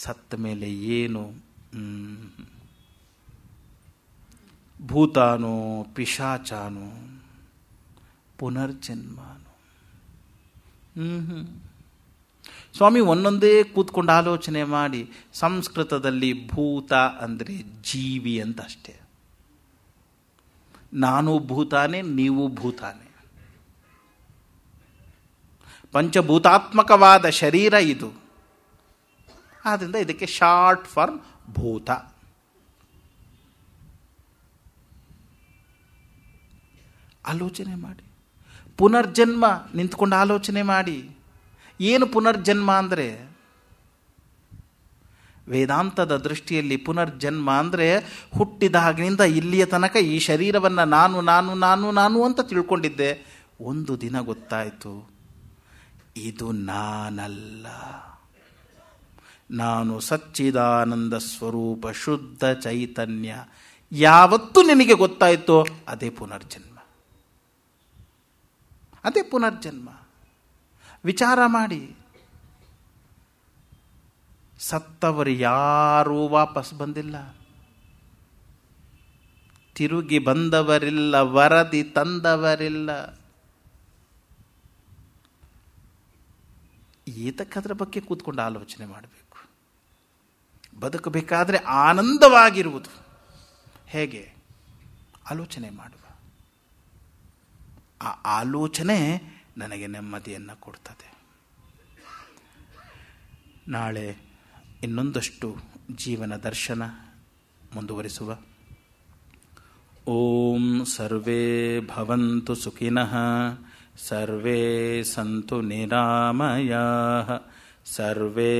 ಸತ್ತ ಮೇಲೆ ಏನು ಭೂತಾನೋ ಪಿಶಾಚಾನೋ ಪುನರ್ಜನ್ಮಾನು ಹ್ಞೂ ಸ್ವಾಮಿ ಒಂದೊಂದೇ ಕೂತ್ಕೊಂಡು ಆಲೋಚನೆ ಮಾಡಿ ಸಂಸ್ಕೃತದಲ್ಲಿ ಭೂತ ಅಂದರೆ ಜೀವಿ ಅಂತ ಅಷ್ಟೇ ನಾನು ಭೂತಾನೆ ನೀವು ಭೂತಾನೆ ಪಂಚಭೂತಾತ್ಮಕವಾದ ಶರೀರ ಇದು ಆದ್ದರಿಂದ ಇದಕ್ಕೆ ಶಾರ್ಟ್ ಫಾರ್ಮ್ ಭೂತ ಆಲೋಚನೆ ಮಾಡಿ ಪುನರ್ಜನ್ಮ ನಿಂತ್ಕೊಂಡು ಆಲೋಚನೆ ಮಾಡಿ ಏನು ಪುನರ್ಜನ್ಮ ಅಂದರೆ ವೇದಾಂತದ ದೃಷ್ಟಿಯಲ್ಲಿ ಪುನರ್ಜನ್ಮ ಅಂದರೆ ಹುಟ್ಟಿದಾಗಿನಿಂದ ಇಲ್ಲಿಯ ತನಕ ಈ ಶರೀರವನ್ನು ನಾನು ನಾನು ನಾನು ನಾನು ಅಂತ ತಿಳ್ಕೊಂಡಿದ್ದೆ ಒಂದು ದಿನ ಗೊತ್ತಾಯಿತು ಇದು ನಾನಲ್ಲ ನಾನು ಸಚ್ಚಿದಾನಂದ ಸ್ವರೂಪ ಶುದ್ಧ ಚೈತನ್ಯ ಯಾವತ್ತೂ ನಿನಗೆ ಗೊತ್ತಾಯಿತೋ ಅದೇ ಪುನರ್ಜನ್ಮ ಅದೇ ಪುನರ್ಜನ್ಮ ವಿಚಾರ ಮಾಡಿ ಸತ್ತವರು ಯಾರೂ ವಾಪಸ್ ಬಂದಿಲ್ಲ ತಿರುಗಿ ಬಂದವರಿಲ್ಲ ವರದಿ ತಂದವರಿಲ್ಲ ಏತಕ್ಕದ್ರ ಬಗ್ಗೆ ಕೂತ್ಕೊಂಡು ಆಲೋಚನೆ ಮಾಡಬೇಕು ಬದುಕಬೇಕಾದ್ರೆ ಆನಂದವಾಗಿರುವುದು ಹೇಗೆ ಆಲೋಚನೆ ಮಾಡು ಆ ಆಲೋಚನೆ ನನಗೆ ನೆಮ್ಮದಿಯನ್ನು ಕೊಡ್ತದೆ ನಾಳೆ ಇನ್ನೊಂದಷ್ಟು ಜೀವನ ದರ್ಶನ ಮುಂದುವರಿಸುವ ಓಂ ಸರ್ವೇ ಭವಂತು ಸುಖಿನಃ ಸರ್ವೇ ಸಂತು ನಿರಾಮಯ ಸರ್ವೇ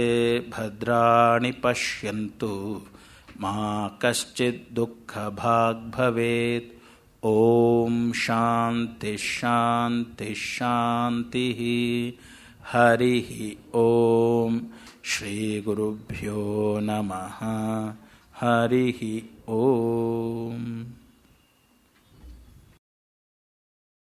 ಭದ್ರಾಣಿ ಪಶ್ಯಂತು ಮಾ ಕಶ್ಚಿತ್ ದುಃಖ ಭಾಗ್ ॐ शान्तिः हरिः ॐ श्रीगुरुभ्यो नमः हरिः ॐ